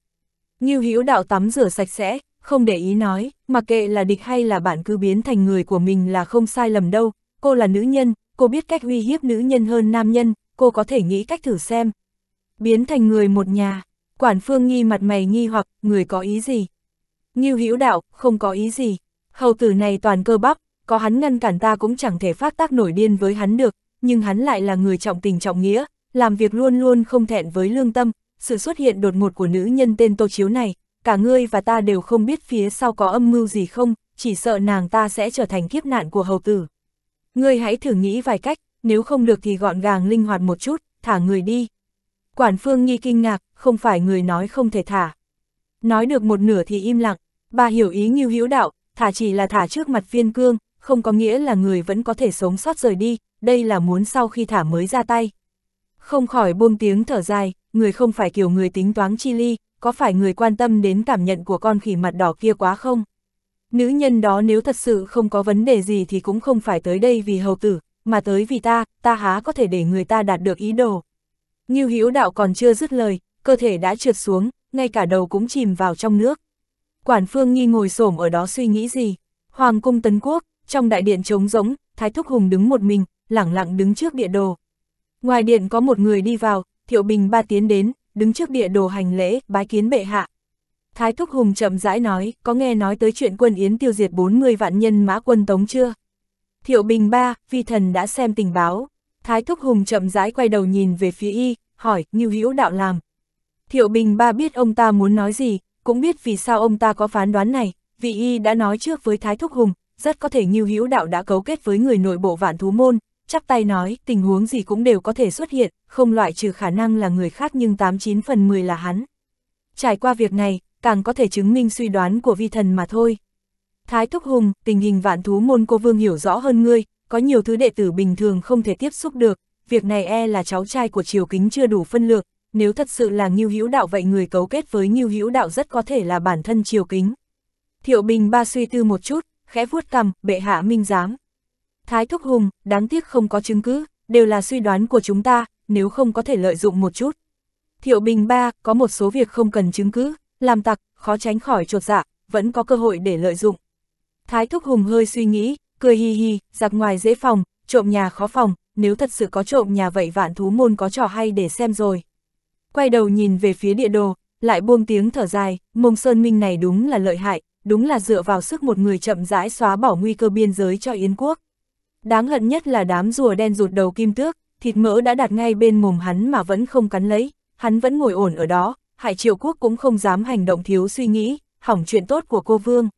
Ngưu Hữu đạo tắm rửa sạch sẽ, không để ý nói, mặc kệ là địch hay là bạn cứ biến thành người của mình là không sai lầm đâu, cô là nữ nhân, cô biết cách uy hiếp nữ nhân hơn nam nhân, cô có thể nghĩ cách thử xem. Biến thành người một nhà, quản phương nghi mặt mày nghi hoặc, người có ý gì? Ngưu Hữu đạo, không có ý gì, hầu tử này toàn cơ bắp, có hắn ngăn cản ta cũng chẳng thể phát tác nổi điên với hắn được, nhưng hắn lại là người trọng tình trọng nghĩa, làm việc luôn luôn không thẹn với lương tâm, sự xuất hiện đột ngột của nữ nhân tên Tô Chiếu này, cả ngươi và ta đều không biết phía sau có âm mưu gì không, chỉ sợ nàng ta sẽ trở thành kiếp nạn của hầu tử. Ngươi hãy thử nghĩ vài cách, nếu không được thì gọn gàng linh hoạt một chút, thả người đi. Quản phương nghi kinh ngạc, không phải người nói không thể thả. Nói được một nửa thì im lặng, bà hiểu ý như hữu đạo, thả chỉ là thả trước mặt viên cương, không có nghĩa là người vẫn có thể sống sót rời đi, đây là muốn sau khi thả mới ra tay. Không khỏi buông tiếng thở dài, người không phải kiểu người tính toán chi ly, có phải người quan tâm đến cảm nhận của con khỉ mặt đỏ kia quá không? Nữ nhân đó nếu thật sự không có vấn đề gì thì cũng không phải tới đây vì hầu tử, mà tới vì ta, ta há có thể để người ta đạt được ý đồ. Như hữu đạo còn chưa dứt lời, cơ thể đã trượt xuống, ngay cả đầu cũng chìm vào trong nước. Quản phương nghi ngồi xổm ở đó suy nghĩ gì? Hoàng cung Tấn Quốc, trong đại điện trống rỗng, Thái Thúc Hùng đứng một mình, lẳng lặng đứng trước địa đồ. Ngoài điện có một người đi vào, Thiệu Bình ba tiến đến, đứng trước địa đồ hành lễ, bái kiến bệ hạ. Thái Thúc Hùng chậm rãi nói, có nghe nói tới chuyện quân Yến tiêu diệt 40 vạn nhân mã quân Tống chưa? Thiệu Bình ba, vi thần đã xem tình báo. Thái Thúc Hùng chậm rãi quay đầu nhìn về phía y, hỏi, như hữu đạo làm. Thiệu Bình ba biết ông ta muốn nói gì, cũng biết vì sao ông ta có phán đoán này, vị y đã nói trước với Thái Thúc Hùng, rất có thể Ngưu Hữu Đạo đã cấu kết với người nội bộ Vạn Thú Môn, chắp tay nói, tình huống gì cũng đều có thể xuất hiện, không loại trừ khả năng là người khác nhưng 89 phần 10 là hắn. Trải qua việc này, càng có thể chứng minh suy đoán của vi thần mà thôi. Thái Thúc Hùng, tình hình vạn thú môn cô vương hiểu rõ hơn ngươi, có nhiều thứ đệ tử bình thường không thể tiếp xúc được, việc này e là cháu trai của triều kính chưa đủ phân lược, nếu thật sự là Ngưu Hữu Đạo vậy người cấu kết với Ngưu Hữu Đạo rất có thể là bản thân triều kính. Thiệu Bình ba suy tư một chút, khẽ vuốt cằm, bệ hạ minh giám, Thái Thúc Hùng, đáng tiếc không có chứng cứ, đều là suy đoán của chúng ta, nếu không có thể lợi dụng một chút. Thiệu Bình ba, có một số việc không cần chứng cứ, làm tặc, khó tránh khỏi trột dạ, vẫn có cơ hội để lợi dụng. Thái Thúc Hùng hơi suy nghĩ, cười hi hi, giặc ngoài dễ phòng, trộm nhà khó phòng, nếu thật sự có trộm nhà vậy vạn thú môn có trò hay để xem rồi. Quay đầu nhìn về phía địa đồ, lại buông tiếng thở dài, mông sơn minh này đúng là lợi hại, đúng là dựa vào sức một người chậm rãi xóa bỏ nguy cơ biên giới cho Yến quốc đáng hận nhất là đám rùa đen rụt đầu kim tước, thịt mỡ đã đặt ngay bên mồm hắn mà vẫn không cắn lấy, hắn vẫn ngồi ổn ở đó, Hải Triều Quốc cũng không dám hành động thiếu suy nghĩ, hỏng chuyện tốt của cô Vương.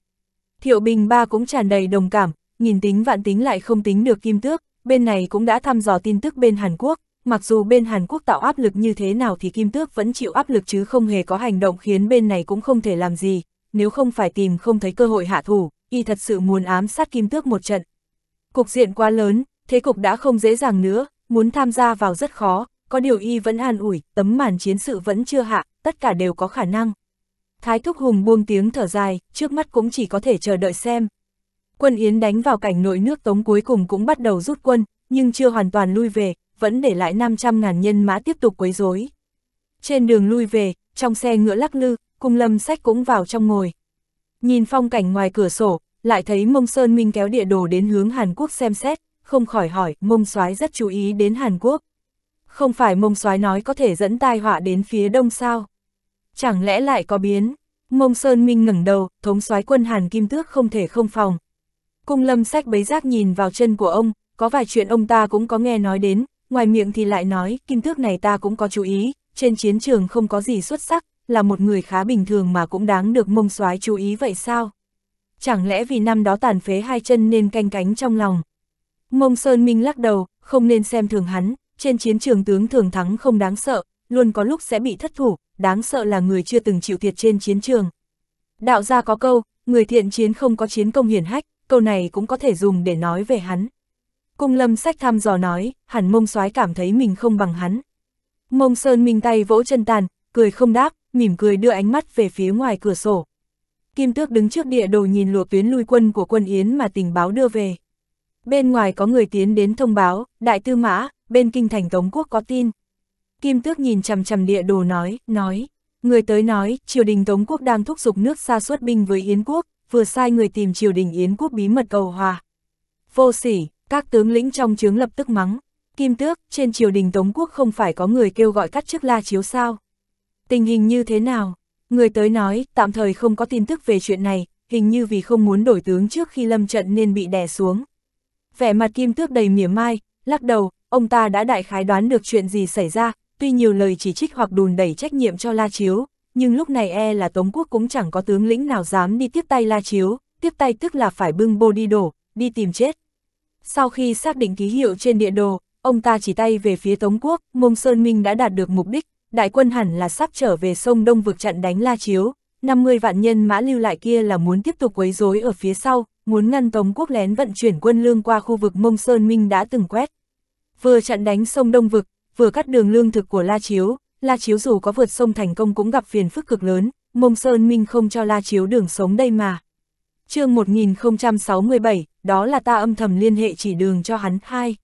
Thiệu Bình Ba cũng tràn đầy đồng cảm, nhìn tính vạn tính lại không tính được kim tước, bên này cũng đã thăm dò tin tức bên Hàn Quốc, mặc dù bên Hàn Quốc tạo áp lực như thế nào thì kim tước vẫn chịu áp lực chứ không hề có hành động khiến bên này cũng không thể làm gì, nếu không phải tìm không thấy cơ hội hạ thủ, y thật sự muốn ám sát kim tước một trận, Cục diện quá lớn, thế cục đã không dễ dàng nữa, muốn tham gia vào rất khó, có điều y vẫn an ủi, tấm màn chiến sự vẫn chưa hạ, tất cả đều có khả năng. Thái Thúc Hùng buông tiếng thở dài, trước mắt cũng chỉ có thể chờ đợi xem. Quân Yến đánh vào cảnh nội nước Tống cuối cùng cũng bắt đầu rút quân, nhưng chưa hoàn toàn lui về, vẫn để lại 500.000 nhân mã tiếp tục quấy rối. Trên đường lui về, trong xe ngựa lắc lư, cung lâm sách cũng vào trong ngồi. Nhìn phong cảnh ngoài cửa sổ, lại thấy Mông Sơn Minh kéo địa đồ đến hướng Hàn Quốc xem xét, không khỏi hỏi, Mông Soái rất chú ý đến Hàn Quốc. Không phải Mông Soái nói có thể dẫn tai họa đến phía đông sao? Chẳng lẽ lại có biến? Mông Sơn Minh ngẩng đầu, thống soái quân Hàn Kim Tước không thể không phòng. Cung lâm sách bấy giác nhìn vào chân của ông, có vài chuyện ông ta cũng có nghe nói đến, ngoài miệng thì lại nói, kim tước này ta cũng có chú ý, trên chiến trường không có gì xuất sắc, là một người khá bình thường mà cũng đáng được mông soái chú ý vậy sao? chẳng lẽ vì năm đó tàn phế hai chân nên canh cánh trong lòng. Mông Sơn Minh lắc đầu, không nên xem thường hắn, trên chiến trường tướng thường thắng không đáng sợ, luôn có lúc sẽ bị thất thủ, đáng sợ là người chưa từng chịu thiệt trên chiến trường. Đạo gia có câu, người thiện chiến không có chiến công hiển hách, câu này cũng có thể dùng để nói về hắn. Cung lâm sách thăm dò nói, hẳn mông soái cảm thấy mình không bằng hắn. Mông Sơn Minh tay vỗ chân tàn, cười không đáp, mỉm cười đưa ánh mắt về phía ngoài cửa sổ. Kim Tước đứng trước địa đồ nhìn lùa tuyến lui quân của quân Yến mà tình báo đưa về. Bên ngoài có người tiến đến thông báo, Đại Tư Mã, bên kinh thành Tống Quốc có tin. Kim Tước nhìn chằm chằm địa đồ nói, nói, người tới nói, triều đình Tống Quốc đang thúc giục nước xa xuất binh với Yến Quốc, vừa sai người tìm triều đình Yến Quốc bí mật cầu hòa. Vô sỉ, các tướng lĩnh trong trướng lập tức mắng, Kim Tước, trên triều đình Tống Quốc không phải có người kêu gọi cắt chức la chiếu sao? Tình hình như thế nào? Người tới nói, tạm thời không có tin tức về chuyện này, hình như vì không muốn đổi tướng trước khi lâm trận nên bị đè xuống. Vẻ mặt kim tước đầy mỉa mai, lắc đầu, ông ta đã đại khái đoán được chuyện gì xảy ra, tuy nhiều lời chỉ trích hoặc đùn đẩy trách nhiệm cho La Chiếu, nhưng lúc này e là Tống Quốc cũng chẳng có tướng lĩnh nào dám đi tiếp tay La Chiếu, tiếp tay tức là phải bưng bô đi đổ, đi tìm chết. Sau khi xác định ký hiệu trên địa đồ, ông ta chỉ tay về phía Tống Quốc, Mông Sơn Minh đã đạt được mục đích, đại quân hẳn là sắp trở về sông Đông vực chặn đánh La Chiếu, 50 vạn nhân mã lưu lại kia là muốn tiếp tục quấy rối ở phía sau, muốn ngăn Tống quốc lén vận chuyển quân lương qua khu vực Mông Sơn Minh đã từng quét. Vừa chặn đánh sông Đông vực, vừa cắt đường lương thực của La Chiếu, La Chiếu dù có vượt sông thành công cũng gặp phiền phức cực lớn, Mông Sơn Minh không cho La Chiếu đường sống đây mà. chương 1067, đó là ta âm thầm liên hệ chỉ đường cho hắn hai.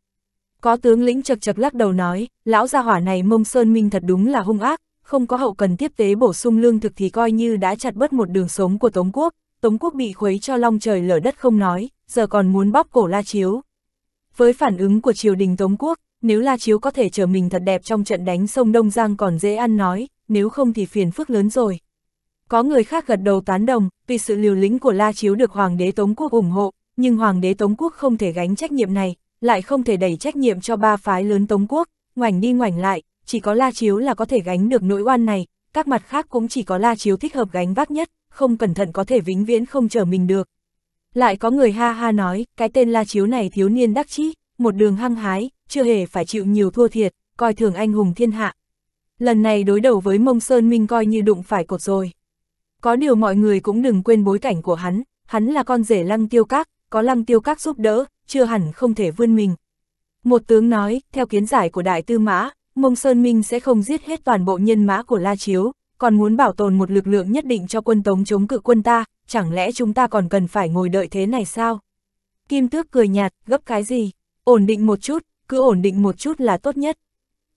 Có tướng lĩnh chật chật lắc đầu nói, lão gia hỏa này mông sơn minh thật đúng là hung ác, không có hậu cần tiếp tế bổ sung lương thực thì coi như đã chặt bớt một đường sống của Tống Quốc, Tống Quốc bị khuấy cho long trời lở đất không nói, giờ còn muốn bóp cổ La Chiếu. Với phản ứng của triều đình Tống Quốc, nếu La Chiếu có thể trở mình thật đẹp trong trận đánh sông Đông Giang còn dễ ăn nói, nếu không thì phiền phức lớn rồi. Có người khác gật đầu tán đồng, vì sự liều lĩnh của La Chiếu được Hoàng đế Tống Quốc ủng hộ, nhưng Hoàng đế Tống Quốc không thể gánh trách nhiệm này, lại không thể đẩy trách nhiệm cho ba phái lớn Tống Quốc, ngoảnh đi ngoảnh lại, chỉ có La Chiếu là có thể gánh được nỗi oan này, các mặt khác cũng chỉ có La Chiếu thích hợp gánh vác nhất, không cẩn thận có thể vĩnh viễn không trở mình được. Lại có người ha ha nói, cái tên La Chiếu này thiếu niên đắc chí, một đường hăng hái, chưa hề phải chịu nhiều thua thiệt, coi thường anh hùng thiên hạ. Lần này đối đầu với Mông Sơn Minh coi như đụng phải cột rồi. Có điều mọi người cũng đừng quên bối cảnh của hắn, hắn là con rể lăng tiêu các, có lăng tiêu các giúp đỡ, chưa hẳn không thể vươn mình. Một tướng nói, theo kiến giải của đại tư mã, Mông Sơn Minh sẽ không giết hết toàn bộ nhân mã của La Chiếu, còn muốn bảo tồn một lực lượng nhất định cho quân tống chống cự quân ta, chẳng lẽ chúng ta còn cần phải ngồi đợi thế này sao? Kim Tước cười nhạt, gấp cái gì? Ổn định một chút, cứ ổn định một chút là tốt nhất.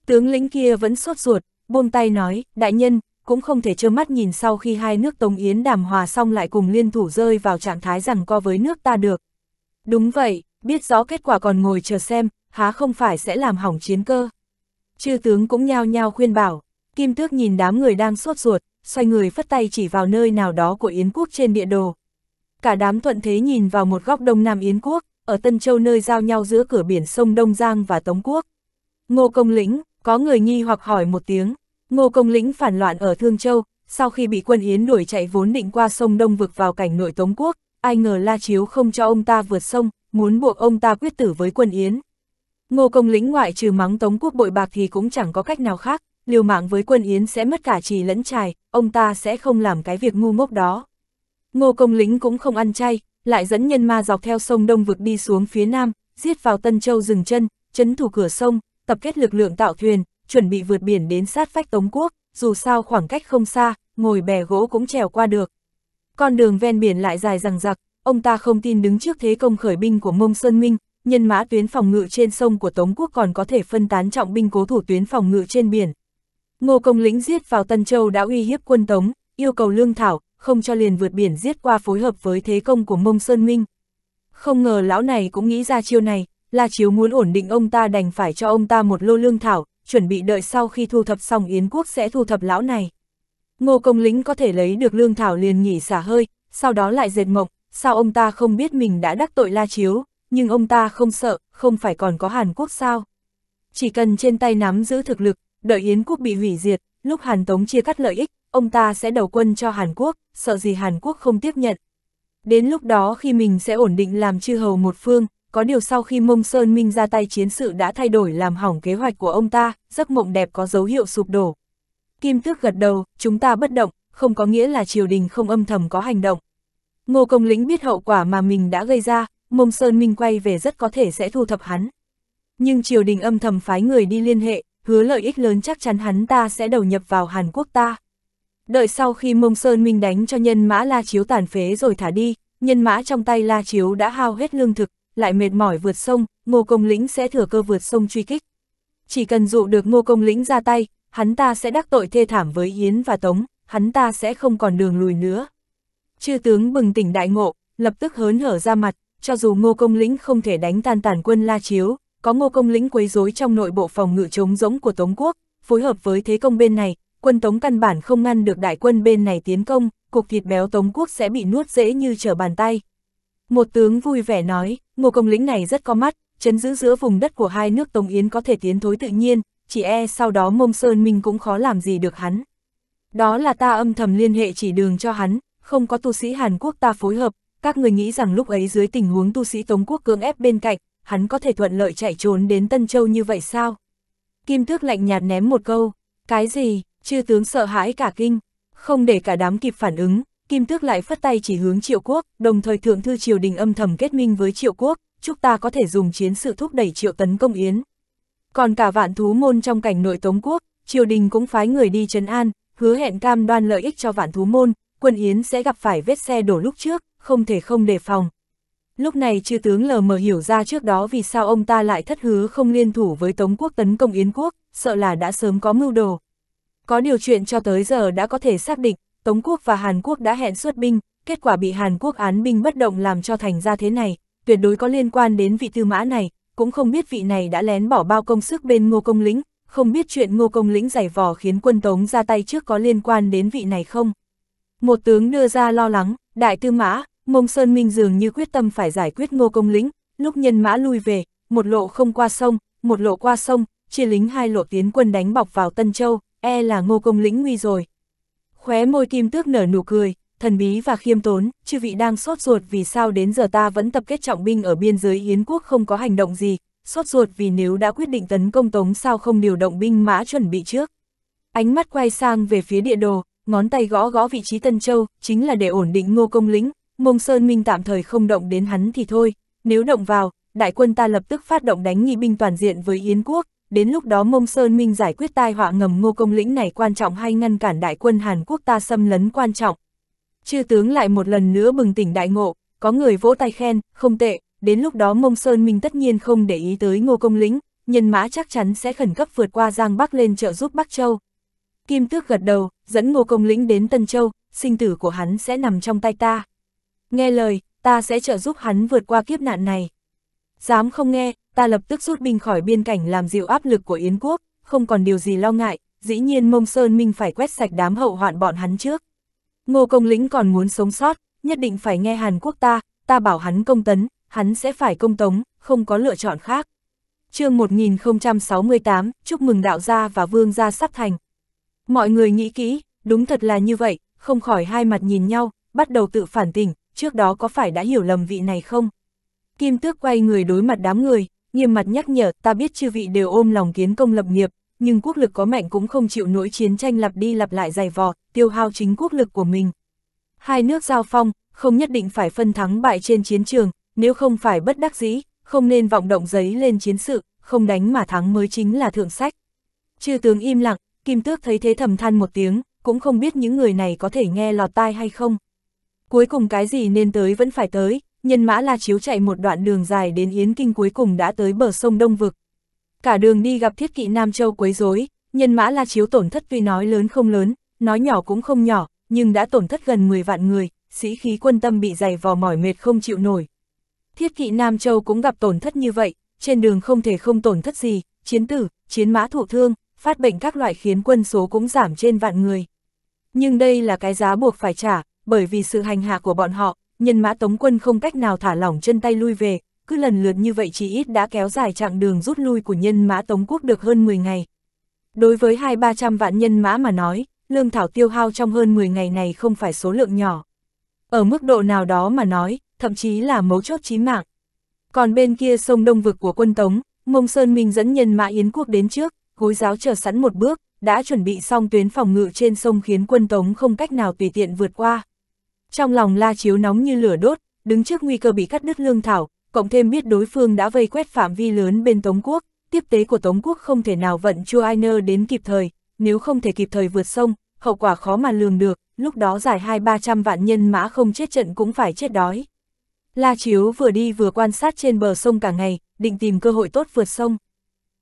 Tướng lĩnh kia vẫn sốt ruột, buông tay nói, đại nhân, cũng không thể trơ mắt nhìn sau khi hai nước Tống Yến đàm hòa xong lại cùng liên thủ rơi vào trạng thái rằng co với nước ta được. Đúng vậy, biết rõ kết quả còn ngồi chờ xem, há không phải sẽ làm hỏng chiến cơ. Chư tướng cũng nhao nhao khuyên bảo, Kim Tước nhìn đám người đang sốt ruột, xoay người phất tay chỉ vào nơi nào đó của Yến quốc trên địa đồ. Cả đám thuận thế nhìn vào một góc đông nam Yến quốc, ở Tân Châu nơi giao nhau giữa cửa biển sông Đông Giang và Tống quốc. Ngô Công Lĩnh, có người nghi hoặc hỏi một tiếng, Ngô Công Lĩnh phản loạn ở Thương Châu, sau khi bị quân Yến đuổi chạy vốn định qua sông Đông vực vào cảnh nội Tống Quốc, ai ngờ La Chiếu không cho ông ta vượt sông, muốn buộc ông ta quyết tử với quân Yến. Ngô Công Lĩnh ngoại trừ mắng Tống Quốc bội bạc thì cũng chẳng có cách nào khác, liều mạng với quân Yến sẽ mất cả trì lẫn trài, ông ta sẽ không làm cái việc ngu ngốc đó. Ngô Công Lĩnh cũng không ăn chay, lại dẫn nhân ma dọc theo sông Đông vực đi xuống phía Nam, giết vào Tân Châu dừng chân, chấn thủ cửa sông, tập kết lực lượng tạo thuyền, chuẩn bị vượt biển đến sát vách Tống Quốc, dù sao khoảng cách không xa, ngồi bè gỗ cũng trèo qua được. Con đường ven biển lại dài rằng rặc, ông ta không tin đứng trước thế công khởi binh của Mông Sơn Minh, nhân mã tuyến phòng ngự trên sông của Tống Quốc còn có thể phân tán trọng binh cố thủ tuyến phòng ngự trên biển. Ngô Công Lĩnh giết vào Tân Châu đã uy hiếp quân Tống, yêu cầu lương thảo, không cho liền vượt biển giết qua phối hợp với thế công của Mông Sơn Minh. Không ngờ lão này cũng nghĩ ra chiêu này, là Chiếu muốn ổn định ông ta đành phải cho ông ta một lô lương thảo, chuẩn bị đợi sau khi thu thập xong Yến quốc sẽ thu thập lão này. Ngô công lĩnh có thể lấy được lương thảo liền nghỉ xả hơi, sau đó lại dệt mộng, sao ông ta không biết mình đã đắc tội la chiếu, nhưng ông ta không sợ, không phải còn có Hàn Quốc sao. Chỉ cần trên tay nắm giữ thực lực, đợi Yến quốc bị hủy diệt, lúc Hàn Tống chia cắt lợi ích, ông ta sẽ đầu quân cho Hàn Quốc, sợ gì Hàn Quốc không tiếp nhận. Đến lúc đó khi mình sẽ ổn định làm chư hầu một phương, có điều sau khi Mông Sơn Minh ra tay chiến sự đã thay đổi làm hỏng kế hoạch của ông ta, giấc mộng đẹp có dấu hiệu sụp đổ. Kim Tước gật đầu, chúng ta bất động, không có nghĩa là triều đình không âm thầm có hành động. Ngô Công Lĩnh biết hậu quả mà mình đã gây ra, Mông Sơn Minh quay về rất có thể sẽ thu thập hắn. Nhưng triều đình âm thầm phái người đi liên hệ, hứa lợi ích lớn chắc chắn hắn ta sẽ đầu nhập vào Hàn Quốc ta. Đợi sau khi Mông Sơn Minh đánh cho nhân mã La Chiếu tàn phế rồi thả đi, nhân mã trong tay La Chiếu đã hao hết lương thực, lại mệt mỏi vượt sông, Ngô Công Lĩnh sẽ thừa cơ vượt sông truy kích. Chỉ cần dụ được Ngô Công Lĩnh ra tay, hắn ta sẽ đắc tội thê thảm với Yến và Tống, hắn ta sẽ không còn đường lùi nữa. Chư tướng bừng tỉnh đại ngộ, lập tức hớn hở ra mặt, cho dù Ngô Công Lĩnh không thể đánh tan tàn quân La Chiếu, có Ngô Công Lĩnh quấy rối trong nội bộ phòng ngự chống giống của Tống Quốc, phối hợp với thế công bên này, quân Tống căn bản không ngăn được đại quân bên này tiến công, cục thịt béo Tống Quốc sẽ bị nuốt dễ như trở bàn tay, một tướng vui vẻ nói, ngô công lĩnh này rất có mắt, chấn giữ giữa vùng đất của hai nước Tống Yến có thể tiến thối tự nhiên, chỉ e sau đó mông sơn minh cũng khó làm gì được hắn. Đó là ta âm thầm liên hệ chỉ đường cho hắn, không có tu sĩ Hàn Quốc ta phối hợp, các người nghĩ rằng lúc ấy dưới tình huống tu sĩ Tống Quốc cưỡng ép bên cạnh, hắn có thể thuận lợi chạy trốn đến Tân Châu như vậy sao? Kim thước lạnh nhạt ném một câu, cái gì, chư tướng sợ hãi cả kinh, không để cả đám kịp phản ứng, Kim Tước lại phất tay chỉ hướng Triệu Quốc, đồng thời Thượng Thư Triều Đình âm thầm kết minh với Triệu Quốc, chúng ta có thể dùng chiến sự thúc đẩy Triệu tấn công Yến. Còn cả vạn thú môn trong cảnh nội Tống Quốc, Triều Đình cũng phái người đi trấn an, hứa hẹn cam đoan lợi ích cho vạn thú môn, quân Yến sẽ gặp phải vết xe đổ lúc trước, không thể không đề phòng. Lúc này chư tướng lờ mờ hiểu ra trước đó vì sao ông ta lại thất hứa không liên thủ với Tống quốc tấn công Yến quốc, sợ là đã sớm có mưu đồ. Có điều chuyện cho tới giờ đã có thể xác định, Tống Quốc và Hàn Quốc đã hẹn xuất binh, kết quả bị Hàn Quốc án binh bất động làm cho thành ra thế này, tuyệt đối có liên quan đến vị tư mã này, cũng không biết vị này đã lén bỏ bao công sức bên Ngô Công Lĩnh, không biết chuyện Ngô Công Lĩnh giải vò khiến quân Tống ra tay trước có liên quan đến vị này không. Một tướng đưa ra lo lắng, đại tư mã, Mông Sơn Minh dường như quyết tâm phải giải quyết Ngô Công Lĩnh, lúc nhân mã lui về, một lộ không qua sông, một lộ qua sông, chia lính hai lộ tiến quân đánh bọc vào Tân Châu, e là Ngô Công Lĩnh nguy rồi. Khóe môi kim tước nở nụ cười, thần bí và khiêm tốn, chư vị đang sốt ruột vì sao đến giờ ta vẫn tập kết trọng binh ở biên giới Yến quốc không có hành động gì, sốt ruột vì nếu đã quyết định tấn công tống sao không điều động binh mã chuẩn bị trước. Ánh mắt quay sang về phía địa đồ, ngón tay gõ gõ vị trí Tân Châu, chính là để ổn định ngô công lĩnh, mông sơn minh tạm thời không động đến hắn thì thôi, nếu động vào, đại quân ta lập tức phát động đánh nghi binh toàn diện với Yến quốc, đến lúc đó Mông Sơn Minh giải quyết tai họa ngầm ngô công lĩnh này quan trọng hay ngăn cản đại quân Hàn Quốc ta xâm lấn quan trọng. Chư tướng lại một lần nữa bừng tỉnh đại ngộ, có người vỗ tay khen, không tệ, đến lúc đó Mông Sơn Minh tất nhiên không để ý tới ngô công lĩnh, nhân mã chắc chắn sẽ khẩn cấp vượt qua Giang Bắc lên trợ giúp Bắc Châu. Kim Tước gật đầu, dẫn ngô công lĩnh đến Tân Châu, sinh tử của hắn sẽ nằm trong tay ta. Nghe lời, ta sẽ trợ giúp hắn vượt qua kiếp nạn này dám không nghe, ta lập tức rút binh khỏi biên cảnh làm dịu áp lực của Yến quốc, không còn điều gì lo ngại, dĩ nhiên Mông Sơn Minh phải quét sạch đám hậu hoạn bọn hắn trước. Ngô Công Lĩnh còn muốn sống sót, nhất định phải nghe Hàn Quốc ta, ta bảo hắn công tấn, hắn sẽ phải công tống, không có lựa chọn khác. chương 1068, chúc mừng đạo gia và vương gia sắp thành. Mọi người nghĩ kỹ, đúng thật là như vậy, không khỏi hai mặt nhìn nhau, bắt đầu tự phản tỉnh, trước đó có phải đã hiểu lầm vị này không? Kim Tước quay người đối mặt đám người, nghiêm mặt nhắc nhở, ta biết chư vị đều ôm lòng kiến công lập nghiệp, nhưng quốc lực có mạnh cũng không chịu nỗi chiến tranh lặp đi lặp lại dày vò, tiêu hao chính quốc lực của mình. Hai nước giao phong, không nhất định phải phân thắng bại trên chiến trường, nếu không phải bất đắc dĩ, không nên vọng động giấy lên chiến sự, không đánh mà thắng mới chính là thượng sách. Chư tướng im lặng, Kim Tước thấy thế thầm than một tiếng, cũng không biết những người này có thể nghe lọt tai hay không. Cuối cùng cái gì nên tới vẫn phải tới, Nhân mã La Chiếu chạy một đoạn đường dài đến Yến Kinh cuối cùng đã tới bờ sông Đông Vực. Cả đường đi gặp thiết kỵ Nam Châu quấy rối, nhân mã La Chiếu tổn thất tuy nói lớn không lớn, nói nhỏ cũng không nhỏ, nhưng đã tổn thất gần 10 vạn người, sĩ khí quân tâm bị dày vò mỏi mệt không chịu nổi. Thiết kỵ Nam Châu cũng gặp tổn thất như vậy, trên đường không thể không tổn thất gì, chiến tử, chiến mã thụ thương, phát bệnh các loại khiến quân số cũng giảm trên vạn người. Nhưng đây là cái giá buộc phải trả, bởi vì sự hành hạ của bọn họ, nhân mã tống quân không cách nào thả lỏng chân tay lui về, cứ lần lượt như vậy chỉ ít đã kéo dài chặng đường rút lui của nhân mã tống quốc được hơn 10 ngày. Đối với hai ba trăm vạn nhân mã mà nói, lương thảo tiêu hao trong hơn 10 ngày này không phải số lượng nhỏ. Ở mức độ nào đó mà nói, thậm chí là mấu chốt chí mạng. Còn bên kia sông đông vực của quân Tống, Mông Sơn Minh dẫn nhân mã Yến Quốc đến trước, hối giáo chờ sẵn một bước, đã chuẩn bị xong tuyến phòng ngự trên sông khiến quân Tống không cách nào tùy tiện vượt qua. Trong lòng La Chiếu nóng như lửa đốt, đứng trước nguy cơ bị cắt đứt lương thảo, cộng thêm biết đối phương đã vây quét phạm vi lớn bên Tống Quốc, tiếp tế của Tống Quốc không thể nào vận Chu Ainer đến kịp thời, nếu không thể kịp thời vượt sông, hậu quả khó mà lường được, lúc đó giải hai ba trăm vạn nhân mã không chết trận cũng phải chết đói. La Chiếu vừa đi vừa quan sát trên bờ sông cả ngày, định tìm cơ hội tốt vượt sông.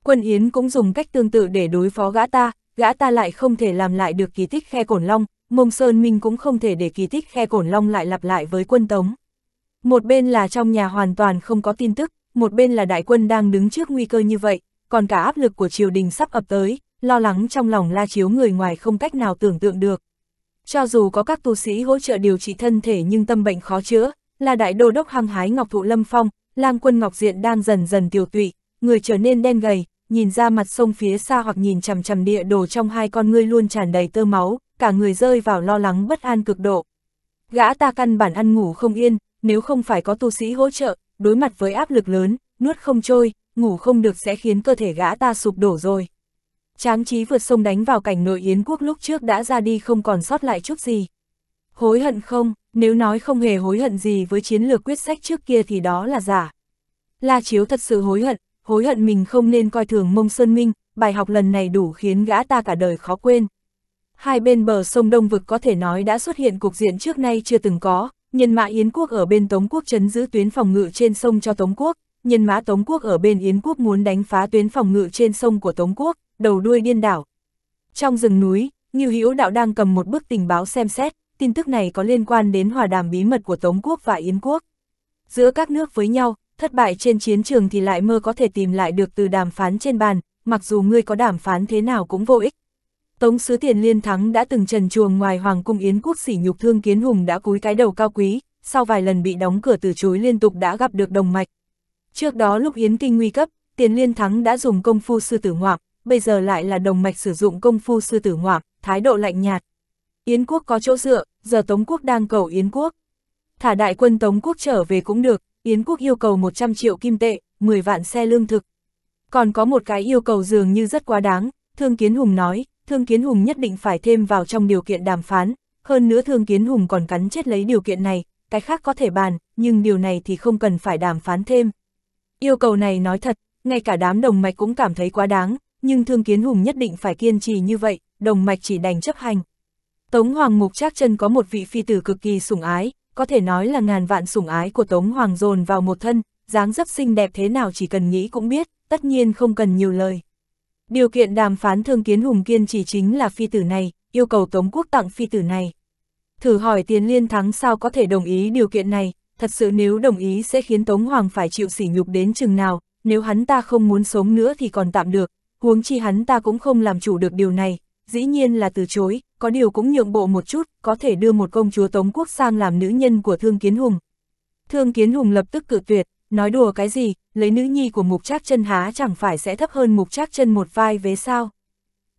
Quân Yến cũng dùng cách tương tự để đối phó gã ta, gã ta lại không thể làm lại được kỳ tích khe cổn long, Mông Sơn Minh cũng không thể để kỳ tích khe cổn long lại lặp lại với quân Tống. Một bên là trong nhà hoàn toàn không có tin tức, một bên là đại quân đang đứng trước nguy cơ như vậy, còn cả áp lực của triều đình sắp ập tới, lo lắng trong lòng la chiếu người ngoài không cách nào tưởng tượng được. Cho dù có các tu sĩ hỗ trợ điều trị thân thể nhưng tâm bệnh khó chữa, là đại đô đốc hăng hái Ngọc Thụ Lâm Phong, lang quân Ngọc Diện đang dần dần tiêu tụy, người trở nên đen gầy, nhìn ra mặt sông phía xa hoặc nhìn chằm chằm địa đồ trong hai con ngươi luôn tràn đầy tơ máu, cả người rơi vào lo lắng bất an cực độ. Gã ta căn bản ăn ngủ không yên, nếu không phải có tu sĩ hỗ trợ, đối mặt với áp lực lớn, nuốt không trôi, ngủ không được sẽ khiến cơ thể gã ta sụp đổ rồi. Tráng trí vượt sông đánh vào cảnh nội Yến quốc lúc trước đã ra đi không còn sót lại chút gì. Hối hận không, nếu nói không hề hối hận gì với chiến lược quyết sách trước kia thì đó là giả. La Chiếu thật sự hối hận, hối hận mình không nên coi thường mông Sơn Minh, bài học lần này đủ khiến gã ta cả đời khó quên. Hai bên bờ sông Đông Vực có thể nói đã xuất hiện cục diện trước nay chưa từng có, nhân mã Yến quốc ở bên Tống quốc chấn giữ tuyến phòng ngự trên sông cho Tống quốc, nhân mã Tống quốc ở bên Yến quốc muốn đánh phá tuyến phòng ngự trên sông của Tống quốc, đầu đuôi điên đảo. Trong rừng núi, Ngưu Hữu Đạo đang cầm một bức tình báo xem xét, tin tức này có liên quan đến hòa đàm bí mật của Tống quốc và Yến quốc. Giữa các nước với nhau, thất bại trên chiến trường thì lại mơ có thể tìm lại được từ đàm phán trên bàn, mặc dù ngươi có đàm phán thế nào cũng vô ích, Tống sứ tiền liên thắng đã từng trần chuồng ngoài hoàng cung yến quốc sỉ nhục thương kiến hùng đã cúi cái đầu cao quý, sau vài lần bị đóng cửa từ chối liên tục đã gặp được đồng mạch. Trước đó lúc yến kinh nguy cấp, tiền liên thắng đã dùng công phu sư tử ngoạm, bây giờ lại là đồng mạch sử dụng công phu sư tử ngoạm, thái độ lạnh nhạt. Yến quốc có chỗ dựa, giờ Tống quốc đang cầu Yến quốc. Thả đại quân Tống quốc trở về cũng được, Yến quốc yêu cầu 100 triệu kim tệ, 10 vạn xe lương thực. Còn có một cái yêu cầu dường như rất quá đáng, Thương Kiến Hùng nói, Thương Kiến Hùng nhất định phải thêm vào trong điều kiện đàm phán, hơn nữa Thương Kiến Hùng còn cắn chết lấy điều kiện này, cái khác có thể bàn, nhưng điều này thì không cần phải đàm phán thêm. Yêu cầu này nói thật, ngay cả đám đồng mạch cũng cảm thấy quá đáng, nhưng Thương Kiến Hùng nhất định phải kiên trì như vậy, đồng mạch chỉ đành chấp hành. Tống Hoàng Mục Trác Chân có một vị phi tử cực kỳ sủng ái, có thể nói là ngàn vạn sủng ái của Tống Hoàng dồn vào một thân, dáng dấp xinh đẹp thế nào chỉ cần nghĩ cũng biết, tất nhiên không cần nhiều lời. Điều kiện đàm phán thương kiến hùng kiên chỉ chính là phi tử này, yêu cầu Tống Quốc tặng phi tử này. Thử hỏi Tiền Liên Thắng sao có thể đồng ý điều kiện này, thật sự nếu đồng ý sẽ khiến Tống Hoàng phải chịu sỉ nhục đến chừng nào, nếu hắn ta không muốn sống nữa thì còn tạm được, huống chi hắn ta cũng không làm chủ được điều này, dĩ nhiên là từ chối, có điều cũng nhượng bộ một chút, có thể đưa một công chúa Tống Quốc sang làm nữ nhân của Thương Kiến Hùng. Thương Kiến Hùng lập tức cự tuyệt, Nói đùa cái gì, lấy nữ nhi của mục trác chân há chẳng phải sẽ thấp hơn mục trác chân một vai vế sao.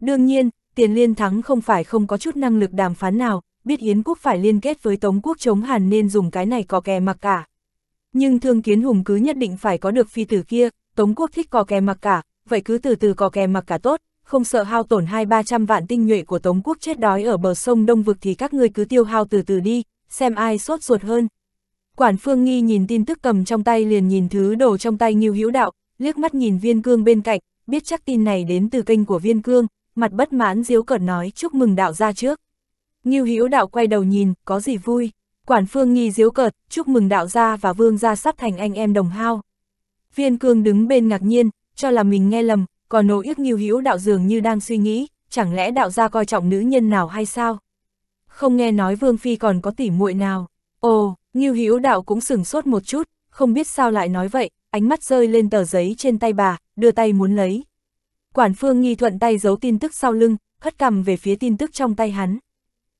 Đương nhiên, tiền liên thắng không phải không có chút năng lực đàm phán nào, biết Yến quốc phải liên kết với Tống quốc chống Hàn nên dùng cái này có kè mặc cả. Nhưng thương kiến hùng cứ nhất định phải có được phi tử kia, Tống quốc thích có kè mặc cả, vậy cứ từ từ có kè mặc cả tốt, không sợ hao tổn hai ba trăm vạn tinh nhuệ của Tống quốc chết đói ở bờ sông Đông Vực thì các ngươi cứ tiêu hao từ từ đi, xem ai sốt ruột hơn, Quản Phương Nghi nhìn tin tức cầm trong tay liền nhìn thứ đồ trong tay Ngưu Hữu Đạo, liếc mắt nhìn Viên Cương bên cạnh, biết chắc tin này đến từ kênh của Viên Cương, mặt bất mãn diếu cợt nói chúc mừng đạo gia trước. Ngưu Hữu Đạo quay đầu nhìn, có gì vui? Quản Phương Nghi diếu cợt, chúc mừng đạo gia và vương gia sắp thành anh em đồng hao. Viên Cương đứng bên ngạc nhiên, cho là mình nghe lầm, còn nỗ ước Ngưu Hữu Đạo dường như đang suy nghĩ, chẳng lẽ đạo gia coi trọng nữ nhân nào hay sao? Không nghe nói Vương Phi còn có tỷ muội nào? Ồ, Ngưu Hữu Đạo cũng sừng sốt một chút, không biết sao lại nói vậy, ánh mắt rơi lên tờ giấy trên tay bà, đưa tay muốn lấy. Quản Phương Nghi thuận tay giấu tin tức sau lưng, hất cầm về phía tin tức trong tay hắn.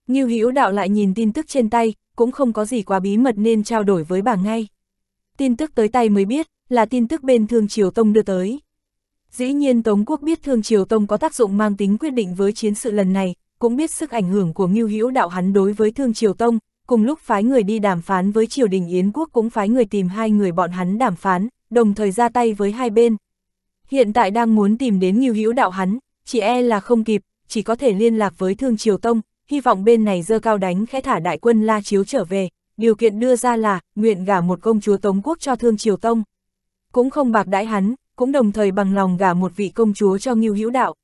Ngưu Hữu Đạo lại nhìn tin tức trên tay, cũng không có gì quá bí mật nên trao đổi với bà ngay. Tin tức tới tay mới biết, là tin tức bên Thương Triều Tông đưa tới. Dĩ nhiên Tống Quốc biết Thương Triều Tông có tác dụng mang tính quyết định với chiến sự lần này, cũng biết sức ảnh hưởng của Ngưu Hữu Đạo hắn đối với Thương Triều Tông, cùng lúc phái người đi đàm phán với triều đình Yến quốc cũng phái người tìm hai người bọn hắn đàm phán, đồng thời ra tay với hai bên. Hiện tại đang muốn tìm đến Ngưu Hữu đạo hắn, chỉ e là không kịp, chỉ có thể liên lạc với Thương Triều Tông, hy vọng bên này dơ cao đánh khẽ thả đại quân La Chiếu trở về, điều kiện đưa ra là nguyện gả một công chúa Tống quốc cho Thương Triều Tông. Cũng không bạc đãi hắn, cũng đồng thời bằng lòng gả một vị công chúa cho Ngưu Hữu đạo.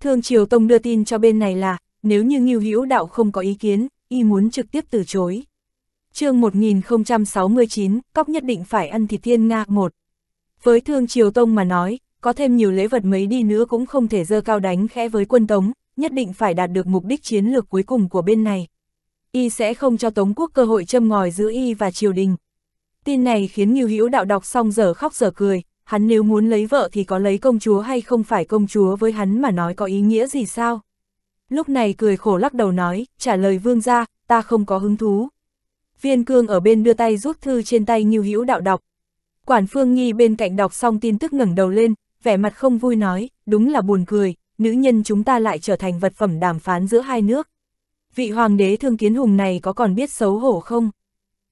Thương Triều Tông đưa tin cho bên này là, nếu như Ngưu Hữu đạo không có ý kiến, y muốn trực tiếp từ chối. chương 1069, cóc nhất định phải ăn thịt thiên Nga một. Với thương Triều Tông mà nói, có thêm nhiều lễ vật mấy đi nữa cũng không thể dơ cao đánh khẽ với quân Tống, nhất định phải đạt được mục đích chiến lược cuối cùng của bên này. Y sẽ không cho Tống quốc cơ hội châm ngòi giữa Y và triều đình. Tin này khiến Nghiêu Hữu đạo đọc xong giờ khóc giờ cười, hắn nếu muốn lấy vợ thì có lấy công chúa hay không phải công chúa với hắn mà nói có ý nghĩa gì sao? lúc này cười khổ lắc đầu nói, trả lời vương gia, ta không có hứng thú. Viên cương ở bên đưa tay rút thư trên tay Ngưu Hữu đạo đọc. Quản Phương Nghi bên cạnh đọc xong tin tức ngẩng đầu lên, vẻ mặt không vui nói, đúng là buồn cười, nữ nhân chúng ta lại trở thành vật phẩm đàm phán giữa hai nước. Vị hoàng đế thương kiến hùng này có còn biết xấu hổ không?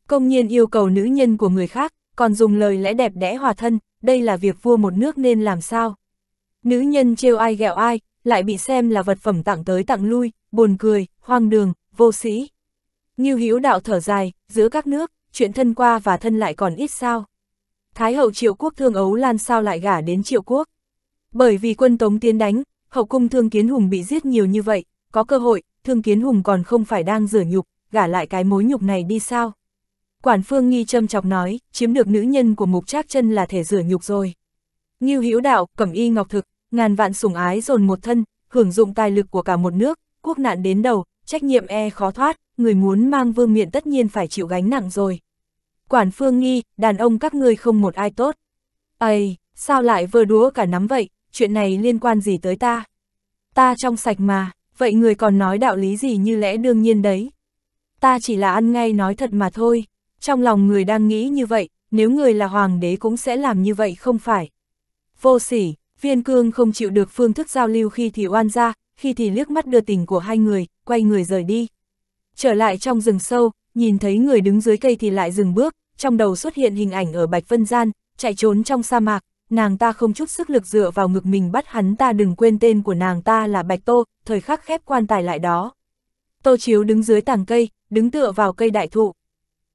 Công nhiên yêu cầu nữ nhân của người khác, còn dùng lời lẽ đẹp đẽ hòa thân, đây là việc vua một nước nên làm sao? Nữ nhân trêu ai ghẹo ai, lại bị xem là vật phẩm tặng tới tặng lui, buồn cười, hoang đường, vô sĩ. Như hiếu đạo thở dài, giữa các nước, chuyện thân qua và thân lại còn ít sao. Thái hậu triệu quốc thương Ấu Lan sao lại gả đến triệu quốc. Bởi vì quân tống tiến đánh, hậu cung thương kiến hùng bị giết nhiều như vậy, có cơ hội, thương kiến hùng còn không phải đang rửa nhục, gả lại cái mối nhục này đi sao. Quản phương nghi châm chọc nói, chiếm được nữ nhân của mục trác chân là thể rửa nhục rồi. như hiếu đạo, cẩm y ngọc thực, ngàn vạn sủng ái dồn một thân, hưởng dụng tài lực của cả một nước, quốc nạn đến đầu, trách nhiệm e khó thoát, người muốn mang vương miện tất nhiên phải chịu gánh nặng rồi. Quản phương nghi, đàn ông các ngươi không một ai tốt. Ây, sao lại vơ đúa cả nắm vậy, chuyện này liên quan gì tới ta? Ta trong sạch mà, vậy người còn nói đạo lý gì như lẽ đương nhiên đấy. Ta chỉ là ăn ngay nói thật mà thôi, trong lòng người đang nghĩ như vậy, nếu người là hoàng đế cũng sẽ làm như vậy không phải. Vô sỉ, Viên cương không chịu được phương thức giao lưu khi thì oan ra, khi thì liếc mắt đưa tình của hai người, quay người rời đi. Trở lại trong rừng sâu, nhìn thấy người đứng dưới cây thì lại dừng bước, trong đầu xuất hiện hình ảnh ở Bạch Vân Gian, chạy trốn trong sa mạc, nàng ta không chút sức lực dựa vào ngực mình bắt hắn ta đừng quên tên của nàng ta là Bạch Tô, thời khắc khép quan tài lại đó. Tô Chiếu đứng dưới tàng cây, đứng tựa vào cây đại thụ.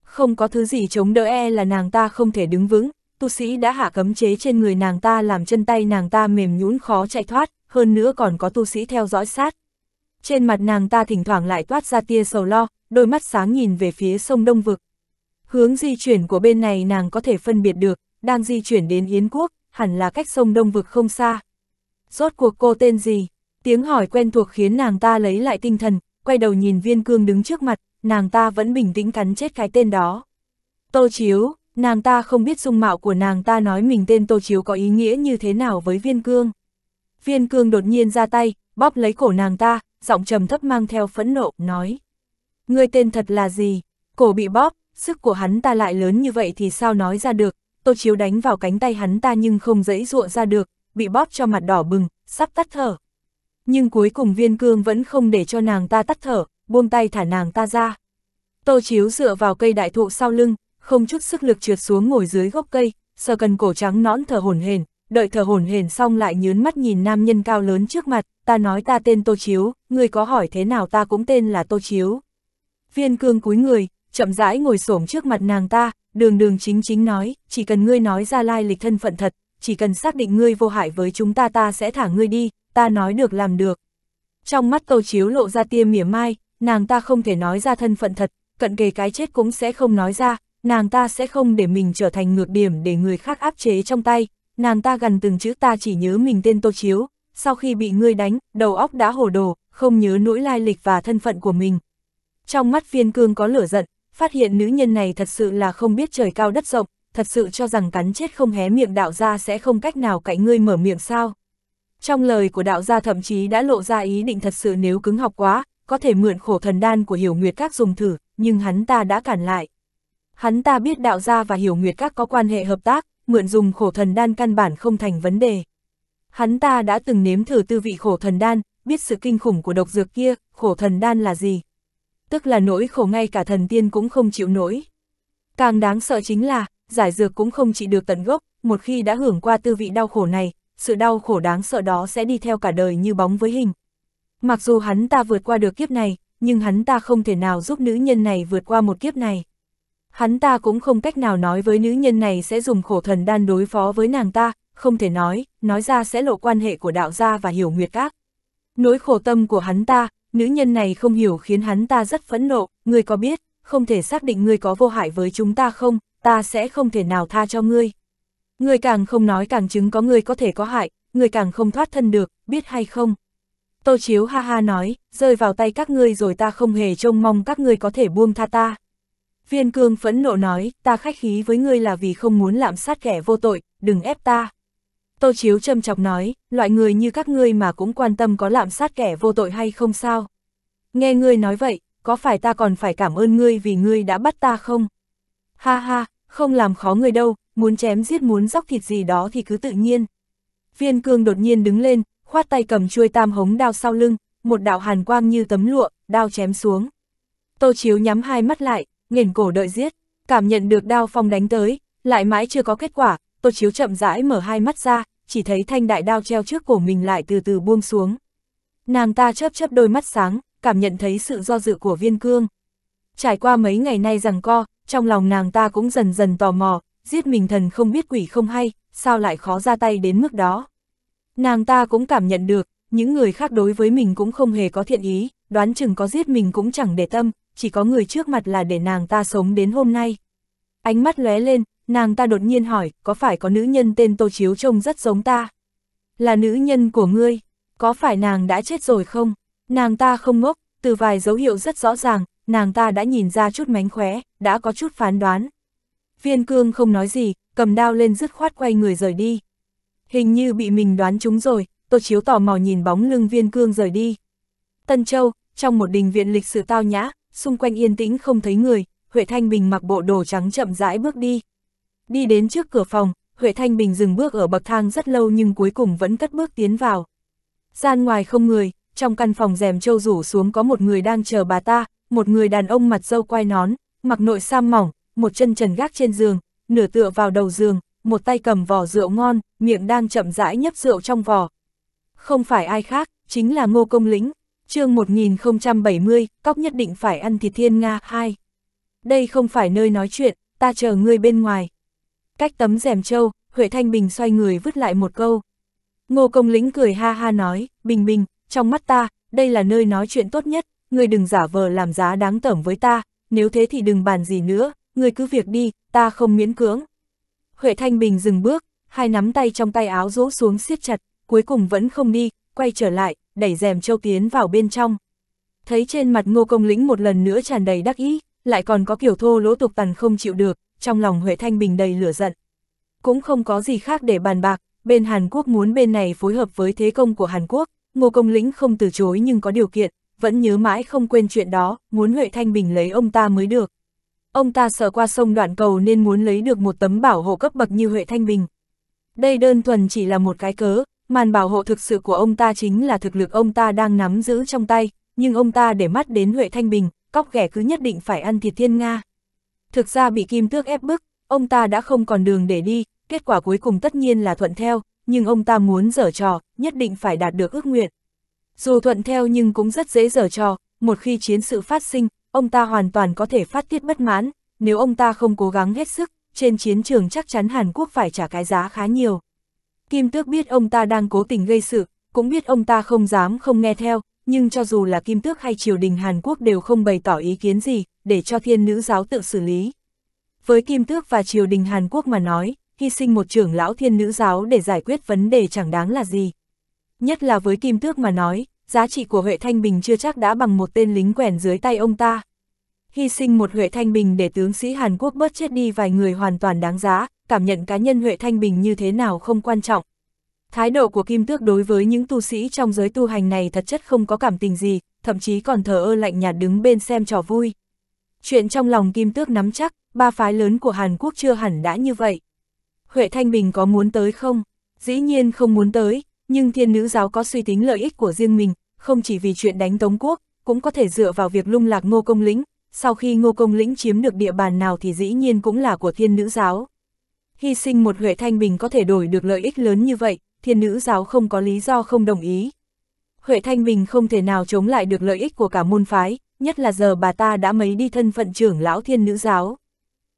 Không có thứ gì chống đỡ e là nàng ta không thể đứng vững, tu sĩ đã hạ cấm chế trên người nàng ta làm chân tay nàng ta mềm nhũn khó chạy thoát, hơn nữa còn có tu sĩ theo dõi sát. Trên mặt nàng ta thỉnh thoảng lại toát ra tia sầu lo, đôi mắt sáng nhìn về phía sông Đông Vực. Hướng di chuyển của bên này nàng có thể phân biệt được, đang di chuyển đến Yến Quốc, hẳn là cách sông Đông Vực không xa. Rốt cuộc cô tên gì? Tiếng hỏi quen thuộc khiến nàng ta lấy lại tinh thần, quay đầu nhìn viên cương đứng trước mặt, nàng ta vẫn bình tĩnh cắn chết cái tên đó. Tô Chiếu, Nàng ta không biết dung mạo của nàng ta nói mình tên Tô Chiếu có ý nghĩa như thế nào với viên cương. Viên cương đột nhiên ra tay, bóp lấy cổ nàng ta, giọng trầm thấp mang theo phẫn nộ, nói. Ngươi tên thật là gì? Cổ bị bóp, sức của hắn ta lại lớn như vậy thì sao nói ra được? Tô Chiếu đánh vào cánh tay hắn ta nhưng không dễ dụa ra được, bị bóp cho mặt đỏ bừng, sắp tắt thở. Nhưng cuối cùng viên cương vẫn không để cho nàng ta tắt thở, buông tay thả nàng ta ra. Tô Chiếu dựa vào cây đại thụ sau lưng, không chút sức lực trượt xuống ngồi dưới gốc cây, sờ cần cổ trắng nõn thở hổn hển, đợi thở hổn hển xong lại nhướng mắt nhìn nam nhân cao lớn trước mặt, ta nói ta tên Tô Chiếu, người có hỏi thế nào ta cũng tên là Tô Chiếu. Viên cương cúi người, chậm rãi ngồi xổm trước mặt nàng ta, đường đường chính chính nói, chỉ cần ngươi nói ra lai lịch thân phận thật, chỉ cần xác định ngươi vô hại với chúng ta ta sẽ thả ngươi đi, ta nói được làm được. Trong mắt Tô Chiếu lộ ra tia mỉa mai, nàng ta không thể nói ra thân phận thật, cận kề cái chết cũng sẽ không nói ra, nàng ta sẽ không để mình trở thành ngược điểm để người khác áp chế trong tay, nàng ta gần từng chữ ta chỉ nhớ mình tên Tô Chiếu, sau khi bị ngươi đánh, đầu óc đã hồ đồ, không nhớ nỗi lai lịch và thân phận của mình. Trong mắt viên cương có lửa giận, phát hiện nữ nhân này thật sự là không biết trời cao đất rộng, thật sự cho rằng cắn chết không hé miệng đạo gia sẽ không cách nào cạnh ngươi mở miệng sao. Trong lời của đạo gia thậm chí đã lộ ra ý định thật sự nếu cứng học quá, có thể mượn khổ thần đan của hiểu nguyệt các dùng thử, nhưng hắn ta đã cản lại. Hắn ta biết đạo gia và hiểu nguyệt các có quan hệ hợp tác, mượn dùng khổ thần đan căn bản không thành vấn đề. Hắn ta đã từng nếm thử tư vị khổ thần đan, biết sự kinh khủng của độc dược kia, khổ thần đan là gì. Tức là nỗi khổ ngay cả thần tiên cũng không chịu nổi. Càng đáng sợ chính là, giải dược cũng không trị được tận gốc, một khi đã hưởng qua tư vị đau khổ này, sự đau khổ đáng sợ đó sẽ đi theo cả đời như bóng với hình. Mặc dù hắn ta vượt qua được kiếp này, nhưng hắn ta không thể nào giúp nữ nhân này vượt qua một kiếp này hắn ta cũng không cách nào nói với nữ nhân này sẽ dùng khổ thần đan đối phó với nàng ta, không thể nói, nói ra sẽ lộ quan hệ của đạo gia và hiểu nguyệt các. Nỗi khổ tâm của hắn ta, nữ nhân này không hiểu khiến hắn ta rất phẫn nộ, ngươi có biết, không thể xác định ngươi có vô hại với chúng ta không, ta sẽ không thể nào tha cho ngươi. Ngươi càng không nói càng chứng có ngươi có thể có hại, ngươi càng không thoát thân được, biết hay không? Tô Chiếu ha ha nói, rơi vào tay các ngươi rồi ta không hề trông mong các ngươi có thể buông tha ta. Viên cương phẫn nộ nói, ta khách khí với ngươi là vì không muốn lạm sát kẻ vô tội, đừng ép ta. Tô Chiếu châm chọc nói, loại người như các ngươi mà cũng quan tâm có lạm sát kẻ vô tội hay không sao. Nghe ngươi nói vậy, có phải ta còn phải cảm ơn ngươi vì ngươi đã bắt ta không? Ha ha, không làm khó ngươi đâu, muốn chém giết muốn dóc thịt gì đó thì cứ tự nhiên. Viên cương đột nhiên đứng lên, khoát tay cầm chuôi tam hống đao sau lưng, một đạo hàn quang như tấm lụa, đao chém xuống. Tô Chiếu nhắm hai mắt lại, nghiền cổ đợi giết, cảm nhận được đao phong đánh tới, lại mãi chưa có kết quả, Tô Chiếu chậm rãi mở hai mắt ra, chỉ thấy thanh đại đao treo trước cổ mình lại từ từ buông xuống. Nàng ta chớp chớp đôi mắt sáng, cảm nhận thấy sự do dự của viên cương. Trải qua mấy ngày nay rằng co, trong lòng nàng ta cũng dần dần tò mò, giết mình thần không biết quỷ không hay, sao lại khó ra tay đến mức đó. Nàng ta cũng cảm nhận được, những người khác đối với mình cũng không hề có thiện ý, đoán chừng có giết mình cũng chẳng để tâm, chỉ có người trước mặt là để nàng ta sống đến hôm nay. Ánh mắt lóe lên, nàng ta đột nhiên hỏi, có phải có nữ nhân tên Tô Chiếu trông rất giống ta? Là nữ nhân của ngươi, có phải nàng đã chết rồi không? Nàng ta không ngốc, từ vài dấu hiệu rất rõ ràng, nàng ta đã nhìn ra chút mánh khóe, đã có chút phán đoán. Viên cương không nói gì, cầm đao lên dứt khoát quay người rời đi. Hình như bị mình đoán trúng rồi, Tô Chiếu tò mò nhìn bóng lưng viên cương rời đi. Tân Châu, trong một đình viện lịch sử tao nhã, xung quanh yên tĩnh không thấy người, Huệ Thanh Bình mặc bộ đồ trắng chậm rãi bước đi. Đi đến trước cửa phòng, Huệ Thanh Bình dừng bước ở bậc thang rất lâu nhưng cuối cùng vẫn cất bước tiến vào. Gian ngoài không người, trong căn phòng rèm trâu rủ xuống có một người đang chờ bà ta, một người đàn ông mặt dâu quai nón, mặc nội sam mỏng, một chân trần gác trên giường, nửa tựa vào đầu giường, một tay cầm vỏ rượu ngon, miệng đang chậm rãi nhấp rượu trong vỏ. Không phải ai khác, chính là Ngô Công Lĩnh, chương 1070, cóc nhất định phải ăn thịt thiên Nga 2. Đây không phải nơi nói chuyện, ta chờ ngươi bên ngoài. Cách tấm rèm trâu, Huệ Thanh Bình xoay người vứt lại một câu. Ngô Công Lĩnh cười ha ha nói, Bình Bình, trong mắt ta, đây là nơi nói chuyện tốt nhất, ngươi đừng giả vờ làm giá đáng tởm với ta, nếu thế thì đừng bàn gì nữa, ngươi cứ việc đi, ta không miễn cưỡng. Huệ Thanh Bình dừng bước, hai nắm tay trong tay áo rũ xuống siết chặt, cuối cùng vẫn không đi, quay trở lại, đẩy rèm châu tiến vào bên trong. Thấy trên mặt ngô công lĩnh một lần nữa tràn đầy đắc ý, lại còn có kiểu thô lỗ tục tằn không chịu được, trong lòng Huệ Thanh Bình đầy lửa giận. Cũng không có gì khác để bàn bạc, bên Hàn Quốc muốn bên này phối hợp với thế công của Hàn Quốc, ngô công lĩnh không từ chối nhưng có điều kiện, vẫn nhớ mãi không quên chuyện đó, muốn Huệ Thanh Bình lấy ông ta mới được. Ông ta sợ qua sông đoạn cầu nên muốn lấy được một tấm bảo hộ cấp bậc như Huệ Thanh Bình. Đây đơn thuần chỉ là một cái cớ, màn bảo hộ thực sự của ông ta chính là thực lực ông ta đang nắm giữ trong tay, nhưng ông ta để mắt đến Huệ Thanh Bình, cóc ghẻ cứ nhất định phải ăn thịt thiên Nga. Thực ra bị Kim Tước ép bức, ông ta đã không còn đường để đi, kết quả cuối cùng tất nhiên là thuận theo, nhưng ông ta muốn dở trò, nhất định phải đạt được ước nguyện. Dù thuận theo nhưng cũng rất dễ dở trò, một khi chiến sự phát sinh, ông ta hoàn toàn có thể phát tiết bất mãn, nếu ông ta không cố gắng hết sức, trên chiến trường chắc chắn Hàn Quốc phải trả cái giá khá nhiều. Kim Tước biết ông ta đang cố tình gây sự, cũng biết ông ta không dám không nghe theo, nhưng cho dù là Kim Tước hay triều đình Hàn Quốc đều không bày tỏ ý kiến gì, để cho thiên nữ giáo tự xử lý. Với Kim Tước và triều đình Hàn Quốc mà nói, hy sinh một trưởng lão thiên nữ giáo để giải quyết vấn đề chẳng đáng là gì. Nhất là với Kim Tước mà nói, giá trị của Huệ Thanh Bình chưa chắc đã bằng một tên lính quèn dưới tay ông ta. Hy sinh một Huệ Thanh Bình để tướng sĩ Hàn Quốc bớt chết đi vài người hoàn toàn đáng giá, cảm nhận cá nhân Huệ Thanh Bình như thế nào không quan trọng. Thái độ của Kim Tước đối với những tu sĩ trong giới tu hành này thật chất không có cảm tình gì, thậm chí còn thờ ơ lạnh nhạt đứng bên xem trò vui. Chuyện trong lòng Kim Tước nắm chắc, ba phái lớn của Hàn Quốc chưa hẳn đã như vậy. Huệ Thanh Bình có muốn tới không? Dĩ nhiên không muốn tới, nhưng thiên nữ giáo có suy tính lợi ích của riêng mình, không chỉ vì chuyện đánh Tống Quốc, cũng có thể dựa vào việc lung lạc ngô công lĩnh, sau khi ngô công lĩnh chiếm được địa bàn nào thì dĩ nhiên cũng là của thiên nữ giáo hy sinh một Huệ Thanh Bình có thể đổi được lợi ích lớn như vậy, thiên nữ giáo không có lý do không đồng ý. Huệ Thanh Bình không thể nào chống lại được lợi ích của cả môn phái, nhất là giờ bà ta đã mấy đi thân phận trưởng lão thiên nữ giáo.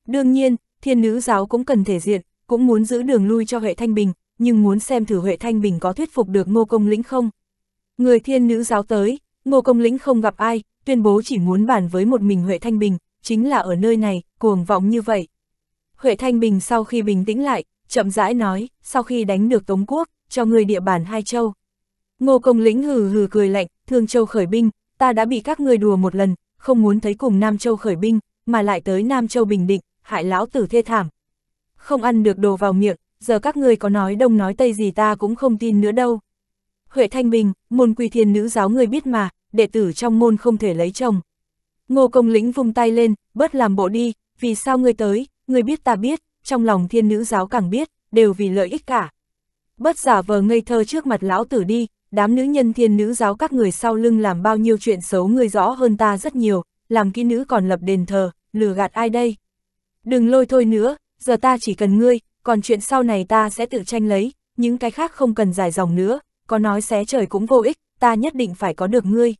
Đương nhiên, thiên nữ giáo cũng cần thể diện, cũng muốn giữ đường lui cho Huệ Thanh Bình, nhưng muốn xem thử Huệ Thanh Bình có thuyết phục được Ngô Công Lĩnh không. Người thiên nữ giáo tới, Ngô Công Lĩnh không gặp ai, tuyên bố chỉ muốn bàn với một mình Huệ Thanh Bình, chính là ở nơi này, cuồng vọng như vậy. Huệ Thanh Bình sau khi bình tĩnh lại, chậm rãi nói, sau khi đánh được Tống Quốc, cho người địa bàn Hai Châu. Ngô Công Lĩnh hừ hừ cười lạnh, Thương Châu khởi binh, ta đã bị các ngươi đùa một lần, không muốn thấy cùng Nam Châu khởi binh, mà lại tới Nam Châu bình định, hại lão tử thê thảm. Không ăn được đồ vào miệng, giờ các ngươi có nói đông nói tây gì ta cũng không tin nữa đâu. Huệ Thanh Bình, môn quy thiên nữ giáo người biết mà, đệ tử trong môn không thể lấy chồng. Ngô Công Lĩnh vung tay lên, bớt làm bộ đi, vì sao ngươi tới, người biết ta biết, trong lòng thiên nữ giáo càng biết, đều vì lợi ích cả. Bất giả vờ ngây thơ trước mặt lão tử đi, đám nữ nhân thiên nữ giáo các người sau lưng làm bao nhiêu chuyện xấu người rõ hơn ta rất nhiều, làm kỹ nữ còn lập đền thờ, lừa gạt ai đây. Đừng lôi thôi nữa, giờ ta chỉ cần ngươi, còn chuyện sau này ta sẽ tự tranh lấy, những cái khác không cần dài dòng nữa, có nói xé trời cũng vô ích, ta nhất định phải có được ngươi.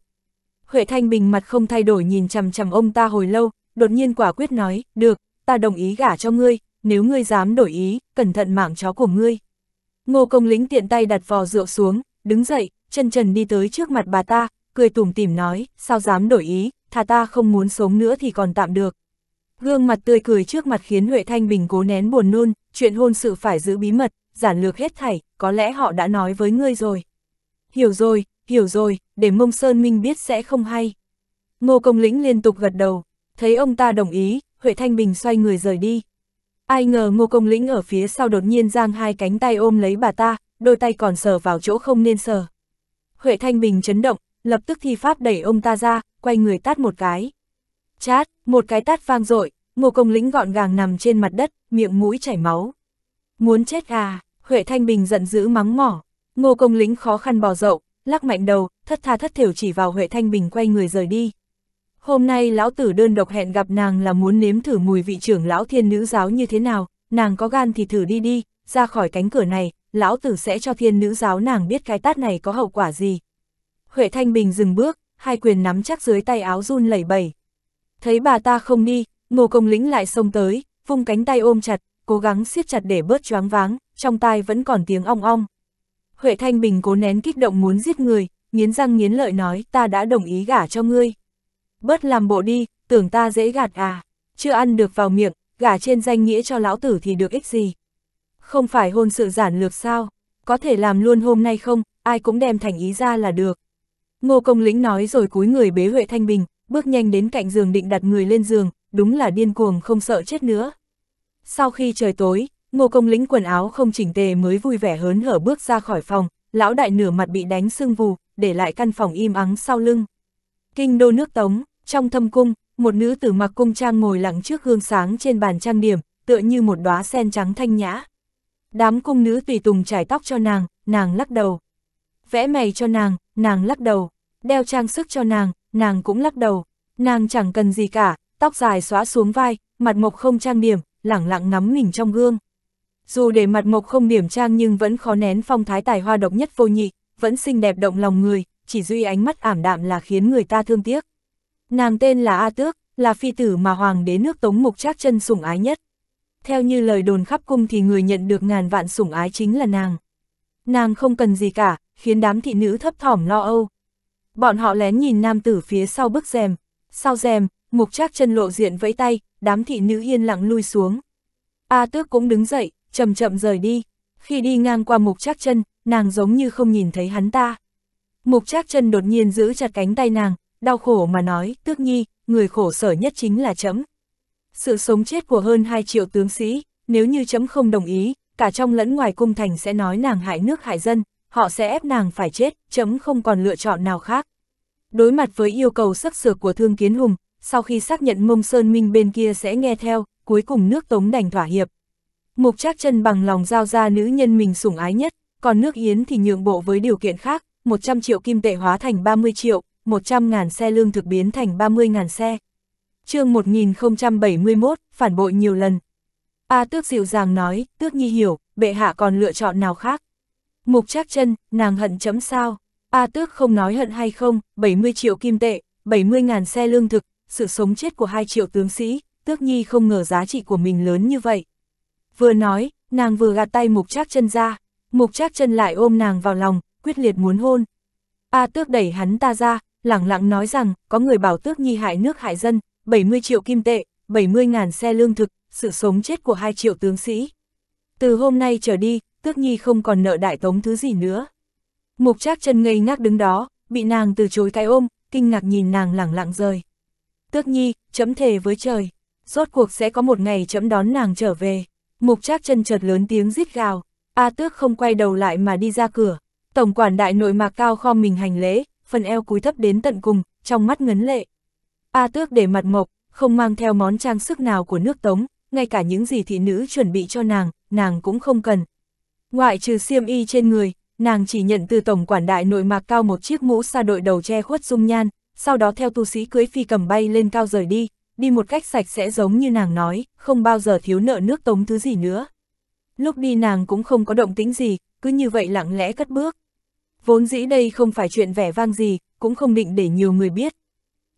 Huệ Thanh Bình mặt không thay đổi nhìn chằm chằm ông ta hồi lâu, đột nhiên quả quyết nói, được, ta đồng ý gả cho ngươi, nếu ngươi dám đổi ý, cẩn thận mạng chó của ngươi. Ngô Công Lĩnh tiện tay đặt vò rượu xuống, đứng dậy, chân trần đi tới trước mặt bà ta, cười tủm tỉm nói, sao dám đổi ý, thà ta không muốn sống nữa thì còn tạm được. Gương mặt tươi cười trước mặt khiến Huệ Thanh Bình cố nén buồn nôn, chuyện hôn sự phải giữ bí mật, giản lược hết thảy, có lẽ họ đã nói với ngươi rồi. Hiểu rồi, hiểu rồi, để mông Sơn Minh biết sẽ không hay. Ngô Công Lĩnh liên tục gật đầu, thấy ông ta đồng ý, Huệ Thanh Bình xoay người rời đi. Ai ngờ Ngô Công Lĩnh ở phía sau đột nhiên giang hai cánh tay ôm lấy bà ta, đôi tay còn sờ vào chỗ không nên sờ. Huệ Thanh Bình chấn động, lập tức thi pháp đẩy ông ta ra, quay người tát một cái. Chát, một cái tát vang dội Ngô Công Lĩnh gọn gàng nằm trên mặt đất, miệng mũi chảy máu. Muốn chết à, Huệ Thanh Bình giận dữ mắng mỏ. Ngô Công Lĩnh khó khăn bò dậu, lắc mạnh đầu, thất tha thất thiểu chỉ vào Huệ Thanh Bình quay người rời đi. Hôm nay lão tử đơn độc hẹn gặp nàng là muốn nếm thử mùi vị trưởng lão thiên nữ giáo như thế nào, nàng có gan thì thử đi đi, ra khỏi cánh cửa này, lão tử sẽ cho thiên nữ giáo nàng biết cái tát này có hậu quả gì. Huệ Thanh Bình dừng bước, hai quyền nắm chắc dưới tay áo run lẩy bẩy. Thấy bà ta không đi, ngô công lĩnh lại xông tới, vung cánh tay ôm chặt, cố gắng siết chặt để bớt choáng váng, trong tai vẫn còn tiếng ong ong. Huệ Thanh Bình cố nén kích động muốn giết người, nghiến răng nghiến lợi nói ta đã đồng ý gả cho ngươi bớt làm bộ đi, tưởng ta dễ gạt à, chưa ăn được vào miệng, gả trên danh nghĩa cho lão tử thì được ích gì. Không phải hôn sự giản lược sao, có thể làm luôn hôm nay không, ai cũng đem thành ý ra là được. Ngô Công Lĩnh nói rồi cúi người bế Huệ Thanh Bình, bước nhanh đến cạnh giường định đặt người lên giường, đúng là điên cuồng không sợ chết nữa. Sau khi trời tối, Ngô Công Lĩnh quần áo không chỉnh tề mới vui vẻ hớn hở bước ra khỏi phòng, lão đại nửa mặt bị đánh sưng vù, để lại căn phòng im ắng sau lưng. Kinh đô nước Tống, trong thâm cung, một nữ tử mặc cung trang ngồi lặng trước gương sáng trên bàn trang điểm, tựa như một đóa sen trắng thanh nhã. Đám cung nữ tùy tùng trải tóc cho nàng, nàng lắc đầu. Vẽ mày cho nàng, nàng lắc đầu. Đeo trang sức cho nàng, nàng cũng lắc đầu. Nàng chẳng cần gì cả, tóc dài xóa xuống vai, mặt mộc không trang điểm, lẳng lặng ngắm mình trong gương. Dù để mặt mộc không điểm trang nhưng vẫn khó nén phong thái tài hoa độc nhất vô nhị, vẫn xinh đẹp động lòng người, chỉ duy ánh mắt ảm đạm là khiến người ta thương tiếc. Nàng tên là A Tước, là phi tử mà hoàng đế nước Tống Mục Trác chân sủng ái nhất. Theo như lời đồn khắp cung thì người nhận được ngàn vạn sủng ái chính là nàng. Nàng không cần gì cả, khiến đám thị nữ thấp thỏm lo âu. Bọn họ lén nhìn nam tử phía sau bức rèm, sau rèm, Mục Trác chân lộ diện vẫy tay, đám thị nữ yên lặng lui xuống. A Tước cũng đứng dậy, chậm chậm rời đi. Khi đi ngang qua Mục Trác chân, nàng giống như không nhìn thấy hắn ta. Mục Trác chân đột nhiên giữ chặt cánh tay nàng, đau khổ mà nói, tước nhi, người khổ sở nhất chính là chấm. Sự sống chết của hơn 2 triệu tướng sĩ, nếu như chấm không đồng ý, cả trong lẫn ngoài cung thành sẽ nói nàng hại nước hại dân, họ sẽ ép nàng phải chết, chấm không còn lựa chọn nào khác. Đối mặt với yêu cầu sức sược của Thương Kiến Hùng, sau khi xác nhận mông Sơn Minh bên kia sẽ nghe theo, cuối cùng nước Tống đành thỏa hiệp. Mục Trác chân bằng lòng giao ra nữ nhân mình sủng ái nhất, còn nước Yến thì nhượng bộ với điều kiện khác, 100 triệu kim tệ hóa thành 30 triệu, 100 ngàn xe lương thực biến thành 30 ngàn xe. chương 1071, phản bội nhiều lần. A tước dịu dàng nói, tước nhi hiểu, bệ hạ còn lựa chọn nào khác. Mục chắc chân, nàng hận chấm sao. A tước không nói hận hay không, 70 triệu kim tệ, 70 ngàn xe lương thực, sự sống chết của hai triệu tướng sĩ, tước nhi không ngờ giá trị của mình lớn như vậy. Vừa nói, nàng vừa gạt tay mục trác chân ra, mục trác chân lại ôm nàng vào lòng, quyết liệt muốn hôn. A tước đẩy hắn ta ra, lẳng lặng nói rằng, có người bảo tước nhi hại nước hại dân, 70 triệu kim tệ, 70 ngàn xe lương thực, sự sống chết của hai triệu tướng sĩ. Từ hôm nay trở đi, tước nhi không còn nợ đại tống thứ gì nữa. Mục trác chân ngây ngác đứng đó, bị nàng từ chối cái ôm, kinh ngạc nhìn nàng lẳng lặng rời. Tước nhi, chấm thề với trời, rốt cuộc sẽ có một ngày chấm đón nàng trở về. Mục trác chân chợt lớn tiếng rít gào, A tước không quay đầu lại mà đi ra cửa, Tổng quản đại nội mạc cao kho mình hành lễ, phần eo cúi thấp đến tận cùng, trong mắt ngấn lệ. A tước để mặt mộc, không mang theo món trang sức nào của nước tống, ngay cả những gì thị nữ chuẩn bị cho nàng, nàng cũng không cần. Ngoại trừ xiêm y trên người, nàng chỉ nhận từ tổng quản đại nội mạc cao một chiếc mũ sa đội đầu che khuất dung nhan, sau đó theo tu sĩ cưới phi cầm bay lên cao rời đi, đi một cách sạch sẽ giống như nàng nói, không bao giờ thiếu nợ nước tống thứ gì nữa. Lúc đi nàng cũng không có động tính gì, cứ như vậy lặng lẽ cất bước. Vốn dĩ đây không phải chuyện vẻ vang gì, cũng không định để nhiều người biết.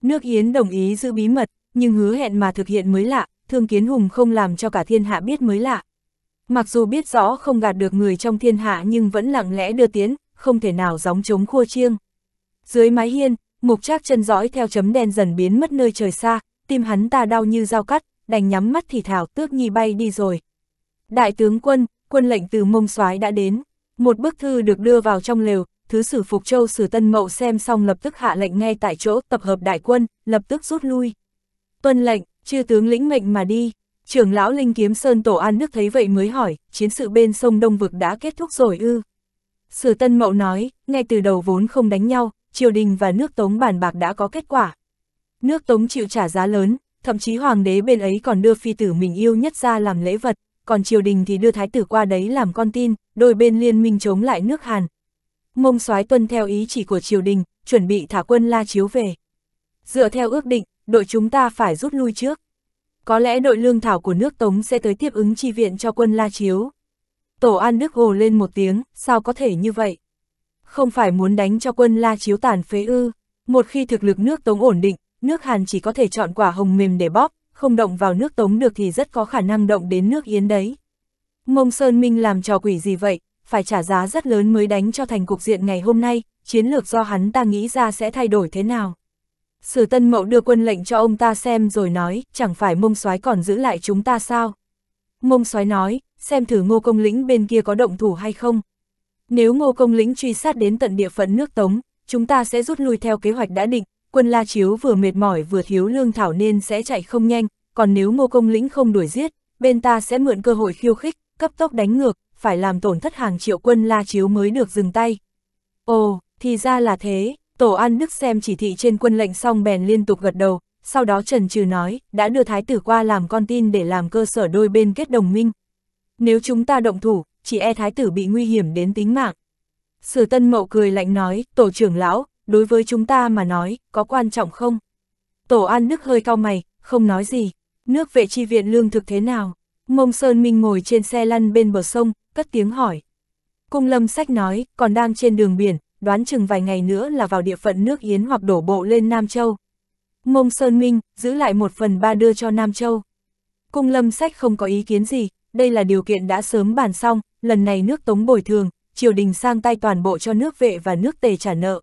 Nước Yến đồng ý giữ bí mật, nhưng hứa hẹn mà thực hiện mới lạ, thương kiến hùng không làm cho cả thiên hạ biết mới lạ. Mặc dù biết rõ không gạt được người trong thiên hạ nhưng vẫn lặng lẽ đưa tiến, không thể nào gióng trống khua chiêng. Dưới mái hiên, mục trác chân dõi theo chấm đen dần biến mất nơi trời xa, tim hắn ta đau như dao cắt, đành nhắm mắt thì thảo tước nhi bay đi rồi. Đại tướng quân, quân lệnh từ mông soái đã đến. Một bức thư được đưa vào trong lều, Thứ sử Phục Châu Sử Tân Mậu xem xong lập tức hạ lệnh ngay tại chỗ tập hợp đại quân, lập tức rút lui. Tuân lệnh, chư tướng lĩnh mệnh mà đi. Trưởng lão Linh Kiếm Sơn Tổ An Đức thấy vậy mới hỏi, chiến sự bên sông Đông Vực đã kết thúc rồi ư. Sử Tân Mậu nói, ngay từ đầu vốn không đánh nhau, triều đình và nước Tống bàn bạc đã có kết quả. Nước Tống chịu trả giá lớn, thậm chí hoàng đế bên ấy còn đưa phi tử mình yêu nhất ra làm lễ vật, còn triều đình thì đưa thái tử qua đấy làm con tin, đôi bên liên minh chống lại nước Hàn, mông soái tuân theo ý chỉ của triều đình, chuẩn bị thả quân La Chiếu về. Dựa theo ước định, đội chúng ta phải rút lui trước. Có lẽ đội lương thảo của nước Tống sẽ tới tiếp ứng chi viện cho quân La Chiếu. Tổ An Đức hồ lên một tiếng, sao có thể như vậy? Không phải muốn đánh cho quân La Chiếu tàn phế ư. Một khi thực lực nước Tống ổn định, nước Hàn chỉ có thể chọn quả hồng mềm để bóp, không động vào nước Tống được thì rất có khả năng động đến nước Yến đấy. Mông Sơn Minh làm trò quỷ gì vậy, phải trả giá rất lớn mới đánh cho thành cục diện ngày hôm nay, chiến lược do hắn ta nghĩ ra sẽ thay đổi thế nào. Sử Tân Mậu đưa quân lệnh cho ông ta xem rồi nói, chẳng phải mông soái còn giữ lại chúng ta sao? Mông soái nói, xem thử ngô công lĩnh bên kia có động thủ hay không. Nếu ngô công lĩnh truy sát đến tận địa phận nước Tống, chúng ta sẽ rút lui theo kế hoạch đã định, quân La Chiếu vừa mệt mỏi vừa thiếu lương thảo nên sẽ chạy không nhanh, còn nếu ngô công lĩnh không đuổi giết, bên ta sẽ mượn cơ hội khiêu khích, cấp tốc đánh ngược, phải làm tổn thất hàng triệu quân La Chiếu mới được dừng tay. Ồ, thì ra là thế, Tổ An Đức xem chỉ thị trên quân lệnh xong bèn liên tục gật đầu, sau đó Trần Trừ nói, đã đưa Thái tử qua làm con tin để làm cơ sở đôi bên kết đồng minh. Nếu chúng ta động thủ, chỉ e Thái tử bị nguy hiểm đến tính mạng. Sử Tân Mậu cười lạnh nói, Tổ trưởng lão, đối với chúng ta mà nói, có quan trọng không? Tổ An Đức hơi cao mày, không nói gì. Nước vệ chi viện lương thực thế nào? Mông Sơn Minh ngồi trên xe lăn bên bờ sông, cất tiếng hỏi. Cung lâm sách nói, còn đang trên đường biển, đoán chừng vài ngày nữa là vào địa phận nước Yến hoặc đổ bộ lên Nam Châu. Mông Sơn Minh, giữ lại một phần ba đưa cho Nam Châu. Cung lâm sách không có ý kiến gì, đây là điều kiện đã sớm bàn xong, lần này nước tống bồi thường, triều đình sang tay toàn bộ cho nước vệ và nước tề trả nợ.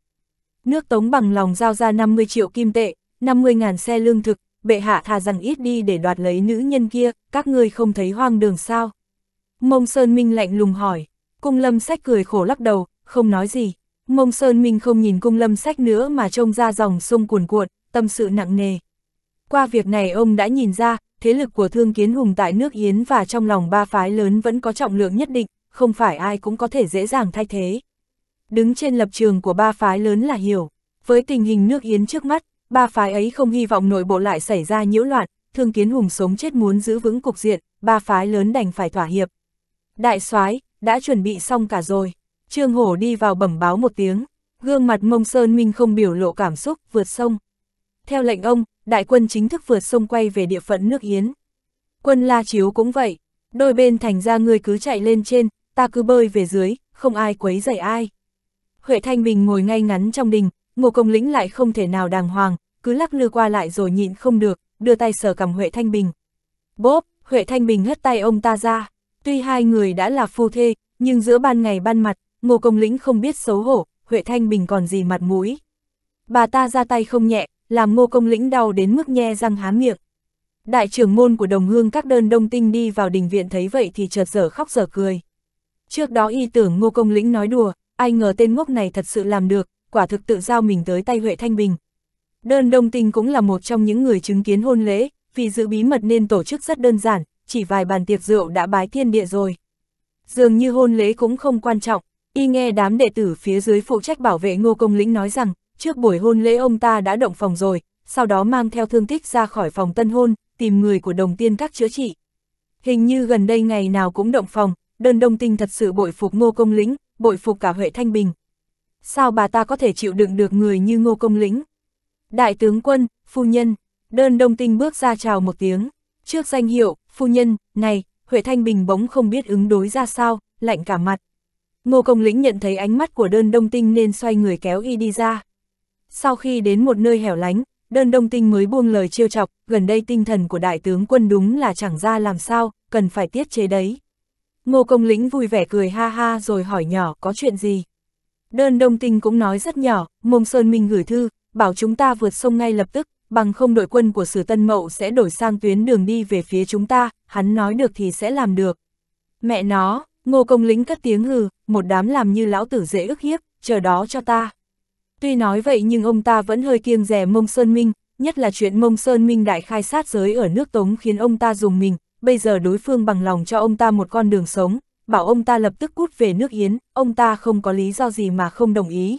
Nước tống bằng lòng giao ra 50 triệu kim tệ, 50.000 xe lương thực, bệ hạ thà rằng ít đi để đoạt lấy nữ nhân kia, các ngươi không thấy hoang đường sao. Mông Sơn Minh lạnh lùng hỏi, cung lâm sách cười khổ lắc đầu, không nói gì. Mông Sơn Minh không nhìn cung lâm sách nữa mà trông ra dòng sông cuồn cuộn, tâm sự nặng nề. Qua việc này ông đã nhìn ra, thế lực của thương kiến hùng tại nước Yến và trong lòng ba phái lớn vẫn có trọng lượng nhất định, không phải ai cũng có thể dễ dàng thay thế. Đứng trên lập trường của ba phái lớn là hiểu, với tình hình nước Yến trước mắt, ba phái ấy không hy vọng nội bộ lại xảy ra nhiễu loạn, thương kiến hùng sống chết muốn giữ vững cục diện, ba phái lớn đành phải thỏa hiệp. Đại soái đã chuẩn bị xong cả rồi. Trương Hổ đi vào bẩm báo một tiếng, gương mặt mông Sơn Minh không biểu lộ cảm xúc vượt sông. Theo lệnh ông, đại quân chính thức vượt sông quay về địa phận nước Yến. Quân La Chiếu cũng vậy, đôi bên thành ra ngươi cứ chạy lên trên, ta cứ bơi về dưới, không ai quấy rầy ai. Huệ Thanh Bình ngồi ngay ngắn trong đình, Ngô Công Lĩnh lại không thể nào đàng hoàng, cứ lắc lư qua lại rồi nhịn không được, đưa tay sờ cầm Huệ Thanh Bình. Bốp, Huệ Thanh Bình hất tay ông ta ra. Tuy hai người đã là phu thê, nhưng giữa ban ngày ban mặt, Ngô Công Lĩnh không biết xấu hổ, Huệ Thanh Bình còn gì mặt mũi. Bà ta ra tay không nhẹ, làm Ngô Công Lĩnh đau đến mức nhe răng há miệng. Đại trưởng môn của đồng hương các đơn đông tinh đi vào đình viện thấy vậy thì chợt dở khóc dở cười. Trước đó y tưởng Ngô Công Lĩnh nói đùa, ai ngờ tên ngốc này thật sự làm được, quả thực tự giao mình tới tay Huệ Thanh Bình. Đơn đông tinh cũng là một trong những người chứng kiến hôn lễ, vì giữ bí mật nên tổ chức rất đơn giản, chỉ vài bàn tiệc rượu đã bái thiên địa rồi. Dường như hôn lễ cũng không quan trọng, y nghe đám đệ tử phía dưới phụ trách bảo vệ ngô công lĩnh nói rằng, trước buổi hôn lễ ông ta đã động phòng rồi, sau đó mang theo thương tích ra khỏi phòng tân hôn, tìm người của đồng tiên các chữa trị. Hình như gần đây ngày nào cũng động phòng, đơn đông tinh thật sự bội phục ngô công lĩnh, bội phục cả Huệ Thanh Bình. Sao bà ta có thể chịu đựng được người như ngô công lĩnh? Đại tướng quân, phu nhân, đơn đông tinh bước ra chào một tiếng, trước danh hiệu, phu nhân, này, Huệ Thanh Bình bỗng không biết ứng đối ra sao, lạnh cả mặt. Ngô Công Lĩnh nhận thấy ánh mắt của đơn đông tinh nên xoay người kéo y đi ra. Sau khi đến một nơi hẻo lánh, đơn đông tinh mới buông lời chiêu chọc, gần đây tinh thần của đại tướng quân đúng là chẳng ra làm sao, cần phải tiết chế đấy. Ngô Công Lĩnh vui vẻ cười ha ha rồi hỏi nhỏ có chuyện gì. Đơn đông tinh cũng nói rất nhỏ, mông sơn minh gửi thư, bảo chúng ta vượt sông ngay lập tức, bằng không đội quân của Sử Tân Mậu sẽ đổi sang tuyến đường đi về phía chúng ta, hắn nói được thì sẽ làm được. Mẹ nó, ngô công lính cất tiếng hừ, một đám làm như lão tử dễ ức hiếp, chờ đó cho ta. Tuy nói vậy nhưng ông ta vẫn hơi kiêng rẻ mông Sơn Minh, nhất là chuyện mông Sơn Minh đại khai sát giới ở nước Tống khiến ông ta dùng mình, bây giờ đối phương bằng lòng cho ông ta một con đường sống, bảo ông ta lập tức cút về nước Yến, ông ta không có lý do gì mà không đồng ý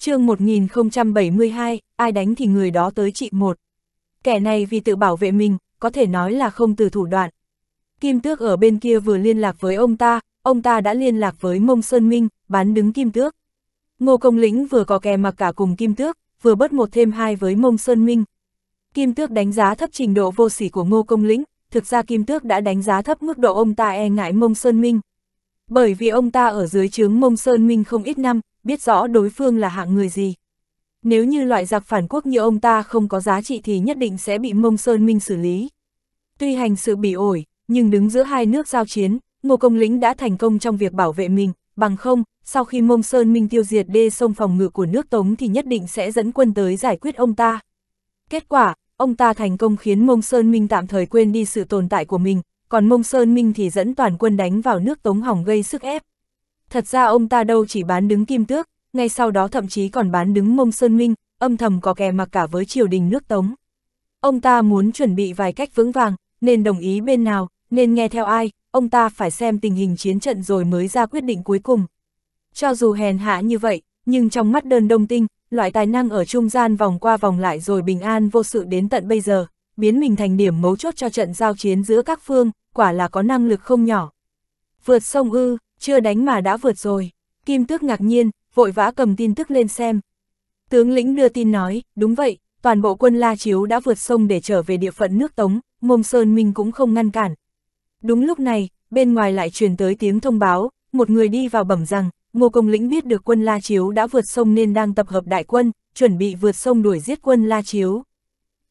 chương 1072, ai đánh thì người đó tới trị một. Kẻ này vì tự bảo vệ mình, có thể nói là không từ thủ đoạn. Kim Tước ở bên kia vừa liên lạc với ông ta, ông ta đã liên lạc với Mông Sơn Minh, bán đứng Kim Tước. Ngô Công Lĩnh vừa có kè mặc cả cùng Kim Tước, vừa bớt một thêm hai với Mông Sơn Minh. Kim Tước đánh giá thấp trình độ vô sỉ của Ngô Công Lĩnh, thực ra Kim Tước đã đánh giá thấp mức độ ông ta e ngại Mông Sơn Minh. Bởi vì ông ta ở dưới chướng Mông Sơn Minh không ít năm, biết rõ đối phương là hạng người gì. Nếu như loại giặc phản quốc như ông ta không có giá trị thì nhất định sẽ bị Mông Sơn Minh xử lý. Tuy hành sự bị ổi, nhưng đứng giữa hai nước giao chiến, Ngô Công Lĩnh đã thành công trong việc bảo vệ mình, bằng không, sau khi Mông Sơn Minh tiêu diệt đê sông phòng ngự của nước Tống thì nhất định sẽ dẫn quân tới giải quyết ông ta. Kết quả, ông ta thành công khiến Mông Sơn Minh tạm thời quên đi sự tồn tại của mình, còn Mông Sơn Minh thì dẫn toàn quân đánh vào nước Tống hỏng gây sức ép. Thật ra ông ta đâu chỉ bán đứng kim tước, ngay sau đó thậm chí còn bán đứng mông sơn minh, âm thầm có kè mặc cả với triều đình nước Tống. Ông ta muốn chuẩn bị vài cách vững vàng, nên đồng ý bên nào, nên nghe theo ai, ông ta phải xem tình hình chiến trận rồi mới ra quyết định cuối cùng. Cho dù hèn hạ như vậy, nhưng trong mắt đơn đông tinh, loại tài năng ở trung gian vòng qua vòng lại rồi bình an vô sự đến tận bây giờ, biến mình thành điểm mấu chốt cho trận giao chiến giữa các phương, quả là có năng lực không nhỏ. Vượt sông ư, chưa đánh mà đã vượt rồi. Kim Tước ngạc nhiên, vội vã cầm tin tức lên xem. Tướng lĩnh đưa tin nói, đúng vậy, toàn bộ quân La Chiếu đã vượt sông để trở về địa phận nước Tống, Mông Sơn Minh cũng không ngăn cản. Đúng lúc này, bên ngoài lại truyền tới tiếng thông báo, một người đi vào bẩm rằng, Ngô Công Lĩnh biết được quân La Chiếu đã vượt sông nên đang tập hợp đại quân, chuẩn bị vượt sông đuổi giết quân La Chiếu.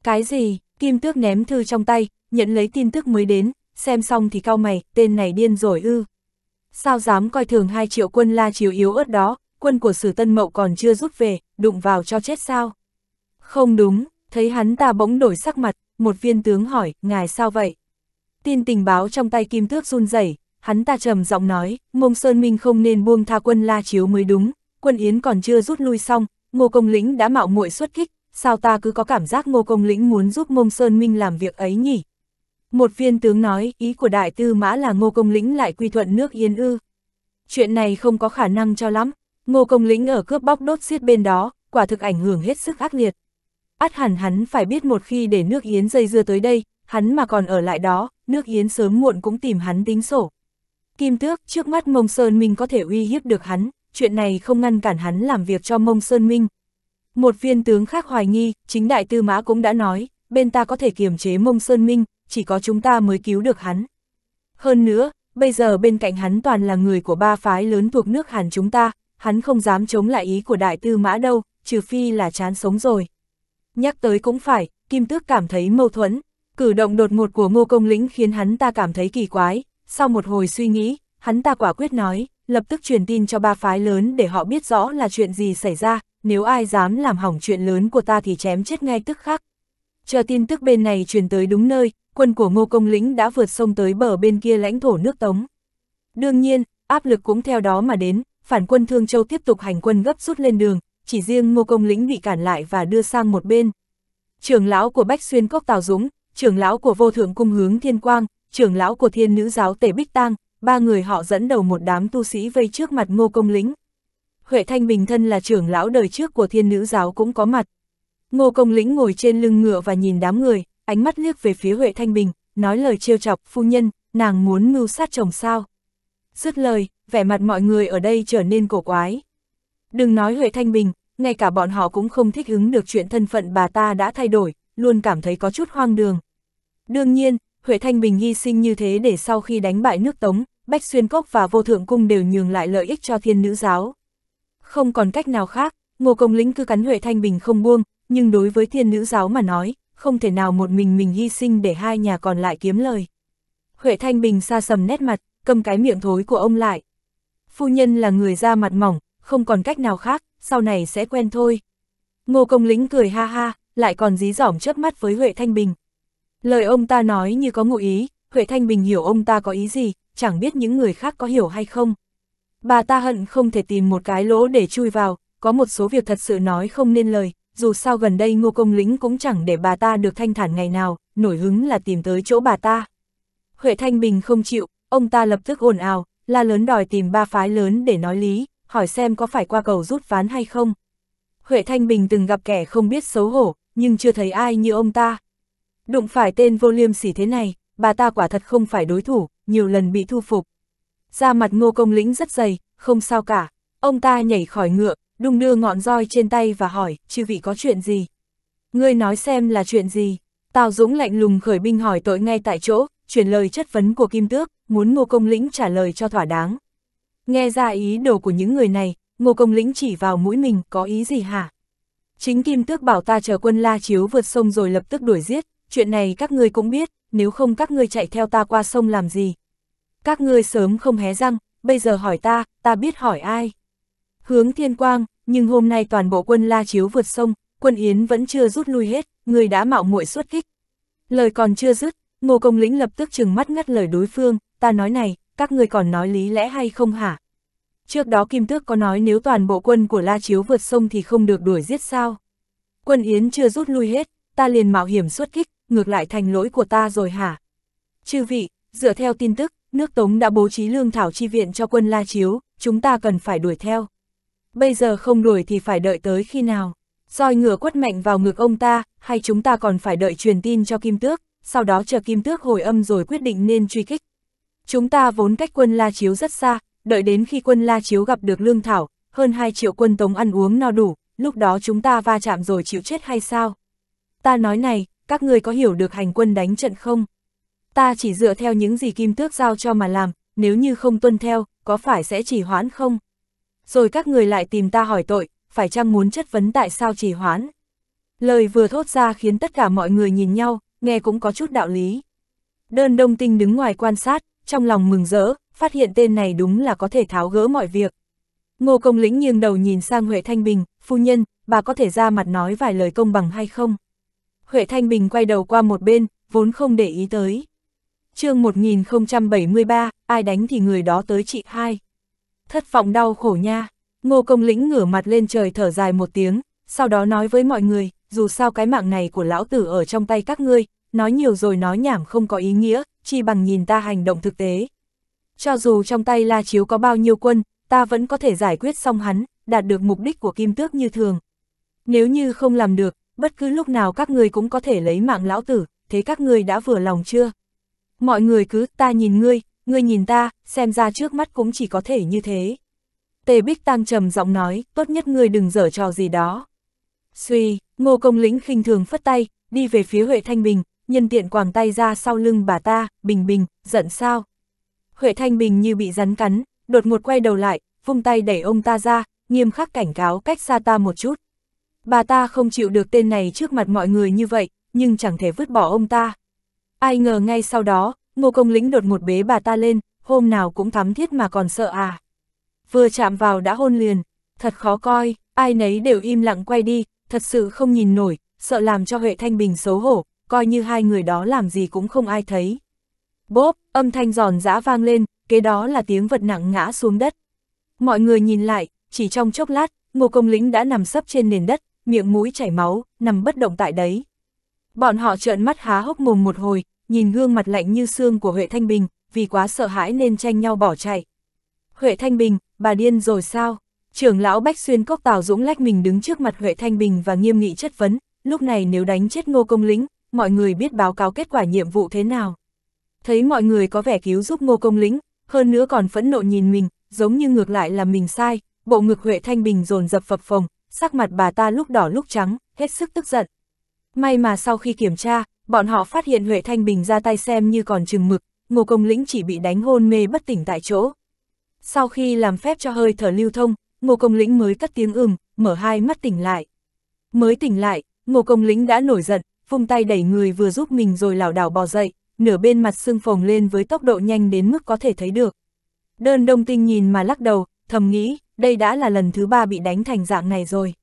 Cái gì? Kim Tước ném thư trong tay, nhận lấy tin tức mới đến, xem xong thì cao mày, tên này điên rồi ư sao dám coi thường hai triệu quân la chiếu yếu ớt đó, quân của sử tân mậu còn chưa rút về, đụng vào cho chết sao? Không đúng, thấy hắn ta bỗng đổi sắc mặt, một viên tướng hỏi, ngài sao vậy? Tin tình báo trong tay kim thước run rẩy hắn ta trầm giọng nói, mông sơn minh không nên buông tha quân la chiếu mới đúng, quân yến còn chưa rút lui xong, ngô công lĩnh đã mạo muội xuất kích, sao ta cứ có cảm giác ngô công lĩnh muốn giúp mông sơn minh làm việc ấy nhỉ? Một viên tướng nói, ý của đại tư mã là ngô công lĩnh lại quy thuận nước Yên ư. Chuyện này không có khả năng cho lắm, ngô công lĩnh ở cướp bóc đốt xiết bên đó, quả thực ảnh hưởng hết sức ác liệt. Át hẳn hắn phải biết một khi để nước Yến dây dưa tới đây, hắn mà còn ở lại đó, nước Yến sớm muộn cũng tìm hắn tính sổ. Kim Tước, trước mắt Mông Sơn Minh có thể uy hiếp được hắn, chuyện này không ngăn cản hắn làm việc cho Mông Sơn Minh. Một viên tướng khác hoài nghi, chính đại tư mã cũng đã nói, bên ta có thể kiềm chế Mông Sơn Minh, chỉ có chúng ta mới cứu được hắn. Hơn nữa, bây giờ bên cạnh hắn toàn là người của ba phái lớn thuộc nước Hàn chúng ta, hắn không dám chống lại ý của đại tư mã đâu, trừ phi là chán sống rồi. Nhắc tới cũng phải, Kim Tước cảm thấy mâu thuẫn, cử động đột ngột của ngô công lĩnh khiến hắn ta cảm thấy kỳ quái, sau một hồi suy nghĩ, hắn ta quả quyết nói, lập tức truyền tin cho ba phái lớn để họ biết rõ là chuyện gì xảy ra, nếu ai dám làm hỏng chuyện lớn của ta thì chém chết ngay tức khắc. Chờ tin tức bên này truyền tới đúng nơi, quân của Ngô Công Lĩnh đã vượt sông tới bờ bên kia lãnh thổ nước Tống. Đương nhiên, áp lực cũng theo đó mà đến, phản quân Thương Châu tiếp tục hành quân gấp rút lên đường, chỉ riêng Ngô Công Lĩnh bị cản lại và đưa sang một bên. Trưởng lão của Bách Xuyên Cốc Tào Dũng, trưởng lão của Vô Thượng Cung Hướng Thiên Quang, trưởng lão của Thiên Nữ Giáo Tề Bích Tang, ba người họ dẫn đầu một đám tu sĩ vây trước mặt Ngô Công Lĩnh. Huệ Thanh Bình thân là trưởng lão đời trước của Thiên Nữ Giáo cũng có mặt. Ngô Công Lĩnh ngồi trên lưng ngựa và nhìn đám người, ánh mắt liếc về phía Huệ Thanh Bình, nói lời trêu chọc, phu nhân, nàng muốn mưu sát chồng sao. Dứt lời, vẻ mặt mọi người ở đây trở nên cổ quái. Đừng nói Huệ Thanh Bình, ngay cả bọn họ cũng không thích ứng được chuyện thân phận bà ta đã thay đổi, luôn cảm thấy có chút hoang đường. Đương nhiên, Huệ Thanh Bình hy sinh như thế để sau khi đánh bại nước Tống, Bách Xuyên Cốc và Vô Thượng Cung đều nhường lại lợi ích cho thiên nữ giáo. Không còn cách nào khác, Ngô Công Lĩnh cứ cắn Huệ Thanh Bình không buông, nhưng đối với thiên nữ giáo mà nói, không thể nào một mình mình hy sinh để hai nhà còn lại kiếm lời. Huệ Thanh Bình xa sầm nét mặt, cầm cái miệng thối của ông lại. Phu nhân là người da mặt mỏng, không còn cách nào khác, sau này sẽ quen thôi. Ngô Công Lĩnh cười ha ha, lại còn dí dỏm chớp mắt với Huệ Thanh Bình. Lời ông ta nói như có ngụ ý, Huệ Thanh Bình hiểu ông ta có ý gì, chẳng biết những người khác có hiểu hay không. Bà ta hận không thể tìm một cái lỗ để chui vào, có một số việc thật sự nói không nên lời, dù sao gần đây ngô công lĩnh cũng chẳng để bà ta được thanh thản ngày nào, nổi hứng là tìm tới chỗ bà ta. Huệ Thanh Bình không chịu, ông ta lập tức ồn ào, la lớn đòi tìm ba phái lớn để nói lý, hỏi xem có phải qua cầu rút ván hay không. Huệ Thanh Bình từng gặp kẻ không biết xấu hổ, nhưng chưa thấy ai như ông ta. Đụng phải tên vô liêm sỉ thế này, bà ta quả thật không phải đối thủ, nhiều lần bị thu phục. ra mặt ngô công lĩnh rất dày, không sao cả. Ông ta nhảy khỏi ngựa, đung đưa ngọn roi trên tay và hỏi, chư vị có chuyện gì? Ngươi nói xem là chuyện gì? Tào Dũng lạnh lùng khởi binh hỏi tội ngay tại chỗ, chuyển lời chất vấn của Kim Tước, muốn Ngô Công Lĩnh trả lời cho thỏa đáng. Nghe ra ý đồ của những người này, Ngô Công Lĩnh chỉ vào mũi mình, có ý gì hả? Chính Kim Tước bảo ta chờ quân La Chiếu vượt sông rồi lập tức đuổi giết, chuyện này các ngươi cũng biết, nếu không các ngươi chạy theo ta qua sông làm gì? Các ngươi sớm không hé răng, bây giờ hỏi ta, ta biết hỏi ai? hướng thiên quang, nhưng hôm nay toàn bộ quân La Chiếu vượt sông, quân Yến vẫn chưa rút lui hết, người đã mạo muội xuất kích. Lời còn chưa dứt, Ngô Công Lĩnh lập tức trừng mắt ngắt lời đối phương, ta nói này, các người còn nói lý lẽ hay không hả? Trước đó Kim Tước có nói nếu toàn bộ quân của La Chiếu vượt sông thì không được đuổi giết sao? Quân Yến chưa rút lui hết, ta liền mạo hiểm xuất kích, ngược lại thành lỗi của ta rồi hả? Chư vị, dựa theo tin tức, nước Tống đã bố trí lương thảo chi viện cho quân La Chiếu, chúng ta cần phải đuổi theo bây giờ không đuổi thì phải đợi tới khi nào. Roi ngựa quất mạnh vào ngực ông ta, hay chúng ta còn phải đợi truyền tin cho Kim Tước, sau đó chờ Kim Tước hồi âm rồi quyết định nên truy kích. Chúng ta vốn cách quân La Chiếu rất xa, đợi đến khi quân La Chiếu gặp được Lương Thảo, hơn 2 triệu quân tống ăn uống no đủ, lúc đó chúng ta va chạm rồi chịu chết hay sao? Ta nói này, các người có hiểu được hành quân đánh trận không? Ta chỉ dựa theo những gì Kim Tước giao cho mà làm, nếu như không tuân theo, có phải sẽ chỉ hoãn không? rồi các người lại tìm ta hỏi tội, phải chăng muốn chất vấn tại sao trì hoãn. Lời vừa thốt ra khiến tất cả mọi người nhìn nhau, nghe cũng có chút đạo lý. Đơn đông tinh đứng ngoài quan sát, trong lòng mừng rỡ, phát hiện tên này đúng là có thể tháo gỡ mọi việc. Ngô Công Lĩnh nghiêng đầu nhìn sang Huệ Thanh Bình, phu nhân, bà có thể ra mặt nói vài lời công bằng hay không? Huệ Thanh Bình quay đầu qua một bên, vốn không để ý tới. chương 1073, ai đánh thì người đó tới chị hai thất vọng đau khổ nha. Ngô Công Lĩnh ngửa mặt lên trời thở dài một tiếng, sau đó nói với mọi người, dù sao cái mạng này của lão tử ở trong tay các ngươi, nói nhiều rồi nói nhảm không có ý nghĩa, chỉ bằng nhìn ta hành động thực tế. Cho dù trong tay La Chiếu có bao nhiêu quân, ta vẫn có thể giải quyết xong hắn, đạt được mục đích của Kim Tước như thường. Nếu như không làm được, bất cứ lúc nào các ngươi cũng có thể lấy mạng lão tử, thế các ngươi đã vừa lòng chưa? Mọi người cứ ta nhìn ngươi, ngươi nhìn ta, xem ra trước mắt cũng chỉ có thể như thế. Tề Bích Tăng trầm giọng nói, tốt nhất ngươi đừng dở trò gì đó. Suy, ngô công lĩnh khinh thường phất tay, đi về phía Huệ Thanh Bình, nhân tiện quàng tay ra sau lưng bà ta, bình bình, giận sao. Huệ Thanh Bình như bị rắn cắn, đột ngột quay đầu lại, vung tay đẩy ông ta ra, nghiêm khắc cảnh cáo cách xa ta một chút. Bà ta không chịu được tên này trước mặt mọi người như vậy, nhưng chẳng thể vứt bỏ ông ta. Ai ngờ ngay sau đó, ngô công lĩnh đột ngột bế bà ta lên, hôm nào cũng thắm thiết mà còn sợ à. Vừa chạm vào đã hôn liền, thật khó coi, ai nấy đều im lặng quay đi, thật sự không nhìn nổi, sợ làm cho Huệ Thanh Bình xấu hổ, coi như hai người đó làm gì cũng không ai thấy. Bốp, âm thanh giòn giã vang lên, kế đó là tiếng vật nặng ngã xuống đất. Mọi người nhìn lại, chỉ trong chốc lát, Ngô Công Lĩnh đã nằm sấp trên nền đất, miệng mũi chảy máu, nằm bất động tại đấy. Bọn họ trợn mắt há hốc mồm một hồi, nhìn gương mặt lạnh như xương của Huệ Thanh Bình, vì quá sợ hãi nên tranh nhau bỏ chạy. Huệ Thanh Bình, bà điên rồi sao? Trưởng lão Bách Xuyên Cốc Tào Dũng lách mình đứng trước mặt Huệ Thanh Bình và nghiêm nghị chất vấn, lúc này nếu đánh chết ngô công lĩnh, mọi người biết báo cáo kết quả nhiệm vụ thế nào. Thấy mọi người có vẻ cứu giúp ngô công lĩnh, hơn nữa còn phẫn nộ nhìn mình, giống như ngược lại là mình sai, bộ ngực Huệ Thanh Bình dồn dập phập phồng, sắc mặt bà ta lúc đỏ lúc trắng, hết sức tức giận. May mà sau khi kiểm tra, bọn họ phát hiện Huệ Thanh Bình ra tay xem như còn chừng mực, Ngô Công Lĩnh chỉ bị đánh hôn mê bất tỉnh tại chỗ. Sau khi làm phép cho hơi thở lưu thông, Ngô Công Lĩnh mới cất tiếng ưm, mở hai mắt tỉnh lại. Mới tỉnh lại, Ngô Công Lĩnh đã nổi giận, vung tay đẩy người vừa giúp mình rồi lảo đảo bò dậy, nửa bên mặt sưng phồng lên với tốc độ nhanh đến mức có thể thấy được. Đơn đông tinh nhìn mà lắc đầu, thầm nghĩ, đây đã là lần thứ ba bị đánh thành dạng này rồi.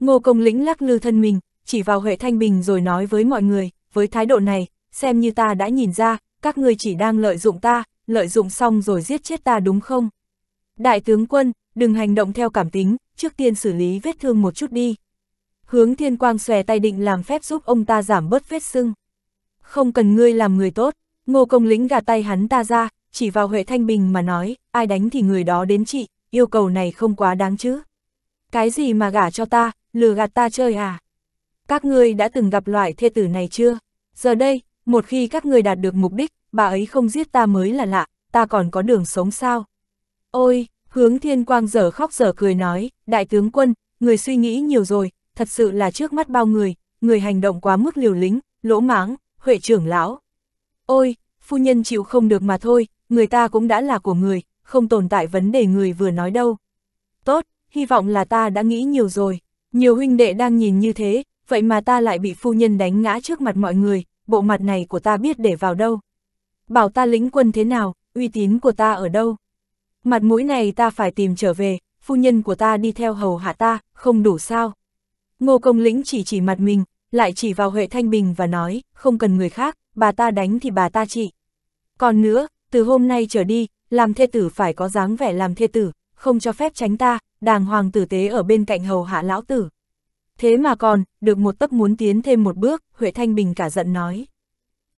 Ngô Công Lĩnh lắc lư thân mình, chỉ vào Huệ Thanh Bình rồi nói với mọi người, với thái độ này, xem như ta đã nhìn ra, các ngươi chỉ đang lợi dụng ta, lợi dụng xong rồi giết chết ta đúng không? Đại tướng quân, đừng hành động theo cảm tính, trước tiên xử lý vết thương một chút đi. Hướng thiên quang xòe tay định làm phép giúp ông ta giảm bớt vết sưng. Không cần ngươi làm người tốt, ngô công lĩnh gạt tay hắn ta ra, chỉ vào Huệ Thanh Bình mà nói, ai đánh thì người đó đến trị, yêu cầu này không quá đáng chứ. Cái gì mà gả cho ta, lừa gạt ta chơi à? Các ngươi đã từng gặp loại thê tử này chưa? Giờ đây, một khi các ngươi đạt được mục đích, bà ấy không giết ta mới là lạ, ta còn có đường sống sao? Ôi, hướng thiên quang dở khóc dở cười nói, đại tướng quân, người suy nghĩ nhiều rồi, thật sự là trước mắt bao người, người hành động quá mức liều lĩnh, lỗ mãng, huệ trưởng lão. Ôi, phu nhân chịu không được mà thôi, người ta cũng đã là của người, không tồn tại vấn đề người vừa nói đâu. Tốt, hy vọng là ta đã nghĩ nhiều rồi, nhiều huynh đệ đang nhìn như thế, vậy mà ta lại bị phu nhân đánh ngã trước mặt mọi người, bộ mặt này của ta biết để vào đâu bảo ta lĩnh quân thế nào, uy tín của ta ở đâu. Mặt mũi này ta phải tìm trở về, phu nhân của ta đi theo hầu hạ ta, không đủ sao. Ngô Công Lĩnh chỉ chỉ mặt mình, lại chỉ vào Huệ Thanh Bình và nói, không cần người khác, bà ta đánh thì bà ta trị. Còn nữa, từ hôm nay trở đi, làm thê tử phải có dáng vẻ làm thê tử, không cho phép tránh ta, đàng hoàng tử tế ở bên cạnh hầu hạ lão tử. Thế mà còn, được một tấc muốn tiến thêm một bước, Huệ Thanh Bình cả giận nói.